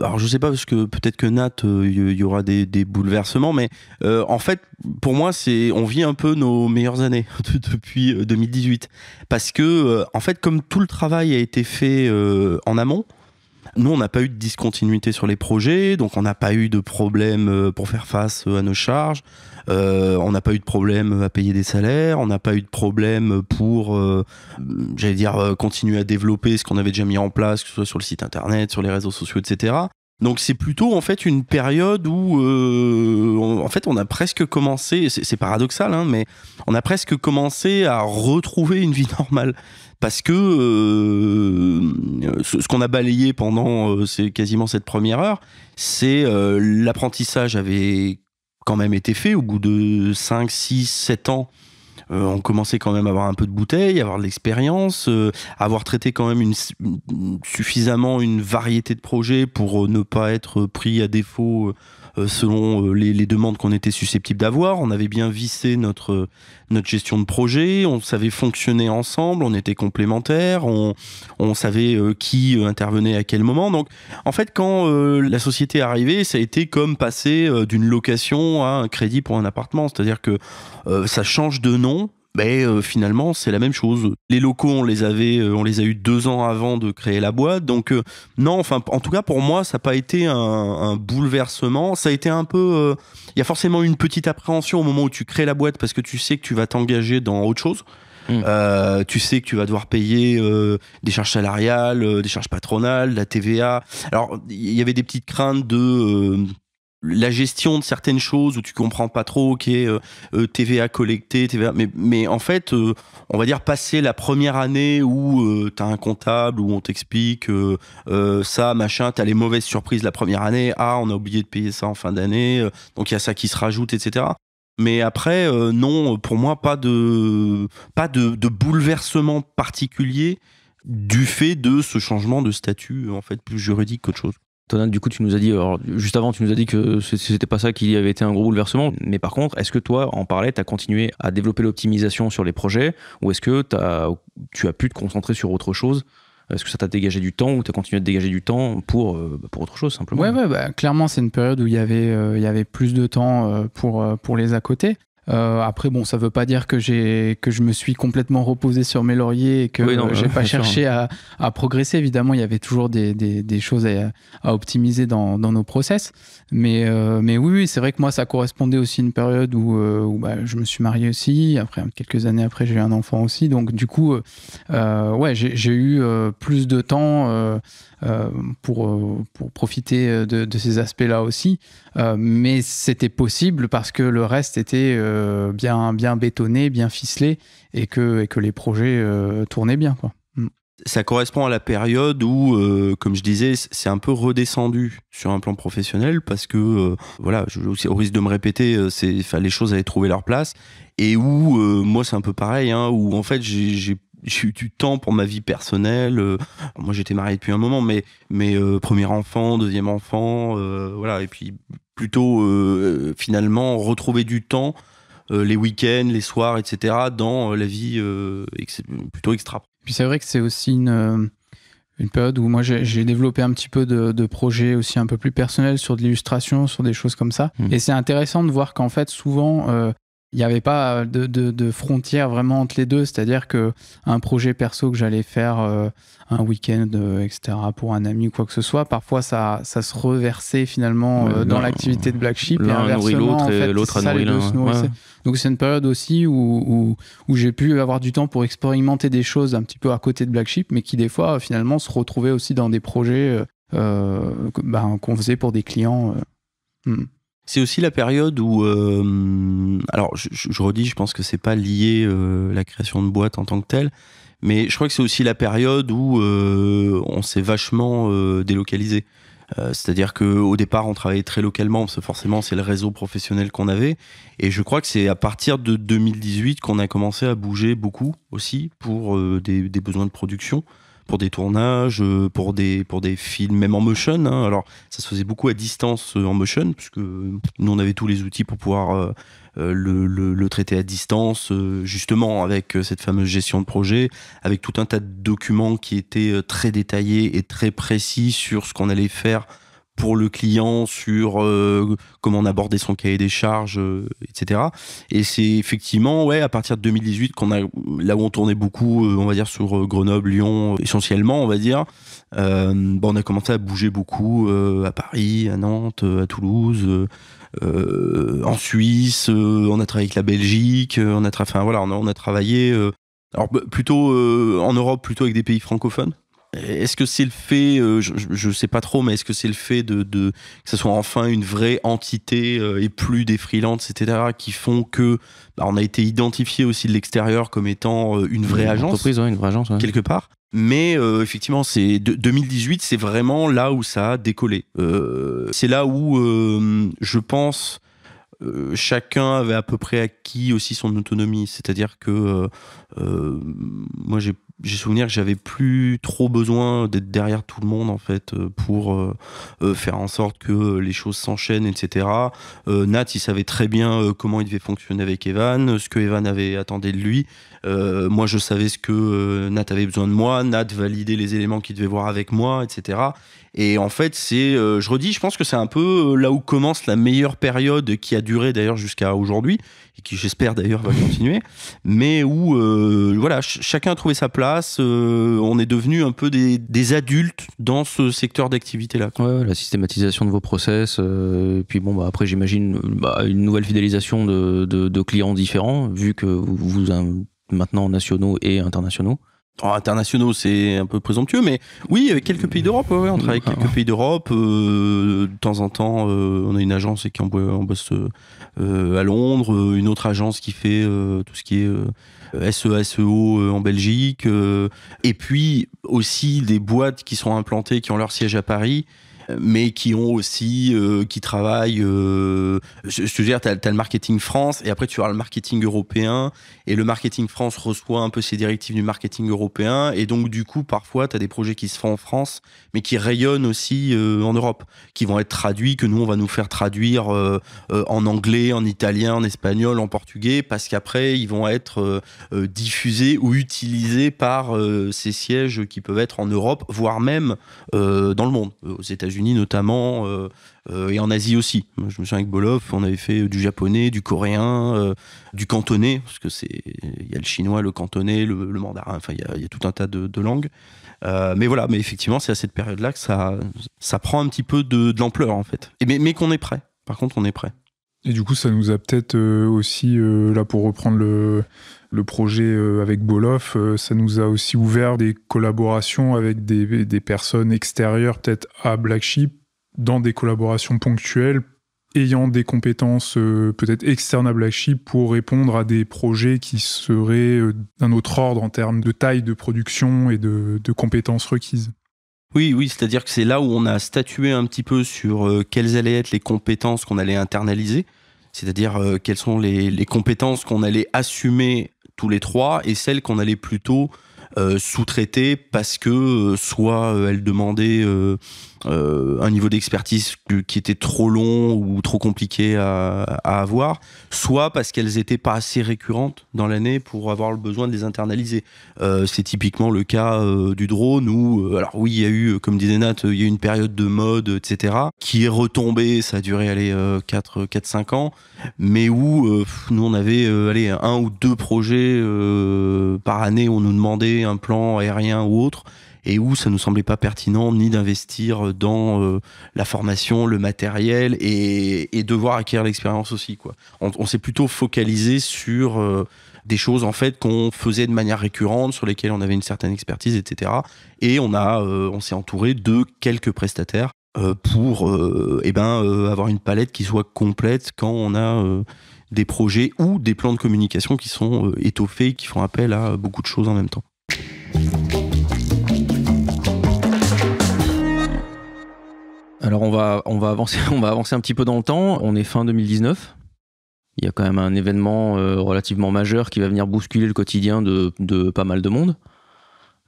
alors je sais pas parce que peut-être que Nat, il euh, y, aura des, bouleversements, mais euh, en fait, pour moi, c'est on vit un peu nos meilleures années <laughs> depuis 2018 euh, parce que en fait, comme tout le travail a été fait en amont, nous, on n'a pas eu de discontinuité sur les projets, donc on n'a pas eu de problème euh, pour faire face euh, à nos charges. Euh, on n'a pas eu de problème à payer des salaires, on n'a pas eu de problème pour, j'allais dire, continuer à développer ce qu'on avait déjà mis en place, que ce soit sur le site internet, sur les réseaux sociaux, etc. Donc c'est plutôt en fait une période où en fait on a presque commencé, c'est paradoxal, hein, mais on a presque commencé à retrouver une vie normale parce que euh, ce, qu'on a balayé pendant euh, c'est quasiment cette première heure, c'est euh, l'apprentissage avait quand même été fait au bout de 5, 6, 7 ans. on commençait quand même à avoir un peu de bouteille, avoir de l'expérience, avoir traité quand même suffisamment une variété de projets pour ne pas être pris à défaut euh, selon euh, les, demandes qu'on était susceptibles d'avoir. On avait bien vissé notre, euh, notre gestion de projet, on savait fonctionner ensemble, on était complémentaires, on, on savait qui intervenait à quel moment. Donc, en fait, quand la société est arrivée, ça a été comme passer d'une location à un crédit pour un appartement. C'est-à-dire que ça change de nom, mais ben, euh, finalement c'est la même chose. Les locaux on les avait, euh, on les a eu deux ans avant de créer la boîte, donc euh, non, enfin en tout cas pour moi ça n'a pas été un, un, bouleversement, ça a été un peu, il y a forcément une petite appréhension au moment où tu crées la boîte parce que tu sais que tu vas t'engager dans autre chose. Mm. Euh, tu sais que tu vas devoir payer des charges salariales, des charges patronales, la TVA. Alors, il y avait des petites craintes de la gestion de certaines choses où tu comprends pas trop, ok, euh, euh TVA collectée, TVA, mais, en fait, euh, on va dire passer la première année où euh, tu as un comptable, où on t'explique ça, machin, tu as les mauvaises surprises la première année, ah, on a oublié de payer ça en fin d'année, donc il y a ça qui se rajoute, etc. Mais après, non, pour moi, pas de, pas de, de bouleversement particulier du fait de ce changement de statut, en fait, plus juridique qu'autre chose. Tonal, du coup, tu nous as dit, euh, juste avant, tu nous as dit que c'était pas ça qui avait été un gros bouleversement. Mais par contre, est-ce que toi, en parallèle, tu as continué à développer l'optimisation sur les projets ou est-ce que tu as pu te concentrer sur autre chose est-ce que ça t'a dégagé du temps ou t'as continué à dégager du temps pour, euh, bah, autre chose simplement Oui, bah, clairement c'est une période où il y avait, euh, y avait plus de temps pour, pour les à côté. Euh, après, bon, ça ne veut pas dire que j'ai que je me suis complètement reposé sur mes lauriers et que je n'ai j'ai bah, pas cherché à, progresser. Évidemment, il y avait toujours des, des, choses à, optimiser dans, dans, nos process. Mais euh, mais oui, c'est vrai que moi, ça correspondait aussi à une période où, euh, où bah, je me suis marié aussi. Après quelques années après, j'ai eu un enfant aussi. Donc du coup, ouais, j'ai eu plus de temps euh, pour, euh, pour profiter euh, de, de ces aspects-là aussi. mais c'était possible parce que le reste était bien, bien bétonné, bien ficelé et que, et que les projets tournaient bien. Quoi mm. ça correspond à la période où, comme je disais, c'est un peu redescendu sur un plan professionnel parce que, voilà, je, aussi, au risque de me répéter, c'est, les choses avaient trouvé leur place et où, moi, c'est un peu pareil, hein, où en fait, j'ai j'ai eu du temps pour ma vie personnelle. Euh, moi, j'étais marié depuis un moment, mais, mes euh, premier enfant, deuxième enfant, euh, voilà. Et puis, plutôt, finalement, retrouver du temps, les week-ends, les soirs, etc., dans la vie plutôt extra. Puis c'est vrai que c'est aussi une une période où moi j'ai développé un petit peu de, projets aussi un peu plus personnels sur de l'illustration, sur des choses comme ça. Mmh. Et c'est intéressant de voir qu'en fait souvent il n'y avait pas de, de, frontière vraiment entre les deux. C'est-à-dire que un projet perso que j'allais faire euh, un week-end, euh, etc., pour un ami ou quoi que ce soit, parfois ça, ça se reversait finalement euh, dans l'activité de Black Sheep. L'un nourrit l'autre et l'autre nourrit l'un. Donc c'est une période aussi où, j'ai pu avoir du temps pour expérimenter des choses un petit peu à côté de Black Sheep, mais qui des fois finalement se retrouvaient aussi dans des projets ben, qu'on faisait pour des clients. Hmm. C'est aussi la période où, euh, alors je, redis, je pense que c'est pas lié euh, la création de boîte en tant que telle, mais je crois que c'est aussi la période où euh, on s'est vachement délocalisé. C'est-à-dire que au départ, on travaillait très localement, parce forcément, c'est le réseau professionnel qu'on avait. Et je crois que c'est à partir de 2018 qu'on a commencé à bouger beaucoup aussi pour des besoins de production pour des tournages, euh, pour des, pour des films, même en motion. Hein. Alors, ça se faisait beaucoup à distance euh, en motion, puisque nous, on avait tous les outils pour pouvoir euh, le, le, traiter à distance, justement avec cette fameuse gestion de projet, avec tout un tas de documents qui étaient très détaillés et très précis sur ce qu'on allait faire pour le client sur euh, comment aborder son cahier des charges, euh, etc. Et c'est effectivement, ouais, à partir de 2018 qu'on a, là où on tournait beaucoup, euh, on va dire sur Grenoble, Lyon, essentiellement, on va dire, Bon, bah, on a commencé à bouger beaucoup à Paris, à Nantes, à Toulouse. en Suisse, on a travaillé avec la Belgique, on a, travaillé, voilà, on a travaillé alors bah, plutôt en Europe, plutôt avec des pays francophones, est-ce que c'est le fait, euh, je ne sais pas trop, mais est-ce que c'est le fait de, que ce soit enfin une vraie entité euh, et plus des freelances, etc., qui font que bah, on a été identifié aussi de l'extérieur comme étant euh, une, vraie agence, une vraie agence, quelque part. Mais effectivement, c'est 2018, c'est vraiment là où ça a décollé. c'est là où je pense chacun avait à peu près acquis aussi son autonomie. C'est-à-dire que moi, j'ai j'ai souvenir que j'avais plus trop besoin d'être derrière tout le monde en fait euh, pour euh, euh, faire en sorte que les choses s'enchaînent, etc. Nat, il savait très bien comment il devait fonctionner avec Evan, ce que Evan avait attendu de lui. moi, je savais ce que Nat avait besoin de moi. Nat validait les éléments qu'il devait voir avec moi, etc. Et en fait, c'est, euh, je redis, je pense que c'est un peu euh, là où commence la meilleure période qui a duré d'ailleurs jusqu'à aujourd'hui et qui, j'espère d'ailleurs, va continuer. Mais où, euh, voilà, chacun a trouvé sa place. on est devenu un peu des, des adultes dans ce secteur d'activité-là. Ouais, la systématisation de vos process. et puis bon, bah, après, j'imagine bah, une nouvelle fidélisation de, de, de, clients différents, vu que vous, vous maintenant nationaux et internationaux. Oh, internationaux, c'est un peu présomptueux, mais oui, avec quelques pays d'Europe, on travaille avec quelques pays d'Europe. Euh, de temps en temps, euh, on a une agence qui en, bosse euh, à Londres, une autre agence qui fait tout ce qui est SESEO SEO en Belgique, et puis aussi des boîtes qui sont implantées, qui ont leur siège à Paris mais qui ont aussi, euh, qui travaillent, euh, je, je, te dire, tu as, le marketing France, et après tu as le marketing européen, et le marketing France reçoit un peu ses directives du marketing européen, et donc du coup, parfois, tu as des projets qui se font en France, mais qui rayonnent aussi euh, en Europe, qui vont être traduits, que nous, on va nous faire traduire en anglais, en italien, en espagnol, en portugais, parce qu'après, ils vont être diffusés ou utilisés par ces sièges qui peuvent être en Europe, voire même dans le monde, aux États-Unis unis notamment euh, euh, et en Asie aussi. Je me souviens avec Bolov, on avait fait du japonais, du coréen, euh, du cantonais, parce que c'est il y a le chinois, le cantonais, le, mandarin, enfin il y, a tout un tas de, langues. mais voilà, mais effectivement, c'est à cette période-là que ça, ça prend un petit peu de, l'ampleur, en fait. Et mais, mais qu'on est prêt. Par contre, on est prêt. Et du coup, ça nous a peut-être aussi, là, pour reprendre le, le projet euh, avec Bolof, euh, ça nous a aussi ouvert des collaborations avec des, personnes extérieures, peut-être à Black Sheep, dans des collaborations ponctuelles, ayant des compétences euh, peut-être externes à Black Sheep pour répondre à des projets qui seraient d'un autre ordre en termes de taille de production et de, compétences requises. Oui, oui, c'est-à-dire que c'est là où on a statué un petit peu sur quelles allaient être les compétences qu'on allait internaliser c'est-à-dire quelles sont les compétences qu'on allait assumer tous les trois et celle qu'on allait plutôt euh, sous-traiter parce que euh, soit euh, elle demandait euh, un niveau d'expertise qui était trop long ou trop compliqué à, avoir, soit parce qu'elles n'étaient pas assez récurrentes dans l'année pour avoir le besoin de les internaliser. Euh, c'est typiquement le cas euh, du drone où, alors oui, il y a eu, comme disait Nat, il y a eu une période de mode, etc., qui est retombée, ça a duré allez, 4-5 ans, mais où nous on avait allez, un ou deux projets par année, on nous demandait un plan aérien ou autre et où ça nous semblait pas pertinent ni d'investir dans euh, la formation, le matériel et, devoir acquérir l'expérience aussi. Quoi. On, s'est plutôt focalisé sur euh, des choses en fait qu'on faisait de manière récurrente, sur lesquelles on avait une certaine expertise, etc. Et on a, euh, on s'est entouré de quelques prestataires pour et eh ben, avoir une palette qui soit complète quand on a des projets ou des plans de communication qui sont étoffés, qui font appel à beaucoup de choses en même temps. Alors on va, on, va avancer, <laughs> on va avancer un petit peu dans le temps. On est fin 2019. Il y a quand même un événement euh, relativement majeur qui va venir bousculer le quotidien de pas mal de monde.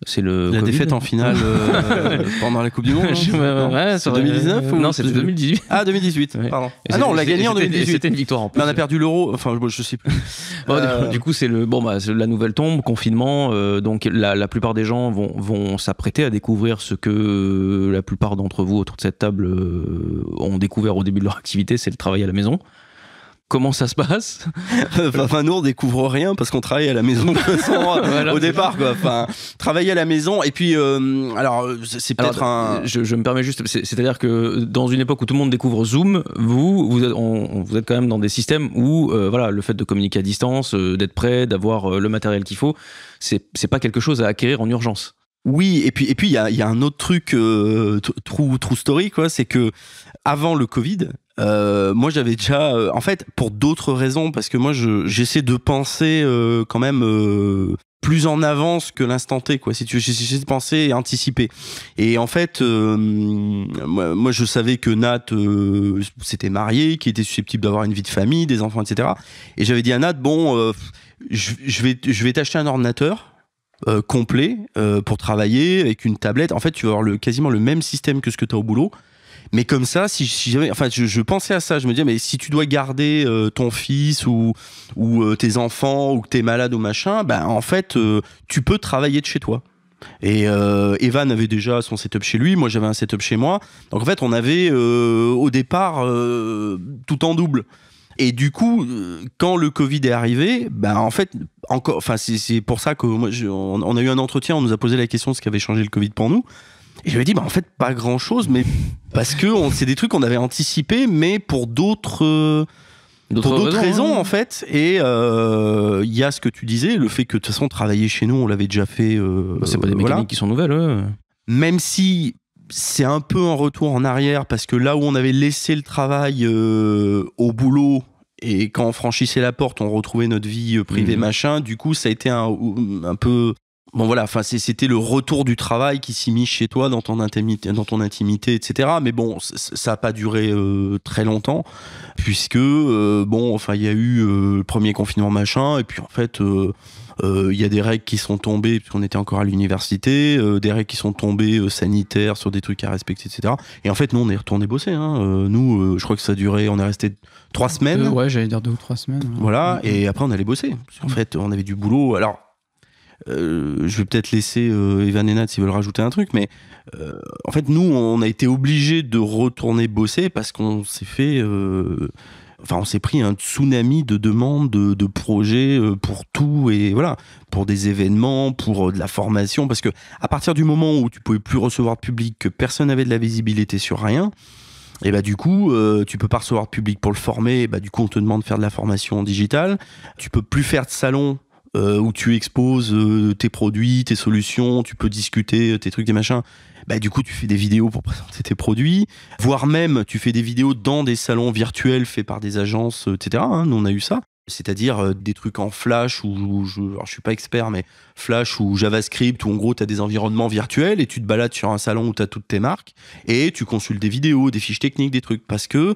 C'est la défaite en finale euh, <laughs> euh, pendant la Coupe du Monde. ouais, 2019 Non, c'était 2018. Ah, 2018. Ah non, on l'a gagné en 2018. C'était une victoire en plus. on a perdu l'euro. Enfin, je, sais plus. <laughs> Euh. Du coup, c'est le bon. Bah, la nouvelle tombe, confinement. donc, la, plupart des gens vont s'apprêter à découvrir ce que la plupart d'entre vous autour de cette table ont découvert au début de leur activité, c'est le travail à la maison. Comment ça se passe <laughs> Enfin, nous, on découvre rien parce qu'on travaille à la maison <laughs> euh, au départ. Quoi. Enfin, travailler à la maison et puis, euh, alors, c'est peut-être un. Je, me permets juste, c'est-à-dire que dans une époque où tout le monde découvre Zoom, vous, vous êtes, quand même dans des systèmes où, euh, voilà, le fait de communiquer à distance, d'être prêt, d'avoir le matériel qu'il faut, c'est pas quelque chose à acquérir en urgence. Oui, et puis et puis il y a, un autre truc true, story quoi, c'est que avant le Covid, euh, moi, j'avais déjà, euh, en fait, pour d'autres raisons, parce que moi, j'essaie de penser euh, quand même plus en avance que l'instant T, quoi. Si tu j'essaie de penser et anticiper. Et en fait, moi, je savais que Nat s'était marié, qu'il était susceptible d'avoir une vie de famille, des enfants, etc. Et j'avais dit à Nat, bon, je, vais, je vais t'acheter un ordinateur. complet pour travailler avec une tablette. En fait, tu vas avoir quasiment le même système que ce que tu as au boulot. Mais comme ça, si, jamais, enfin, je, pensais à ça, je me disais, mais si tu dois garder euh, ton fils ou, ou euh, tes enfants ou que t'es malade ou machin, ben en fait, euh, tu peux travailler de chez toi. Et Evan avait déjà son setup chez lui, moi j'avais un setup chez moi. Donc en fait, on avait au départ tout en double. Et du coup, quand le Covid est arrivé, ben, en fait, encore, enfin c'est pour ça que moi, on, a eu un entretien, on nous a posé la question de ce qui avait changé le Covid pour nous. Et je lui ai dit, bah, en fait, pas grand chose, mais parce que c'est des trucs qu'on avait anticipé, mais pour d'autres. Euh, raisons, hein. en fait. Et euh, il y a ce que tu disais, le fait que de toute façon travailler chez nous, on l'avait déjà fait. Euh, bah, c'est pas des mécaniques qui sont nouvelles. Même si c'est un peu un retour en arrière parce que là où on avait laissé le travail euh, au boulot. Et quand on franchissait la porte, on retrouvait notre vie privée, mhm. machin. Du coup, ça a été un, un peu Bon voilà, enfin c'était le retour du travail qui s'y mit chez toi dans ton intimité, dans ton intimité, etc. Mais bon, ça a pas duré euh, très longtemps puisque euh, bon, enfin il y a eu euh, le premier confinement machin et puis en fait il y a des règles qui sont tombées puisqu'on était encore à l'université, des règles qui sont tombées sanitaires sur des trucs à respecter, etc. Et en fait nous on est retourné bosser. Hein. nous, je crois que ça a duré, on est resté trois semaines. ouais, j'allais dire deux ou trois semaines. Voilà, et après on allait bosser. En fait, on avait du boulot. Alors euh, je vais peut-être laisser euh, Evan et Nat s'ils veulent rajouter un truc, mais euh, en fait, nous, on a été obligés de retourner bosser parce qu'on s'est fait. Enfin, on s'est pris un tsunami de demandes, de, projets pour tout et voilà, pour des événements, pour de la formation. Parce que à partir du moment où tu pouvais plus recevoir de public, que personne n'avait de la visibilité sur rien, et bah du coup, tu peux pas recevoir de public pour le former, et bah, du coup on te demande de faire de la formation digitale, tu peux plus faire de salon euh, où tu exposes euh, tes produits, tes solutions, tu peux discuter euh, tes trucs, des machins. Bah, du coup, tu fais des vidéos pour <laughs> présenter tes produits, voire même tu fais des vidéos dans des salons virtuels faits par des agences, etc. Hein, nous, on a eu ça. C'est-à-dire des trucs en Flash ou je, ne suis pas expert, mais Flash ou JavaScript où en gros tu as des environnements virtuels et tu te balades sur un salon où tu as toutes tes marques et tu consultes des vidéos, des fiches techniques, des trucs parce que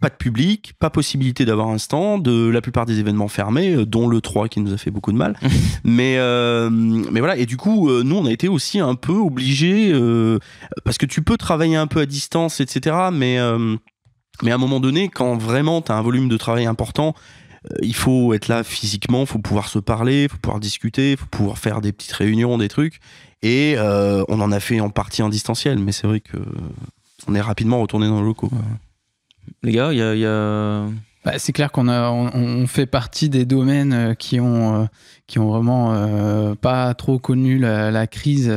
pas de public, pas possibilité d'avoir un stand, de la plupart des événements fermés, euh, dont le 3 qui nous a fait beaucoup de mal. <laughs> mais euh, mais voilà et du coup euh, nous on a été aussi un peu obligés parce que tu peux travailler un peu à distance etc. Mais mais à un moment donné quand vraiment tu as un volume de travail important il faut être là physiquement, il faut pouvoir se parler, faut pouvoir discuter, faut pouvoir faire des petites réunions, des trucs. Et on en a fait en partie en distanciel, mais c'est vrai que on est rapidement retourné dans le locaux les gars Il y a. Bah, c'est clair qu'on on, fait partie des domaines euh, qui ont, euh, qui ont vraiment euh, pas trop connu la, crise.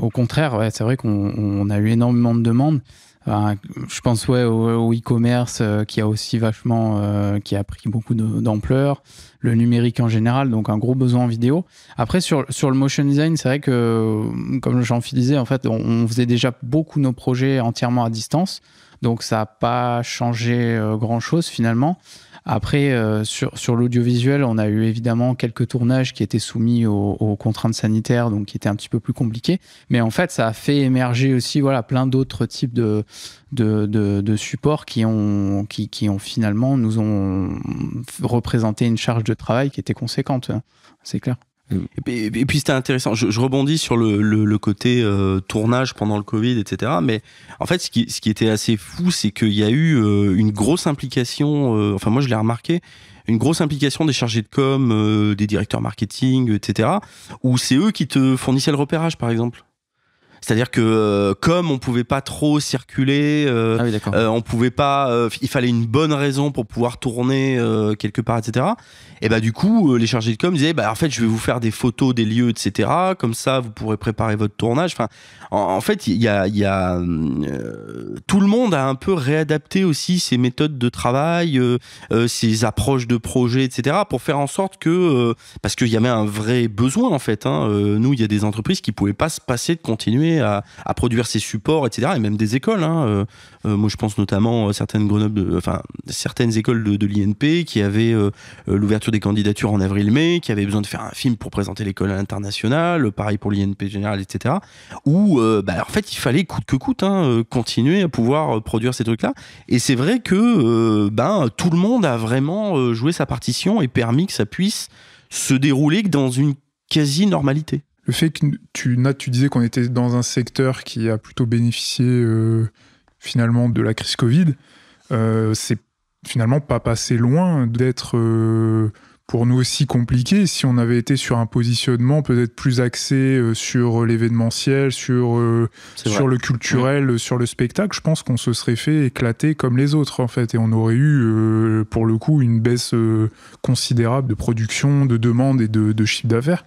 au contraire, c'est vrai qu'on a eu énormément de demandes. je pense ouais, au, e-commerce qui a aussi vachement, qui a pris beaucoup d'ampleur, le numérique en général, donc un gros besoin en vidéo. Après, sur, sur le motion design, c'est vrai que, comme Jean-Philippe en fait, on faisait déjà beaucoup nos projets entièrement à distance. Donc ça n'a pas changé euh, grand-chose finalement. Après, euh, sur, sur l'audiovisuel, on a eu évidemment quelques tournages qui étaient soumis aux, contraintes sanitaires, donc qui étaient un petit peu plus compliqués. Mais en fait, ça a fait émerger aussi voilà, plein d'autres types de, de, supports qui ont, qui, ont finalement nous ont représenté une charge de travail qui était conséquente. Hein. C'est clair. Et, puis c'était intéressant, je, rebondis sur le, côté euh, tournage pendant le Covid, etc. Mais en fait, ce qui, était assez fou, c'est qu'il y a eu euh, une grosse implication, euh, enfin moi je l'ai remarqué, une grosse implication des chargés de com, des directeurs marketing, etc. Où c'est eux qui te fournissaient le repérage, par exemple. C'est-à-dire que euh, comme on pouvait pas trop circuler, euh, ah euh, on pouvait pas, il fallait une bonne raison pour pouvoir tourner quelque part, etc. Et bah du coup, les chargés de com disaient, bah en fait, je vais vous faire des photos des lieux, etc. Comme ça, vous pourrez préparer votre tournage. Enfin, en, fait, il y a, tout le monde a un peu réadapté aussi ses méthodes de travail, ses approches de projet, etc. Pour faire en sorte que, parce qu'il y avait un vrai besoin en fait. Hein, nous, il y a des entreprises qui pouvaient pas se passer de continuer à, produire ses supports, etc. Et même des écoles. Hein, euh, euh, moi, je pense notamment à euh, certaines Grenoble, enfin certaines écoles de, l'INP qui avaient l'ouverture des candidatures en avril-mai, qui avaient besoin de faire un film pour présenter l'école à l'international. Pareil pour l'INP général, etc. Où, bah, en fait, il fallait coûte que coûte hein, continuer à pouvoir produire ces trucs-là. Et c'est vrai que ben tout le monde a vraiment joué sa partition et permis que ça puisse se dérouler dans une quasi-normalité le fait que tu, tu disais qu'on était dans un secteur qui a plutôt bénéficié euh, finalement de la crise Covid, euh, c'est finalement pas passé loin d'être euh, pour nous aussi compliqué si on avait été sur un positionnement peut-être plus axé sur l'événementiel, sur, sur le culturel, sur le spectacle. Je pense qu'on se serait fait éclater comme les autres en fait et on aurait eu pour le coup une baisse considérable de production, de demande et de chiffre d'affaires.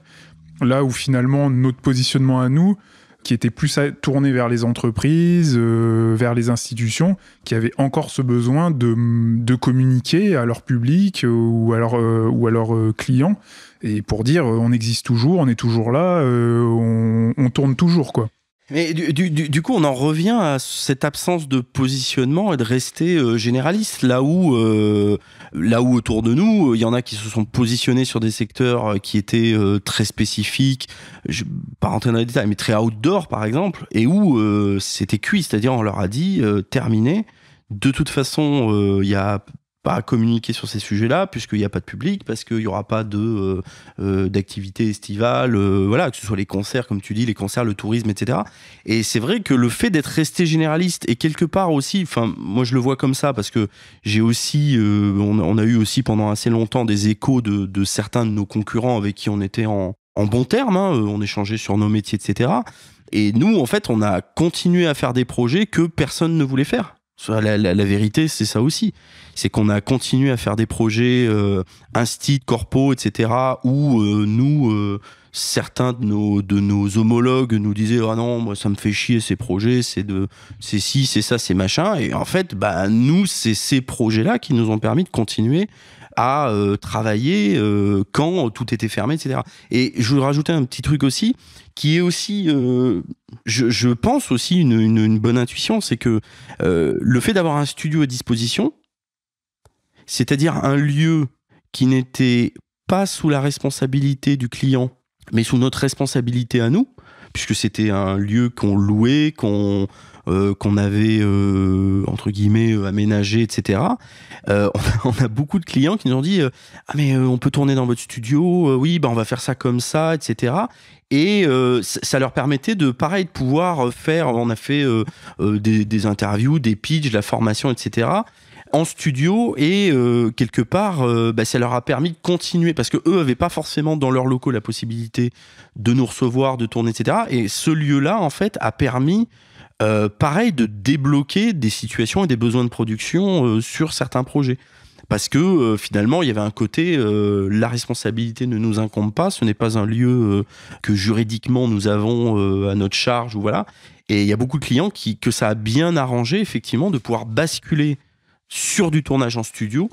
Là où finalement notre positionnement à nous, qui était plus tourné vers les entreprises, euh, vers les institutions, qui avaient encore ce besoin de, communiquer à leur public euh, ou à, leurs euh, clients, et pour dire on existe toujours, on est toujours là, on, on tourne toujours quoi. Mais du, du, du, coup, on en revient à cette absence de positionnement et de rester euh, généraliste, là où, euh, là où autour de nous, il y en a qui se sont positionnés sur des secteurs euh, qui étaient très spécifiques, je, pas rentrer dans les détails, mais très outdoor par exemple, et où c'était cuit, c'est-à-dire on leur a dit terminé. De toute façon, il y a à communiquer sur ces sujets-là, puisqu'il n'y a pas de public, parce qu'il n'y aura pas de euh, euh, d'activité estivale, euh, voilà, que ce soit les concerts, comme tu dis, les concerts, le tourisme, etc. Et c'est vrai que le fait d'être resté généraliste et quelque part aussi, enfin, moi je le vois comme ça, parce que j'ai aussi, on, a eu aussi pendant assez longtemps des échos de, certains de nos concurrents avec qui on était en, en bon terme, hein, on échangeait sur nos métiers, etc. Et nous, en fait, on a continué à faire des projets que personne ne voulait faire. La, vérité, c'est ça aussi. C'est qu'on a continué à faire des projets euh, instit, corpo, etc. où euh, nous, euh, certains de nos, de nos homologues nous disaient Ah non, moi, ça me fait chier ces projets, c'est de c'est ci, c'est ça, c'est machin. Et en fait, bah, nous, c'est ces projets-là qui nous ont permis de continuer à euh, travailler euh, quand euh, tout était fermé, etc. Et je voulais rajouter un petit truc aussi, qui est aussi, je, pense aussi une bonne intuition, c'est que le fait d'avoir un studio à disposition, c'est-à-dire un lieu qui n'était pas sous la responsabilité du client, mais sous notre responsabilité à nous, puisque c'était un lieu qu'on louait, qu'on euh, qu'on avait euh, entre guillemets euh, aménagé, etc. <laughs> On a, beaucoup de clients qui nous ont dit ah mais on peut tourner dans votre studio, oui bah on va faire ça comme ça, etc. Et ça leur permettait de pareil de pouvoir faire. On a fait des, interviews, des pitches, la formation, etc en studio et quelque part bah, ça leur a permis de continuer parce que eux avaient pas forcément dans leurs locaux la possibilité de nous recevoir de tourner etc et ce lieu là en fait a permis euh, pareil, de débloquer des situations et des besoins de production euh, sur certains projets. Parce que euh, finalement, il y avait un côté, la responsabilité ne nous incombe pas, ce n'est pas un lieu que juridiquement nous avons à notre charge, ou voilà. Et il y a beaucoup de clients qui, que ça a bien arrangé, effectivement, de pouvoir basculer sur du tournage en studio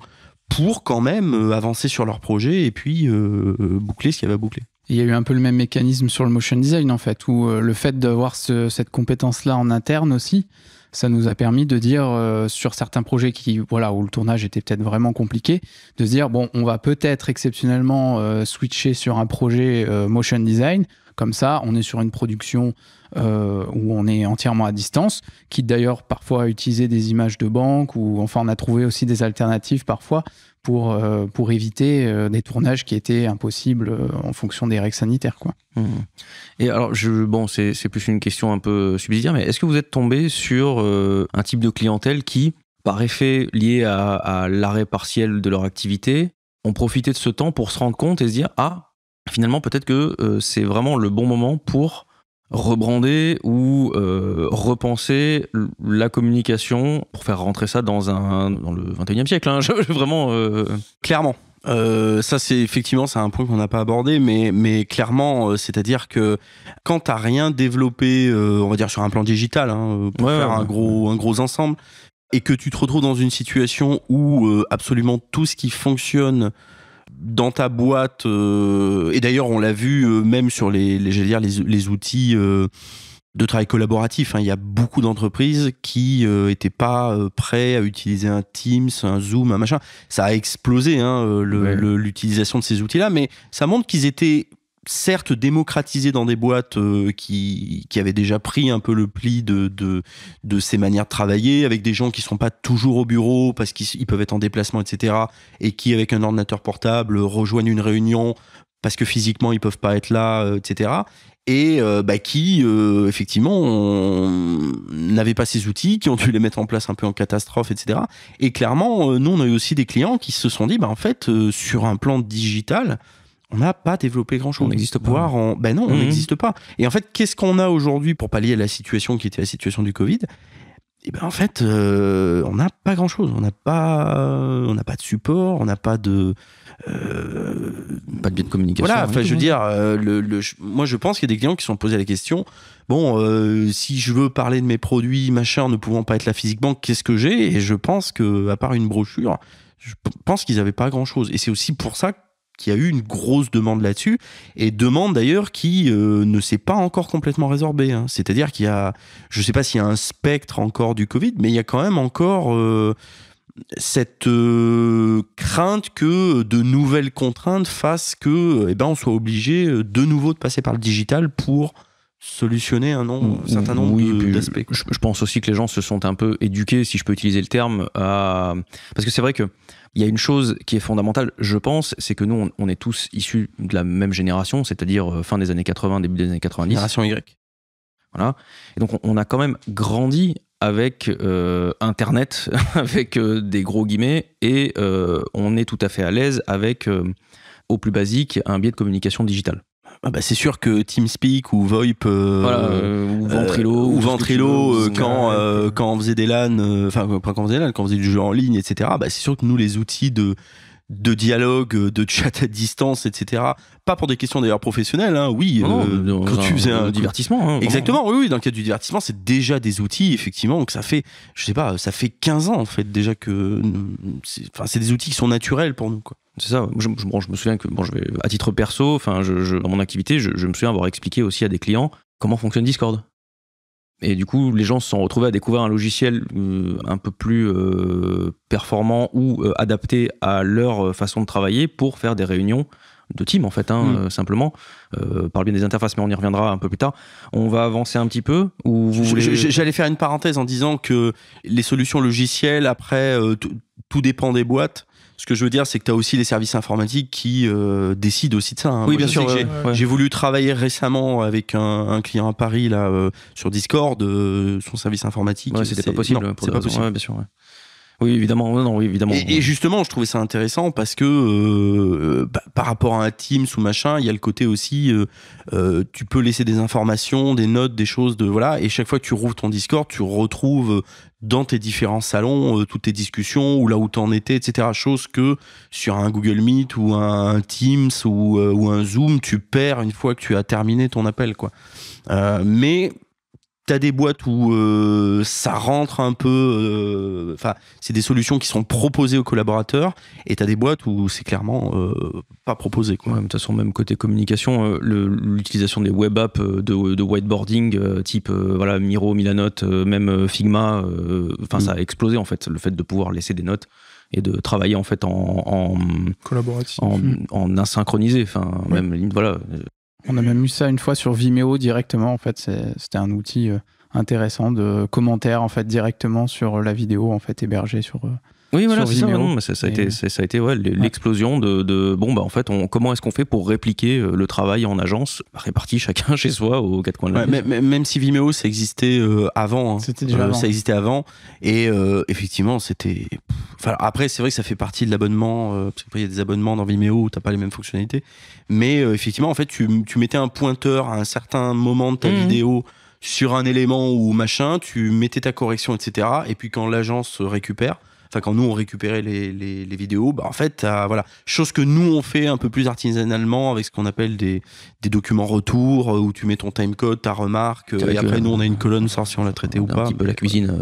pour quand même avancer sur leur projet et puis boucler ce qu'il y avait à boucler. Il y a eu un peu le même mécanisme sur le motion design, en fait, où euh, le fait d'avoir cette compétence-là en interne aussi, ça nous a permis de dire euh, sur certains projets qui voilà où le tournage était peut-être vraiment compliqué de se dire bon on va peut-être exceptionnellement euh, switcher sur un projet motion design comme ça on est sur une production où on est entièrement à distance qui d'ailleurs parfois à utiliser des images de banque ou enfin on a trouvé aussi des alternatives parfois pour, euh, pour éviter euh, des tournages qui étaient impossibles euh, en fonction des règles sanitaires. Quoi. Mmh. Et alors, je, bon, c'est plus une question un peu subsidiaire, mais est-ce que vous êtes tombé sur un type de clientèle qui, par effet lié à, l'arrêt partiel de leur activité, ont profité de ce temps pour se rendre compte et se dire Ah, finalement, peut-être que c'est vraiment le bon moment pour rebrander ou euh, repenser la communication pour faire rentrer ça dans, un, dans le 21e siècle. Hein. <laughs> Je, vraiment. Euh, clairement. Euh, ça, c'est effectivement, c'est un point qu'on n'a pas abordé, mais, mais clairement, c'est-à-dire que quand t'as rien développé, on va dire sur un plan digital, hein, pour faire un, Gros, un gros ensemble, et que tu te retrouves dans une situation où absolument tout ce qui fonctionne dans ta boîte, euh, et d'ailleurs on l'a vu euh, même sur les, les, outils euh, de travail collaboratif, hein. il y a beaucoup d'entreprises qui n'étaient pas prêts à utiliser un Teams, un Zoom, un machin. Ça a explosé hein, l'utilisation de ces outils-là, mais ça montre qu'ils étaient certes démocratisé dans des boîtes euh, qui, avaient déjà pris un peu le pli de, de, ces manières de travailler, avec des gens qui ne sont pas toujours au bureau parce qu'ils peuvent être en déplacement, etc., et qui, avec un ordinateur portable, rejoignent une réunion parce que physiquement, ils peuvent pas être là, etc., euh, et euh, bah, qui, effectivement, n'avaient pas ces outils, qui ont dû les mettre en place un peu en catastrophe, etc. Et clairement, nous, on a eu aussi des clients qui se sont dit, bah, en fait, sur un plan digital, on n'a pas développé grand-chose. On n'existe pas. Ben non, on mmh. n'existe pas. Et en fait, qu'est-ce qu'on a aujourd'hui pour pallier la situation qui était la situation du Covid eh ben en fait, euh, on n'a pas grand chose. On n'a pas, on pas de support, on n'a pas de, euh, pas de bien de communication. Voilà. je veux dire, euh, le, moi, je pense qu'il y a des clients qui se sont posés la question. Bon, si je veux parler de mes produits, machin, ne pouvant pas être là physiquement, qu'est-ce que j'ai Et je pense que, à part une brochure, je pense qu'ils n'avaient pas grand chose. Et c'est aussi pour ça qui a eu une grosse demande là-dessus, et demande d'ailleurs qui euh, ne s'est pas encore complètement résorbée. Hein. C'est-à-dire qu'il y a, je ne sais pas s'il y a un spectre encore du Covid, mais il y a quand même encore euh, cette euh, crainte que de nouvelles contraintes fassent que, eh ben, on soit obligé de nouveau de passer par le digital pour solutionner mm. un, certain nombre d'aspects. Je, pense aussi que les gens se sont un peu éduqués, si je peux utiliser le terme, à... parce que c'est vrai que il y a une chose qui est fondamentale, je pense, c'est que nous, on, est tous issus de la même génération, c'est-à-dire euh, fin des années 80, début des années 90. Génération Y. Voilà. donc, on, a quand même grandi avec euh, Internet, <laughs> avec euh, des gros guillemets, et on est tout à fait à l'aise avec, au plus basique, un biais de communication digitale. Ah bah, c'est sûr que TeamSpeak ou euh, VoIP euh, ou euh, Ventrilo, quand quand on faisait des LAN enfin quand on faisait des LAN, quand on faisait du jeu en ligne etc bah, c'est sûr que nous les outils de de dialogue, de chat à distance, etc. Pas pour des questions d'ailleurs professionnelles, hein. oui. quand tu faisais un, divertissement. Hein, exactement, oui, oui, dans le cas du divertissement, c'est déjà des outils, effectivement. Donc ça fait, je sais pas, ça fait 15 ans en fait déjà que. Enfin, c'est des outils qui sont naturels pour nous. Quoi. C'est ça. Je, me souviens que, bon, je vais, à titre perso, enfin, je, dans mon activité, je, me souviens avoir expliqué aussi à des clients comment fonctionne Discord. Et du coup, les gens se sont retrouvés à découvrir un logiciel euh, un peu plus euh, performant ou euh, adapté à leur façon de travailler pour faire des réunions de team, en fait, hein, mm. simplement, par le bien des interfaces, mais on y reviendra un peu plus tard. On va avancer un petit peu. Ou J'allais faire une parenthèse en disant que les solutions logicielles, après, tout dépend des boîtes. Ce que je veux dire, c'est que tu as aussi les services informatiques qui euh, décident aussi de ça. Hein. Oui, bien sûr. J'ai voulu travailler récemment avec un, client à Paris là euh, sur Discord, euh, son service informatique. c'était pas possible. pas bien sûr. Oui, évidemment. évidemment. Et, justement, je trouvais ça intéressant parce que bah, par rapport à un Teams ou machin, il y a le côté aussi, tu peux laisser des informations, des notes, des choses de voilà. Et chaque fois que tu rouvres ton Discord, tu retrouves dans tes différents salons, euh, toutes tes discussions, ou là où tu en étais, etc. Chose que sur un Google Meet ou un Teams ou, euh, ou, un Zoom, tu perds une fois que tu as terminé ton appel. quoi. Euh, mais T'as des boîtes où euh, ça rentre un peu, euh, enfin, c'est des solutions qui sont proposées aux collaborateurs, et t'as des boîtes où c'est clairement euh, pas proposé. de toute façon, même côté communication, l'utilisation des web apps de, whiteboarding, type voilà Miro, Milanote, même Figma, enfin, mm. ça a explosé en fait, le fait de pouvoir laisser des notes et de travailler en fait en, collaboratif, en, mm. enfin, même voilà. On a même eu ça une fois sur Vimeo directement. En fait, c'était un outil euh, intéressant de commentaires en fait directement sur la vidéo en fait hébergée sur euh, oui, voilà, ça, ça, ça, a été, l'explosion de, bon, bah, en fait, on, comment est-ce qu'on fait pour répliquer euh, le travail en agence bah, réparti chacun <laughs> chez soi aux quatre coins de la mais, Même si Vimeo, ça existait euh, hein. euh, avant. Ça existait avant. Et effectivement, c'était. Enfin, après, c'est vrai que ça fait partie de l'abonnement. parce qu'il y a des abonnements dans Vimeo où t'as pas les mêmes fonctionnalités. Mais effectivement, en fait, tu, mettais un pointeur à un certain moment de ta mmh. vidéo sur un élément ou machin, tu mettais ta correction, etc. Et puis quand l'agence récupère, enfin quand nous on récupérait les, vidéos, bah en fait voilà, chose que nous on fait un peu plus artisanalement avec ce qu'on appelle des, des documents retour euh, où tu mets ton timecode, ta remarque, euh, et après nous on a euh, une colonne sort si on l'a traité ou pas. Un petit peu la cuisine.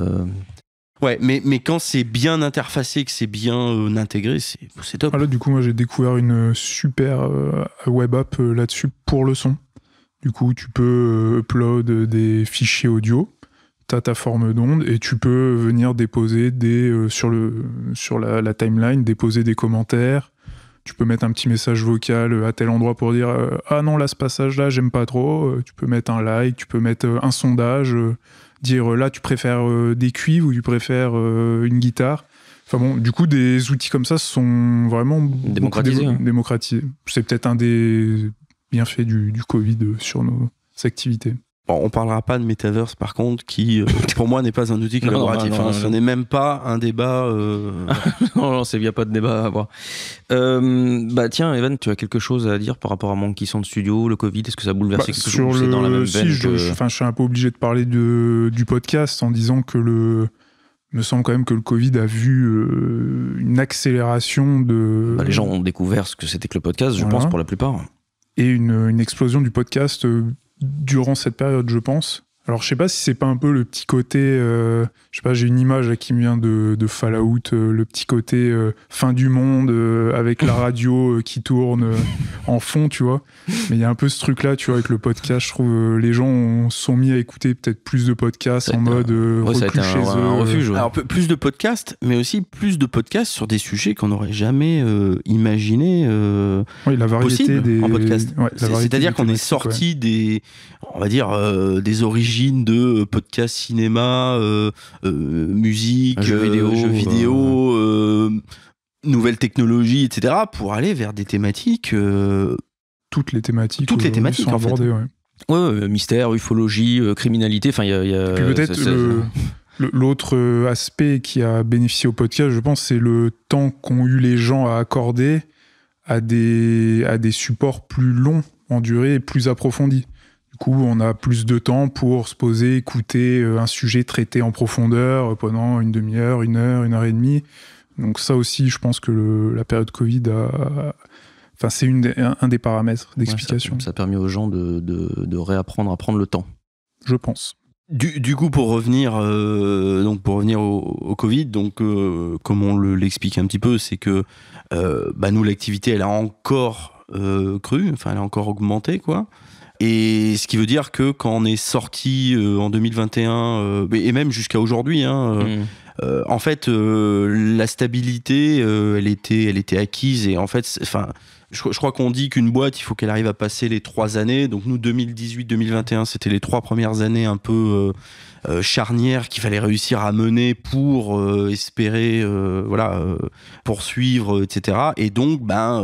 Ouais, mais, mais quand c'est bien interfacé, que c'est bien intégré, c'est top. Ah, du coup, moi, j'ai découvert une super web app là-dessus pour le son. Du coup, tu peux upload des fichiers audio ta forme d'onde et tu peux venir déposer des, euh, sur, le, sur la, timeline, déposer des commentaires. Tu peux mettre un petit message vocal euh, à tel endroit pour dire euh, Ah non, là, ce passage-là, j'aime pas trop. Tu peux mettre un like, tu peux mettre un sondage, dire Là, tu préfères des cuivres ou tu préfères une guitare. Enfin bon, du coup, des outils comme ça sont vraiment hein. démocratisés. C'est peut-être un des bienfaits du, du Covid sur nos activités on parlera pas de Metaverse par contre, qui euh, <laughs> pour moi n'est pas un outil collaboratif. Hein. ce n'est même pas un débat. Euh, <laughs> non, non, il n'y a pas de débat à avoir. Euh, bah tiens, Evan, tu as quelque chose à dire par rapport à Monkey de Studio, le Covid Est-ce que ça a bouleversé bah, quelque chose dans la même je, suis un peu obligé de parler de, du podcast en disant que le il me semble quand même que le Covid a vu une accélération de. Bah, les gens ont découvert ce que c'était que le podcast, je pense pour la plupart. Et une explosion du podcast durant cette période, je pense. Alors je sais pas si c'est pas un peu le petit côté, euh, je sais pas, j'ai une image qui me vient de, Fallout, euh, le petit côté euh, fin du monde avec la radio qui tourne en fond, tu vois. Mais il y a un peu ce truc là, tu vois, avec le podcast, je trouve les gens sont mis à écouter peut-être plus de podcasts en mode un... plus de podcasts, mais aussi plus de podcasts sur des sujets qu'on n'aurait jamais imaginés oui, la variété des en podcast. C'est-à-dire qu'on est sorti des, on va dire, des origines de euh, podcast cinéma, euh, euh, musique, jeux vidéo, nouvelles technologies, etc., pour aller vers des thématiques. toutes les thématiques. Toutes les thématiques sont abordées, mystère, ufologie, criminalité, enfin, il y a. peut-être L'autre aspect qui a bénéficié au podcast, je pense, c'est le temps qu'ont eu les gens à accorder à des, à des supports plus longs en durée et plus approfondis on a plus de temps pour se poser, écouter euh, un sujet traité en profondeur euh, pendant une demi-heure, une heure, une heure et demie. Donc ça aussi, je pense que la période Covid a... Enfin, c'est un, des paramètres d'explication. ça, permet permis aux gens de, réapprendre à prendre le temps. Je pense. Du, coup, pour revenir, euh, donc pour revenir au, Covid, donc comme on l'explique un petit peu, c'est que bah, nous l'activité, elle a encore cru, enfin elle a encore augmenté quoi. Et ce qui veut dire que quand on est sorti euh, en 2021, euh, et même jusqu'à aujourd'hui, hein, euh, mm. en fait, la stabilité, elle, était, elle était acquise. Et en fait, enfin, je, je, crois qu'on dit qu'une boîte, il faut qu'elle arrive à passer les trois années. Donc nous, 2018-2021, c'était les trois premières années un peu euh, charnière qu'il fallait réussir à mener pour euh, espérer euh, voilà poursuivre, etc. Et donc, ben,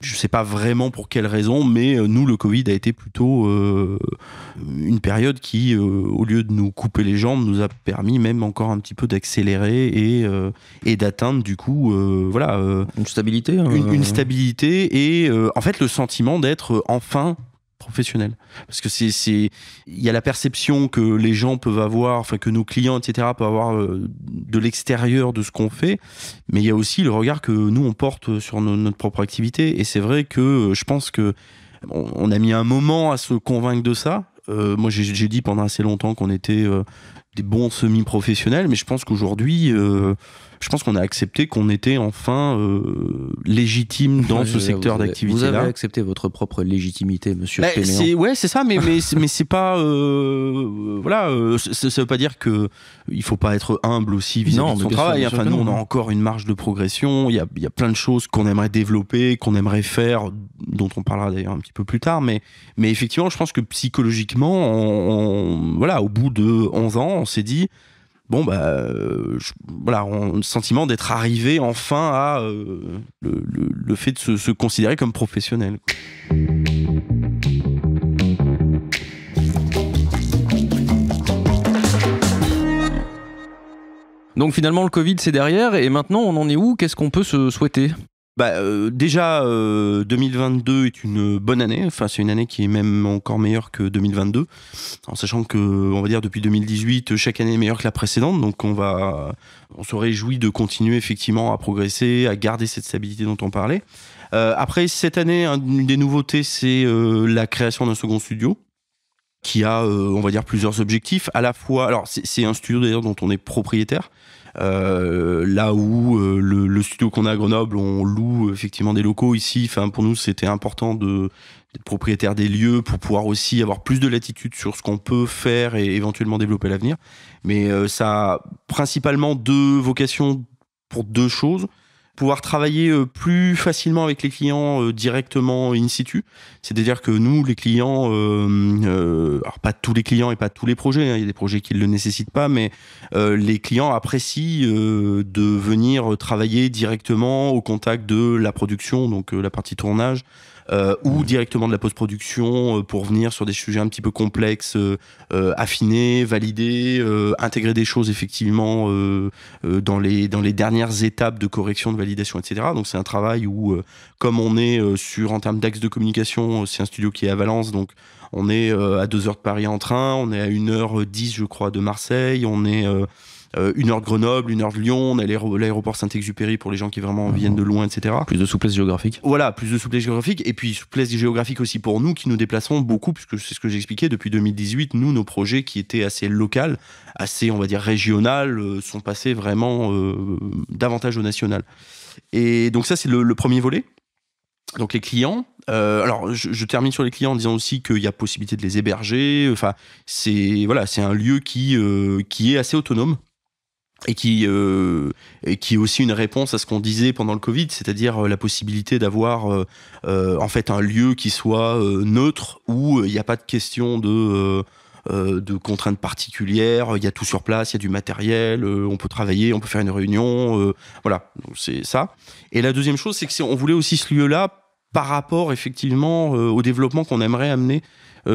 je ne sais pas vraiment pour quelle raison, mais nous, le Covid a été plutôt une période qui, au lieu de nous couper les jambes, nous a permis même encore un petit peu d'accélérer et, d'atteindre, du coup, voilà. une stabilité. Hein. une, stabilité et, en fait, le sentiment d'être enfin professionnel. Parce que c'est, c'est, il y a la perception que les gens peuvent avoir, enfin que nos clients, etc., peuvent avoir euh, de l'extérieur de ce qu'on fait, mais il y a aussi le regard que nous on porte sur notre propre activité. Et c'est vrai que euh, je pense que on, a mis un moment à se convaincre de ça. Euh, moi, j'ai, dit pendant assez longtemps qu'on était des bons semi-professionnels, mais je pense qu'aujourd'hui, je pense qu'on a accepté qu'on était enfin euh, légitime dans ce secteur d'activité. là Vous avez accepté votre propre légitimité, monsieur bah, c'est, Ouais, c'est ça, mais, mais, c'est pas. Euh, voilà, euh, ça, ne veut pas dire qu'il ne faut pas être humble aussi vis-à-vis de son travail. enfin, nous, on a encore une marge de progression. Il y a, plein de choses qu'on aimerait développer, qu'on aimerait faire, dont on parlera d'ailleurs un petit peu plus tard. Mais, mais effectivement, je pense que psychologiquement, au bout de 11 ans, on s'est dit bon bah euh, voilà on, le sentiment d'être arrivé enfin à euh, le, fait de se, considérer comme professionnel Donc finalement le Covid c'est derrière et maintenant on en est où Qu'est-ce qu'on peut se souhaiter bah, euh, déjà, 2022 euh, est une bonne année. Enfin, c'est une année qui est même encore meilleure que 2022, en sachant que, on va dire, depuis 2018, chaque année est meilleure que la précédente. Donc, on va, on se réjouit de continuer effectivement à progresser, à garder cette stabilité dont on parlait. Euh, après, cette année, une des nouveautés, c'est la création d'un second studio qui a, on va dire, plusieurs objectifs. À la fois, alors, c'est un studio d'ailleurs dont on est propriétaire. Euh, là où euh, le, studio qu'on a à Grenoble, on loue euh, effectivement des locaux ici. Enfin, pour nous, c'était important de d'être propriétaire des lieux pour pouvoir aussi avoir plus de latitude sur ce qu'on peut faire et éventuellement développer l'avenir. Mais ça a principalement deux vocations pour deux choses pouvoir travailler euh, plus facilement avec les clients euh, directement in situ. C'est-à-dire que nous, les clients, euh, alors pas tous les clients et pas tous les projets, hein. il y a des projets qui ne le nécessitent pas, mais les clients apprécient de venir travailler directement au contact de la production, donc la partie tournage, euh, ou directement de la post-production euh, pour venir sur des sujets un petit peu complexes, euh, affiner, valider, intégrer des choses effectivement dans, les, dans les dernières étapes de correction, de validation, etc. Donc c'est un travail où, comme on est sur, en termes d'axe de communication, c'est un studio qui est à Valence, donc on est à 2 heures de Paris en train, on est à 1h10 je crois de Marseille, on est... Euh, une heure de Grenoble, une heure de Lyon, on a l'aéroport Saint-Exupéry pour les gens qui vraiment viennent de loin, etc. Plus de souplesse géographique. Voilà, plus de souplesse géographique. Et puis souplesse géographique aussi pour nous qui nous déplaçons beaucoup, puisque c'est ce que j'expliquais, depuis 2018, nous, nos projets qui étaient assez local, assez, on va dire, régional, euh, sont passés vraiment euh, davantage au national. Et donc ça, c'est le, premier volet. Donc les clients, alors, je, termine sur les clients en disant aussi qu'il y a possibilité de les héberger. Enfin, c'est voilà, c'est un lieu qui qui est assez autonome euh, et qui, est aussi une réponse à ce qu'on disait pendant le Covid, c'est-à-dire euh, la possibilité d'avoir euh, en fait un lieu qui soit neutre où il n'y a pas de question de, de contraintes particulières, il y a tout sur place, il y a du matériel, on peut travailler, on peut faire une réunion, voilà, c'est ça. Et la deuxième chose, c'est que on voulait aussi ce lieu-là par rapport effectivement au développement qu'on aimerait amener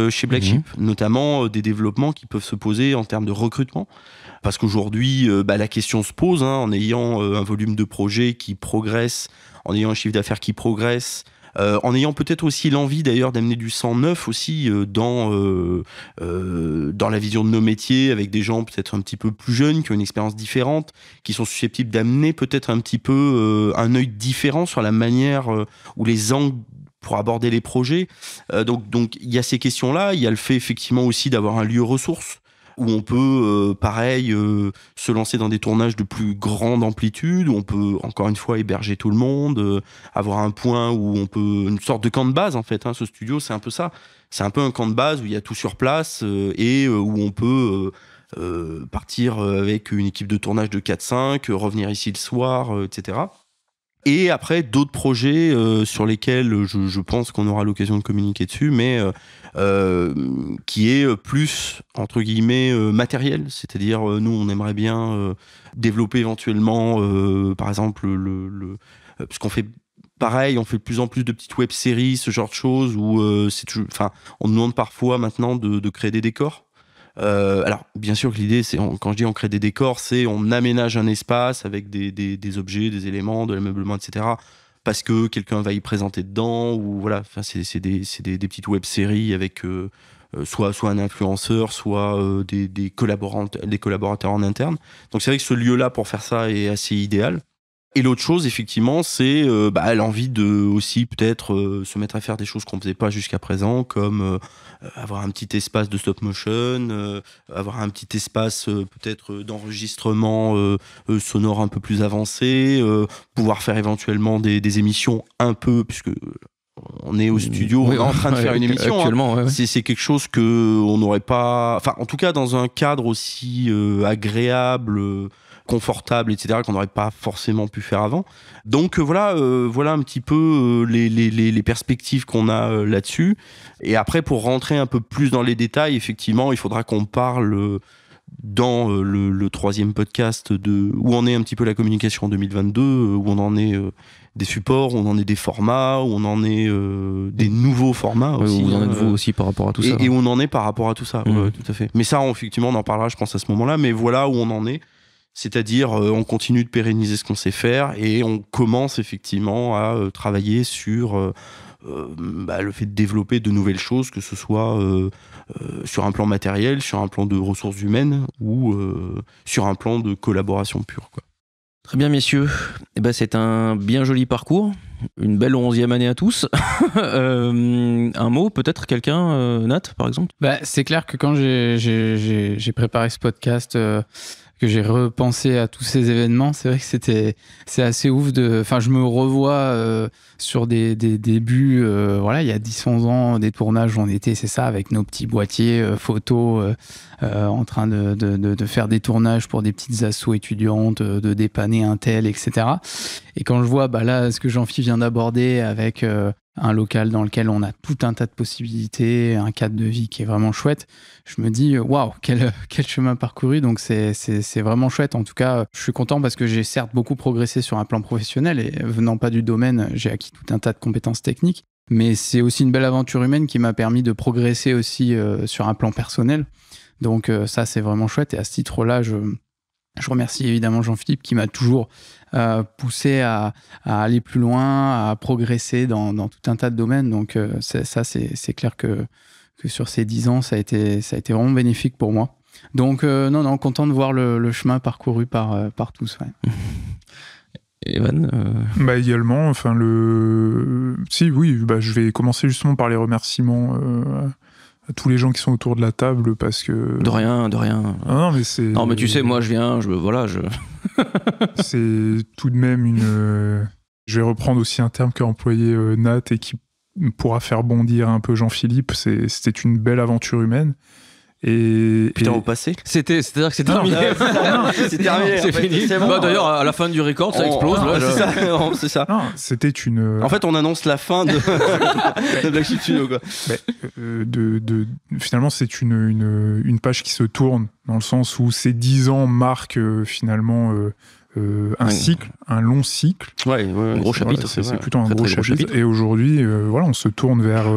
chez Black mhm. Sheep, notamment des développements qui peuvent se poser en termes de recrutement. Parce qu'aujourd'hui, euh, bah, la question se pose, hein, en ayant euh, un volume de projets qui progresse, en ayant un chiffre d'affaires qui progresse, euh, en ayant peut-être aussi l'envie d'ailleurs d'amener du sang neuf aussi dans, dans la vision de nos métiers, avec des gens peut-être un petit peu plus jeunes, qui ont une expérience différente, qui sont susceptibles d'amener peut-être un petit peu un œil différent sur la manière ou les angles pour aborder les projets. donc il y a ces questions-là, il y a le fait effectivement aussi d'avoir un lieu ressource où on peut, euh, pareil, euh, se lancer dans des tournages de plus grande amplitude, où on peut, encore une fois, héberger tout le monde, euh, avoir un point où on peut... Une sorte de camp de base, en fait. Hein. ce studio, c'est un peu ça. C'est un peu un camp de base où il y a tout sur place et où on peut... partir avec une équipe de tournage de 4-5, revenir ici le soir, etc. Et après, d'autres projets euh, sur lesquels je, pense qu'on aura l'occasion de communiquer dessus, mais euh, euh, qui est plus, entre guillemets, matériel. C'est-à-dire, nous, on aimerait bien développer éventuellement, par exemple, le, le parce qu'on fait pareil, on fait de plus en plus de petites web-séries, ce genre de choses, où c'est enfin, on nous demande parfois maintenant de, de créer des décors. Euh, alors, bien sûr que l'idée, c'est quand je dis on crée des décors, c'est on aménage un espace avec des, objets, des éléments, de l'ameublement, etc. Parce que quelqu'un va y présenter dedans, ou voilà, c'est des, petites web-séries avec euh, euh, soit, soit un influenceur, soit des, collaborateurs, des collaborateurs en interne. Donc, c'est vrai que ce lieu-là, pour faire ça, est assez idéal. Et l'autre chose, effectivement, c'est bah, l'envie de aussi peut-être se mettre à faire des choses qu'on ne faisait pas jusqu'à présent, comme euh, avoir un petit espace de stop motion, euh, avoir un petit espace euh, peut-être d'enregistrement sonore un peu plus avancé, pouvoir faire éventuellement des, émissions un peu, puisque on est au studio en train de <laughs> faire une émission. Hein. Actuellement, C'est quelque chose que on n'aurait pas. Enfin, en tout cas, dans un cadre aussi agréable confortable, etc., qu'on n'aurait pas forcément pu faire avant. Donc euh, voilà, euh, voilà un petit peu euh, les, perspectives qu'on a là-dessus. Et après, pour rentrer un peu plus dans les détails, effectivement, il faudra qu'on parle dans le, troisième podcast de où en est un petit peu la communication en 2022, où on en est des supports, où on en est des formats, où on en est des nouveaux formats hein, aussi. par rapport à tout et, ça. Et hein. où on en est par rapport à tout ça, mmh. tout à fait. Mais ça, effectivement, on en parlera, je pense, à ce moment-là. Mais voilà où on en est. C'est-à-dire, euh, on continue de pérenniser ce qu'on sait faire et on commence effectivement à euh, travailler sur euh, bah, le fait de développer de nouvelles choses, que ce soit sur un plan matériel, sur un plan de ressources humaines ou sur un plan de collaboration pure. Quoi. Très bien, messieurs. Eh ben, c'est un bien joli parcours. Une belle onzième année à tous. <laughs> un mot, peut-être quelqu'un, Nat, par exemple bah, C'est clair que quand j'ai préparé ce podcast que j'ai repensé à tous ces événements, c'est vrai que c'était c'est assez ouf de. Enfin, je me revois euh, sur des, des débuts. Euh, voilà, il y a 10-11 ans, des tournages où on était, c'est ça, avec nos petits boîtiers euh, photos, en train de, de, de, faire des tournages pour des petites assos étudiantes, de, dépanner un tel, etc. Et quand je vois, bah là, ce que Jean-Philippe vient d'aborder avec un local dans lequel on a tout un tas de possibilités, un cadre de vie qui est vraiment chouette. Je me dis, waouh, quel, <laughs> chemin parcouru. Donc, c'est vraiment chouette. En tout cas, je suis content parce que j'ai certes beaucoup progressé sur un plan professionnel et venant pas du domaine, j'ai acquis tout un tas de compétences techniques. Mais c'est aussi une belle aventure humaine qui m'a permis de progresser aussi euh, sur un plan personnel. Donc, euh, ça, c'est vraiment chouette. Et à ce titre-là, je, je remercie évidemment Jean-Philippe qui m'a toujours euh, poussé à, aller plus loin, à progresser dans, tout un tas de domaines. Donc euh, ça, c'est clair que, que sur ces dix ans, ça a, été, ça a été vraiment bénéfique pour moi. Donc euh, non, non, content de voir le, chemin parcouru par, par tous. <laughs> Evan bah, également enfin le si oui bah, je vais commencer justement par les remerciements tous les gens qui sont autour de la table parce que. De rien, de rien. non, mais c'est. tu sais, moi, je viens, je. Voilà, je. <laughs> c'est tout de même une. Euh, je vais reprendre aussi un terme qu'a employé euh, Nat et qui pourra faire bondir un peu Jean-Philippe. C'était une belle aventure humaine. Et, Putain, au passé C'était, c'est-à-dire que c'est terminé. Euh, <laughs> c'est terminé. C'est fini. Bah, D'ailleurs, à la fin du record, ça explose. <laughs> <laughs> C'est ça. C'était une. Euh, en fait, on annonce la fin de, de Black Studio. Quoi. Mais, euh, de, de, finalement, c'est une, une, une, page qui se tourne dans le sens où ces 10 ans marquent finalement. un cycle, un long cycle. Ouais, un gros chapitre. c'est plutôt un gros, chapitre. Et aujourd'hui, voilà, on se tourne vers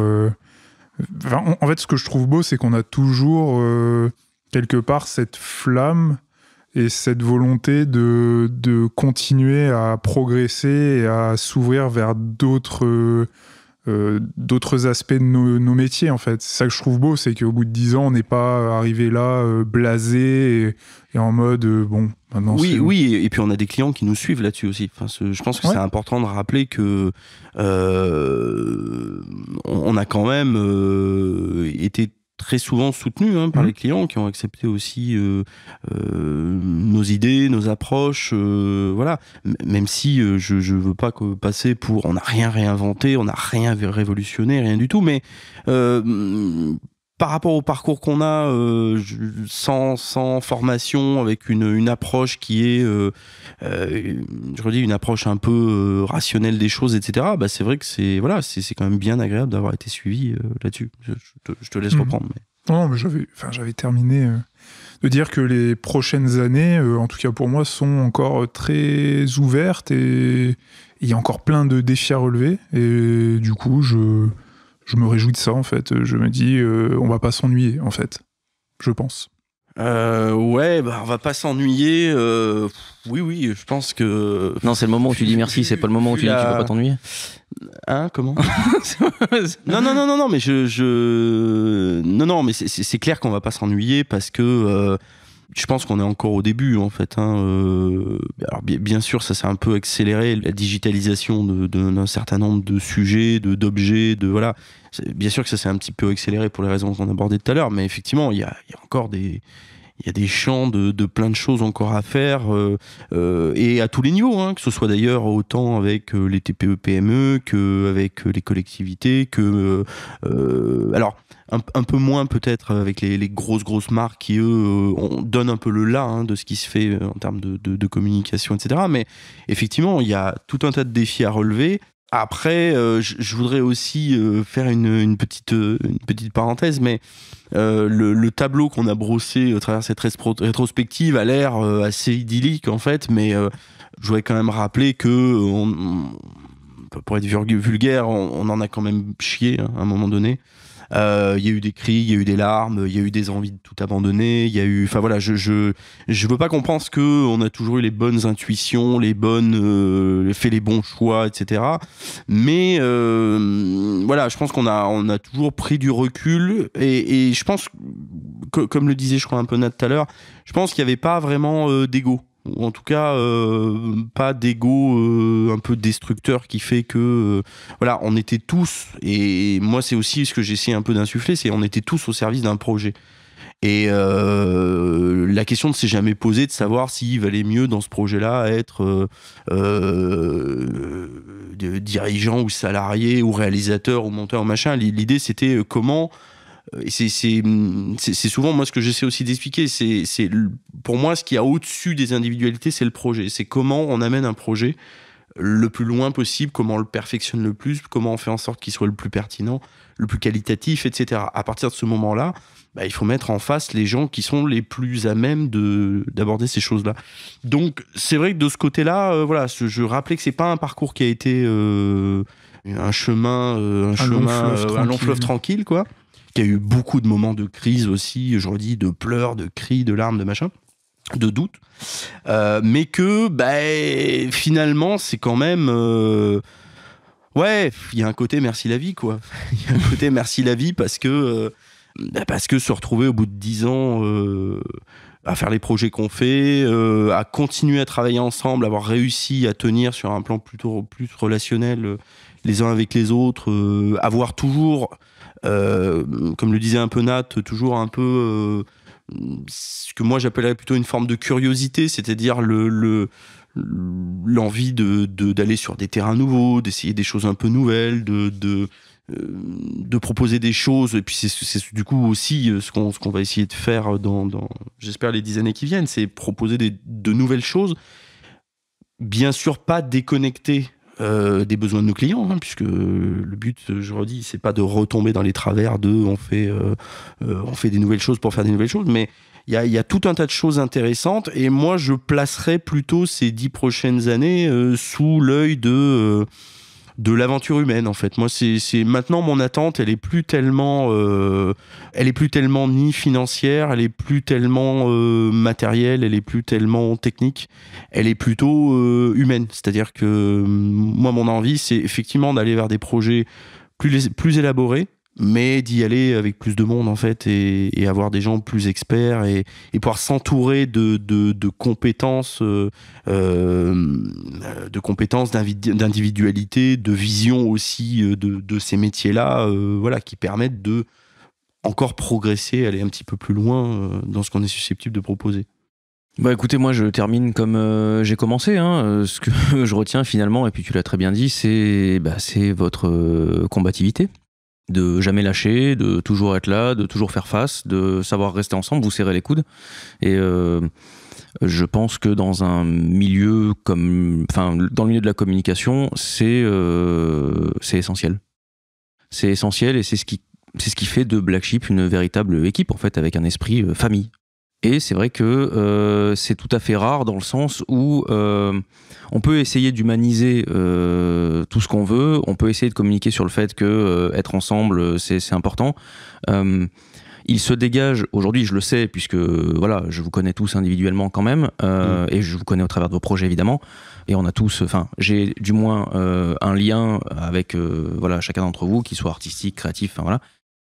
en fait, ce que je trouve beau, c'est qu'on a toujours euh, quelque part cette flamme et cette volonté de, de continuer à progresser et à s'ouvrir vers d'autres euh, euh, d'autres aspects de nos, métiers en fait. C'est ça que je trouve beau, c'est qu'au bout de dix ans, on n'est pas arrivé là euh, blasé et, en mode euh, bon. Maintenant, oui, oui, et puis on a des clients qui nous suivent là-dessus aussi. Enfin, je pense que c'est important de rappeler que on a quand même été très souvent soutenu hein, par mmh. les clients qui ont accepté aussi euh, euh, nos idées, nos approches, euh, voilà. même si je veux pas que passer pour on n'a rien réinventé, on n'a rien révolutionné, rien du tout, mais par rapport au parcours qu'on a, euh, sans, formation, avec une, approche qui est, euh, euh, je redis, une approche un peu euh, rationnelle des choses, etc., bah c'est vrai que c'est voilà, c'est, quand même bien agréable d'avoir été suivi là-dessus. Je, te, laisse mhm. reprendre. Mais... Non, mais j'avais, j'avais terminé de dire que les prochaines années, en tout cas pour moi, sont encore très ouvertes et il y a encore plein de défis à relever. Et du coup, je je me réjouis de ça en fait. Je me dis, euh, on va pas s'ennuyer en fait, je pense. Euh, ouais, bah, on va pas s'ennuyer. Euh, oui, oui, je pense que. Non, c'est le moment où tu dis merci, c'est pas le moment où tu dis tu vas pas t'ennuyer. Hein, comment <laughs> Non, non, non, non, mais je. je... Non, non, mais c'est clair qu'on va pas s'ennuyer parce que je pense qu'on est encore au début en fait. Hein. Euh, alors bien, sûr, ça s'est un peu accéléré la digitalisation d'un certain nombre de sujets, de d'objets, de voilà. Bien sûr que ça s'est un petit peu accéléré pour les raisons qu'on abordait tout à l'heure, mais effectivement, il y a, encore des, il y a des champs de, plein de choses encore à faire euh, euh, et à tous les niveaux, hein, que ce soit d'ailleurs autant avec euh, les TPE PME que les collectivités, que alors un, peu moins peut-être avec les, grosses grosses marques qui eux donnent un peu le là hein, de ce qui se fait en termes de, communication, etc. Mais effectivement, il y a tout un tas de défis à relever. Après, euh, je voudrais aussi euh, faire euh, une, petite, parenthèse, mais le, tableau qu'on a brossé au travers cette rétrospective a l'air assez idyllique en fait, mais je voudrais quand même rappeler que, pour être vulgaire, on, en a quand même chié hein, à un moment donné. Euh, il y a eu des cris, il y a eu des larmes, il y a eu des envies de tout abandonner. Il y a eu, enfin voilà, je je veux pas qu'on pense que on a toujours eu les bonnes intuitions, les bonnes, euh, fait les bons choix, etc. Mais euh, voilà, je pense qu'on a on a toujours pris du recul et, je pense que, comme le disait je crois un peu Nat tout à l'heure, je pense qu'il n'y avait pas vraiment d'ego ou en tout cas euh, pas d'ego euh, un peu destructeur qui fait que euh, voilà on était tous et moi c'est aussi ce que j'essaie un peu d'insuffler c'est on était tous au service d'un projet et la question ne s'est jamais posée de savoir s'il valait mieux dans ce projet-là être dirigeant ou salarié ou réalisateur ou monteur ou machin. L'idée c'était comment euh, hum, c'est souvent moi ce que j'essaie aussi d'expliquer. C'est pour moi ce qui y a au-dessus des individualités, c'est le projet. C'est comment on amène un projet le plus loin possible, comment on le perfectionne le plus, comment on fait en sorte qu'il soit le plus pertinent, le plus qualitatif, etc. À partir de ce moment-là, bah, il faut mettre en face les gens qui sont les plus à même d'aborder ces choses-là. Donc c'est vrai que de ce côté-là, euh, voilà, je rappelais que c'est pas un parcours qui a été euh, un chemin, un, chemin, un long fleuve tranquille, quoi qu'il y a eu beaucoup de moments de crise aussi, je redis, de pleurs, de cris, de larmes, de machin de doutes, euh, mais que bah, finalement c'est quand même euh, ouais il y a un côté merci la vie quoi <laughs> il y a un côté merci la vie parce que euh, bah, parce que se retrouver au bout de dix ans à faire les projets qu'on fait, à continuer à travailler ensemble, avoir réussi à tenir sur un plan plutôt plus relationnel les uns avec les autres, avoir toujours euh, comme le disait un peu Nat, toujours un peu euh, ce que moi j'appellerais plutôt une forme de curiosité, c'est-à-dire le, l'envie d'aller sur des terrains nouveaux, d'essayer des choses un peu nouvelles, de de, euh, proposer des choses. Et puis c'est du coup aussi ce qu'on ce qu'on va essayer de faire dans, j'espère les dix années qui viennent, c'est proposer de nouvelles choses. Bien sûr, pas déconnectées. Euh, des besoins de nos clients, hein, puisque le but, euh, je redis, c'est pas de retomber dans les travers de on fait, euh, on fait des nouvelles choses pour faire des nouvelles choses, mais il y a, y a, tout un tas de choses intéressantes et moi je placerai plutôt ces dix prochaines années sous l'œil de de l'aventure humaine en fait. Moi, c'est maintenant mon attente, elle est plus tellement, euh, elle est plus tellement ni financière, elle est plus tellement euh, matérielle, elle est plus tellement technique, elle est plutôt euh, humaine. C'est-à-dire que moi, mon envie, c'est effectivement d'aller vers des projets plus, plus élaborés, mais d'y aller avec plus de monde en fait et, avoir des gens plus experts et, pouvoir s'entourer de, compétences de compétences euh, euh, d'individualité de vision aussi euh, de, ces métiers là voilà qui permettent de encore progresser aller un petit peu plus loin dans ce qu'on est susceptible de proposer bah écoutez, moi je termine comme j'ai commencé. Hein, ce que <laughs> je retiens finalement, et puis tu l'as très bien dit, c'est bah, votre combativité de jamais lâcher, de toujours être là, de toujours faire face, de savoir rester ensemble, vous serrer les coudes. Et euh, je pense que dans un milieu comme, enfin, dans le milieu de la communication, euh, c'est essentiel. C'est essentiel et c'est ce qui c'est ce qui fait de Black Sheep une véritable équipe en fait avec un esprit euh, famille. Et c'est vrai que euh, c'est tout à fait rare dans le sens où euh, on peut essayer d'humaniser euh, tout ce qu'on veut, on peut essayer de communiquer sur le fait que euh, être ensemble euh, c'est important. Euh, il se dégage aujourd'hui, je le sais, puisque voilà, je vous connais tous individuellement quand même, mmh. et je vous connais au travers de vos projets évidemment, et on a tous, enfin, j'ai du moins un lien avec voilà chacun d'entre vous, qu'il soit artistique, créatif, enfin voilà,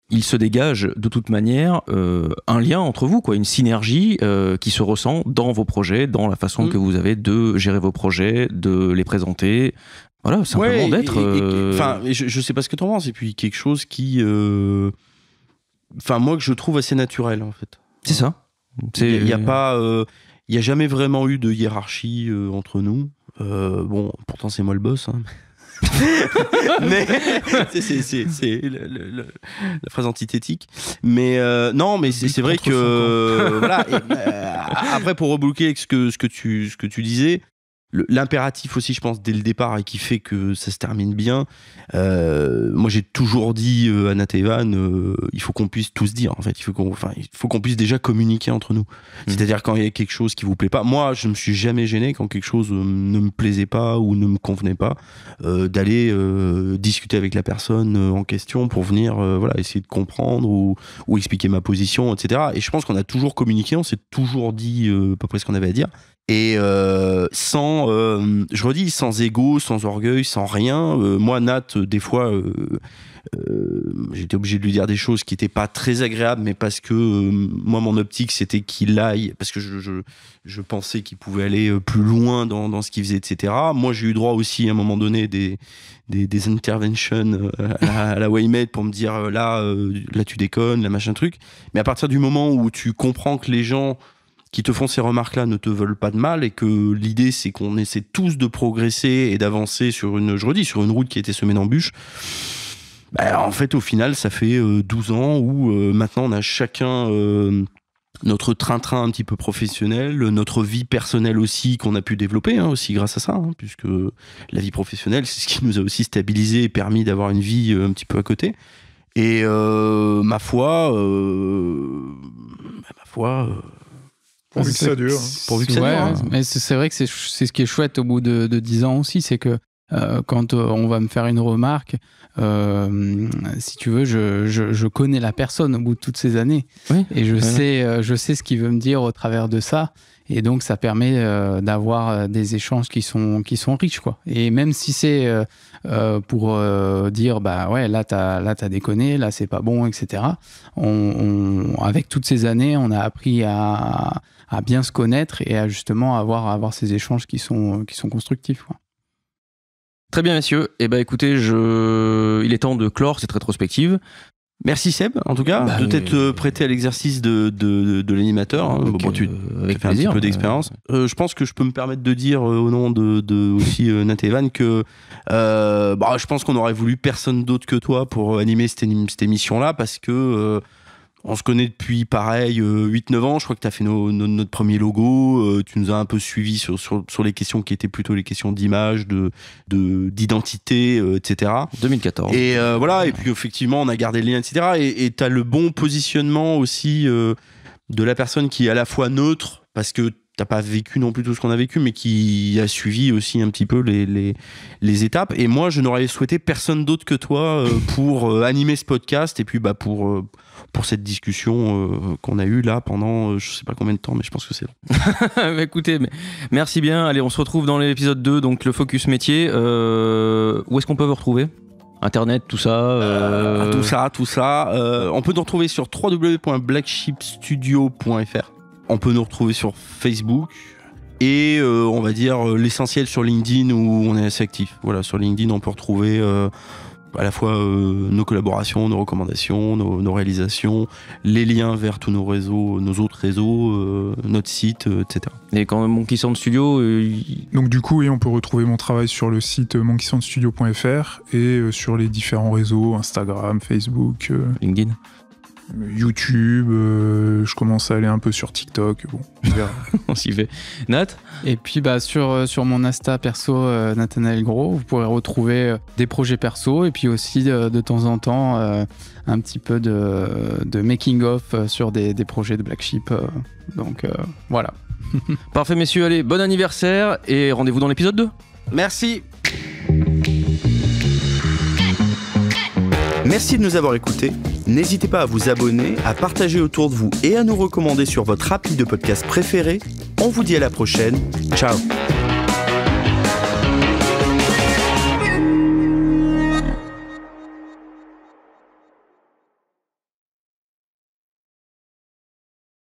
il se dégage de toute manière euh, un lien entre vous, quoi, une synergie euh, qui se ressent dans vos projets, dans la façon mm. que vous avez de gérer vos projets, de les présenter. Voilà, simplement d'être. Euh, enfin, je, ne sais pas ce que tu en penses, et puis quelque chose qui. Enfin, moi, que je trouve assez naturel, en fait. C'est ça. Il n'y a, pas. Il n'y a jamais vraiment eu de hiérarchie entre nous. bon, pourtant, c'est moi le boss. Hein, <laughs> mais c'est la phrase antithétique. Mais euh, non, mais c'est vrai que voilà. Euh, après, pour rebloquer ce que ce que tu ce que tu disais, l'impératif aussi, je pense, dès le départ et qui fait que ça se termine bien. Euh, moi, j'ai toujours dit euh, à natévan, euh, il faut qu'on puisse tous dire. En fait, il faut qu'on, il faut qu'on puisse déjà communiquer entre nous. Mmh. C'est-à-dire quand il y a quelque chose qui vous plaît pas. Moi, je me suis jamais gêné quand quelque chose ne me plaisait pas ou ne me convenait pas d'aller discuter avec la personne en question pour venir, voilà, essayer de comprendre ou, ou, expliquer ma position, etc. Et je pense qu'on a toujours communiqué, on s'est toujours dit à peu près ce qu'on avait à dire. Et euh, sans, euh, je redis, sans ego, sans orgueil, sans rien. Euh, moi, Nat, des fois, j'étais obligé de lui dire des choses qui n'étaient pas très agréables, mais parce que moi, mon optique, c'était qu'il aille, parce que je, pensais qu'il pouvait aller plus loin dans, ce qu'il faisait, etc. Moi, j'ai eu droit aussi, à un moment donné, des, interventions à la, Waymed pour me dire là, là, tu déconnes, là, machin truc. Mais à partir du moment où tu comprends que les gens qui te font ces remarques-là ne te veulent pas de mal et que l'idée c'est qu'on essaie tous de progresser et d'avancer sur une, je redis, sur une route qui a été semée d'embûches. Bah, en fait, au final, ça fait 12 euh, ans où euh, maintenant on a chacun euh, notre train-train un petit peu professionnel, notre vie personnelle aussi qu'on a pu développer hein, aussi grâce à ça, hein, puisque la vie professionnelle, c'est ce qui nous a aussi stabilisé et permis d'avoir une vie un petit peu à côté. Et ma foi, ma foi Pourvu que ça dure. Hein. Pourvu que ça dure. Hein. Mais c'est vrai que c'est ce qui est chouette au bout de, de 10 ans aussi, c'est que euh, quand euh, on va me faire une remarque, euh, si tu veux, je, je, connais la personne au bout de toutes ces années. et je, sais, je sais ce qu'il veut me dire au travers de ça. Et donc, ça permet d'avoir des échanges qui sont, qui sont riches. Quoi. Et même si c'est pour dire, bah ouais, là, t'as, là, déconné, là, c'est pas bon, etc. on, avec toutes ces années, on a appris à, à bien se connaître et à justement avoir, avoir ces échanges qui sont, qui sont constructifs. Très bien, messieurs. Eh ben, écoutez, je... il est temps de clore cette rétrospective. Merci Seb, en tout cas, bah de t'être euh, prêté à l'exercice de, de, l'animateur. Hein. Bon, tu euh, as fait un petit peu d'expérience. Euh, je pense que je peux me permettre de dire au nom de, de aussi Evan que bah, je pense qu'on aurait voulu personne d'autre que toi pour animer cette émission-là parce que on se connaît depuis pareil 8-9 euh, ans. Je crois que tu as fait notre premier logo. Euh, tu nous as un peu suivi sur, les questions qui étaient plutôt les questions d'image, de d'identité, etc. Euh, 2014. Et voilà. Et puis effectivement, on a gardé le lien, etc. Et tu as le bon positionnement aussi de la personne qui est à la fois neutre parce que t'as pas vécu non plus tout ce qu'on a vécu, mais qui a suivi aussi un petit peu les, étapes. Et moi, je n'aurais souhaité personne d'autre que toi pour animer ce podcast et puis bah, pour pour cette discussion euh, qu'on a eue là pendant euh, je sais pas combien de temps, mais je pense que c'est long. <laughs> Bah, écoutez, merci bien. Allez, on se retrouve dans l'épisode 2, donc le focus métier. Euh, où est-ce qu'on peut vous retrouver Internet, tout ça. tout ça, tout ça. on peut nous retrouver sur www.blackshipstudio.fr. On peut nous retrouver sur Facebook et on va dire l'essentiel sur LinkedIn où on est assez actif. Voilà, sur LinkedIn, on peut retrouver à la fois euh, nos collaborations, nos recommandations, nos, réalisations, les liens vers tous nos réseaux, nos autres réseaux, euh, notre site, euh, etc. Et quand Monkey Sound Studio. Donc, du coup, on peut retrouver mon travail sur le site monkeysoundstudio.fr et sur les différents réseaux Instagram, Facebook, LinkedIn. YouTube, euh, je commence à aller un peu sur TikTok. Bon, on <laughs> s'y fait. Nat Et puis bah, sur, euh, sur mon Insta perso, euh, Nathaniel Gros, vous pourrez retrouver des projets perso et puis aussi de temps en temps un petit peu de, making-of sur des, des, projets de Black Sheep. donc voilà. <laughs> Parfait, messieurs, allez, bon anniversaire et rendez-vous dans l'épisode 2. Merci. Merci de nous avoir écoutés N'hésitez pas à vous abonner, à partager autour de vous et à nous recommander sur votre appli de podcast préféré. On vous dit à la prochaine. Ciao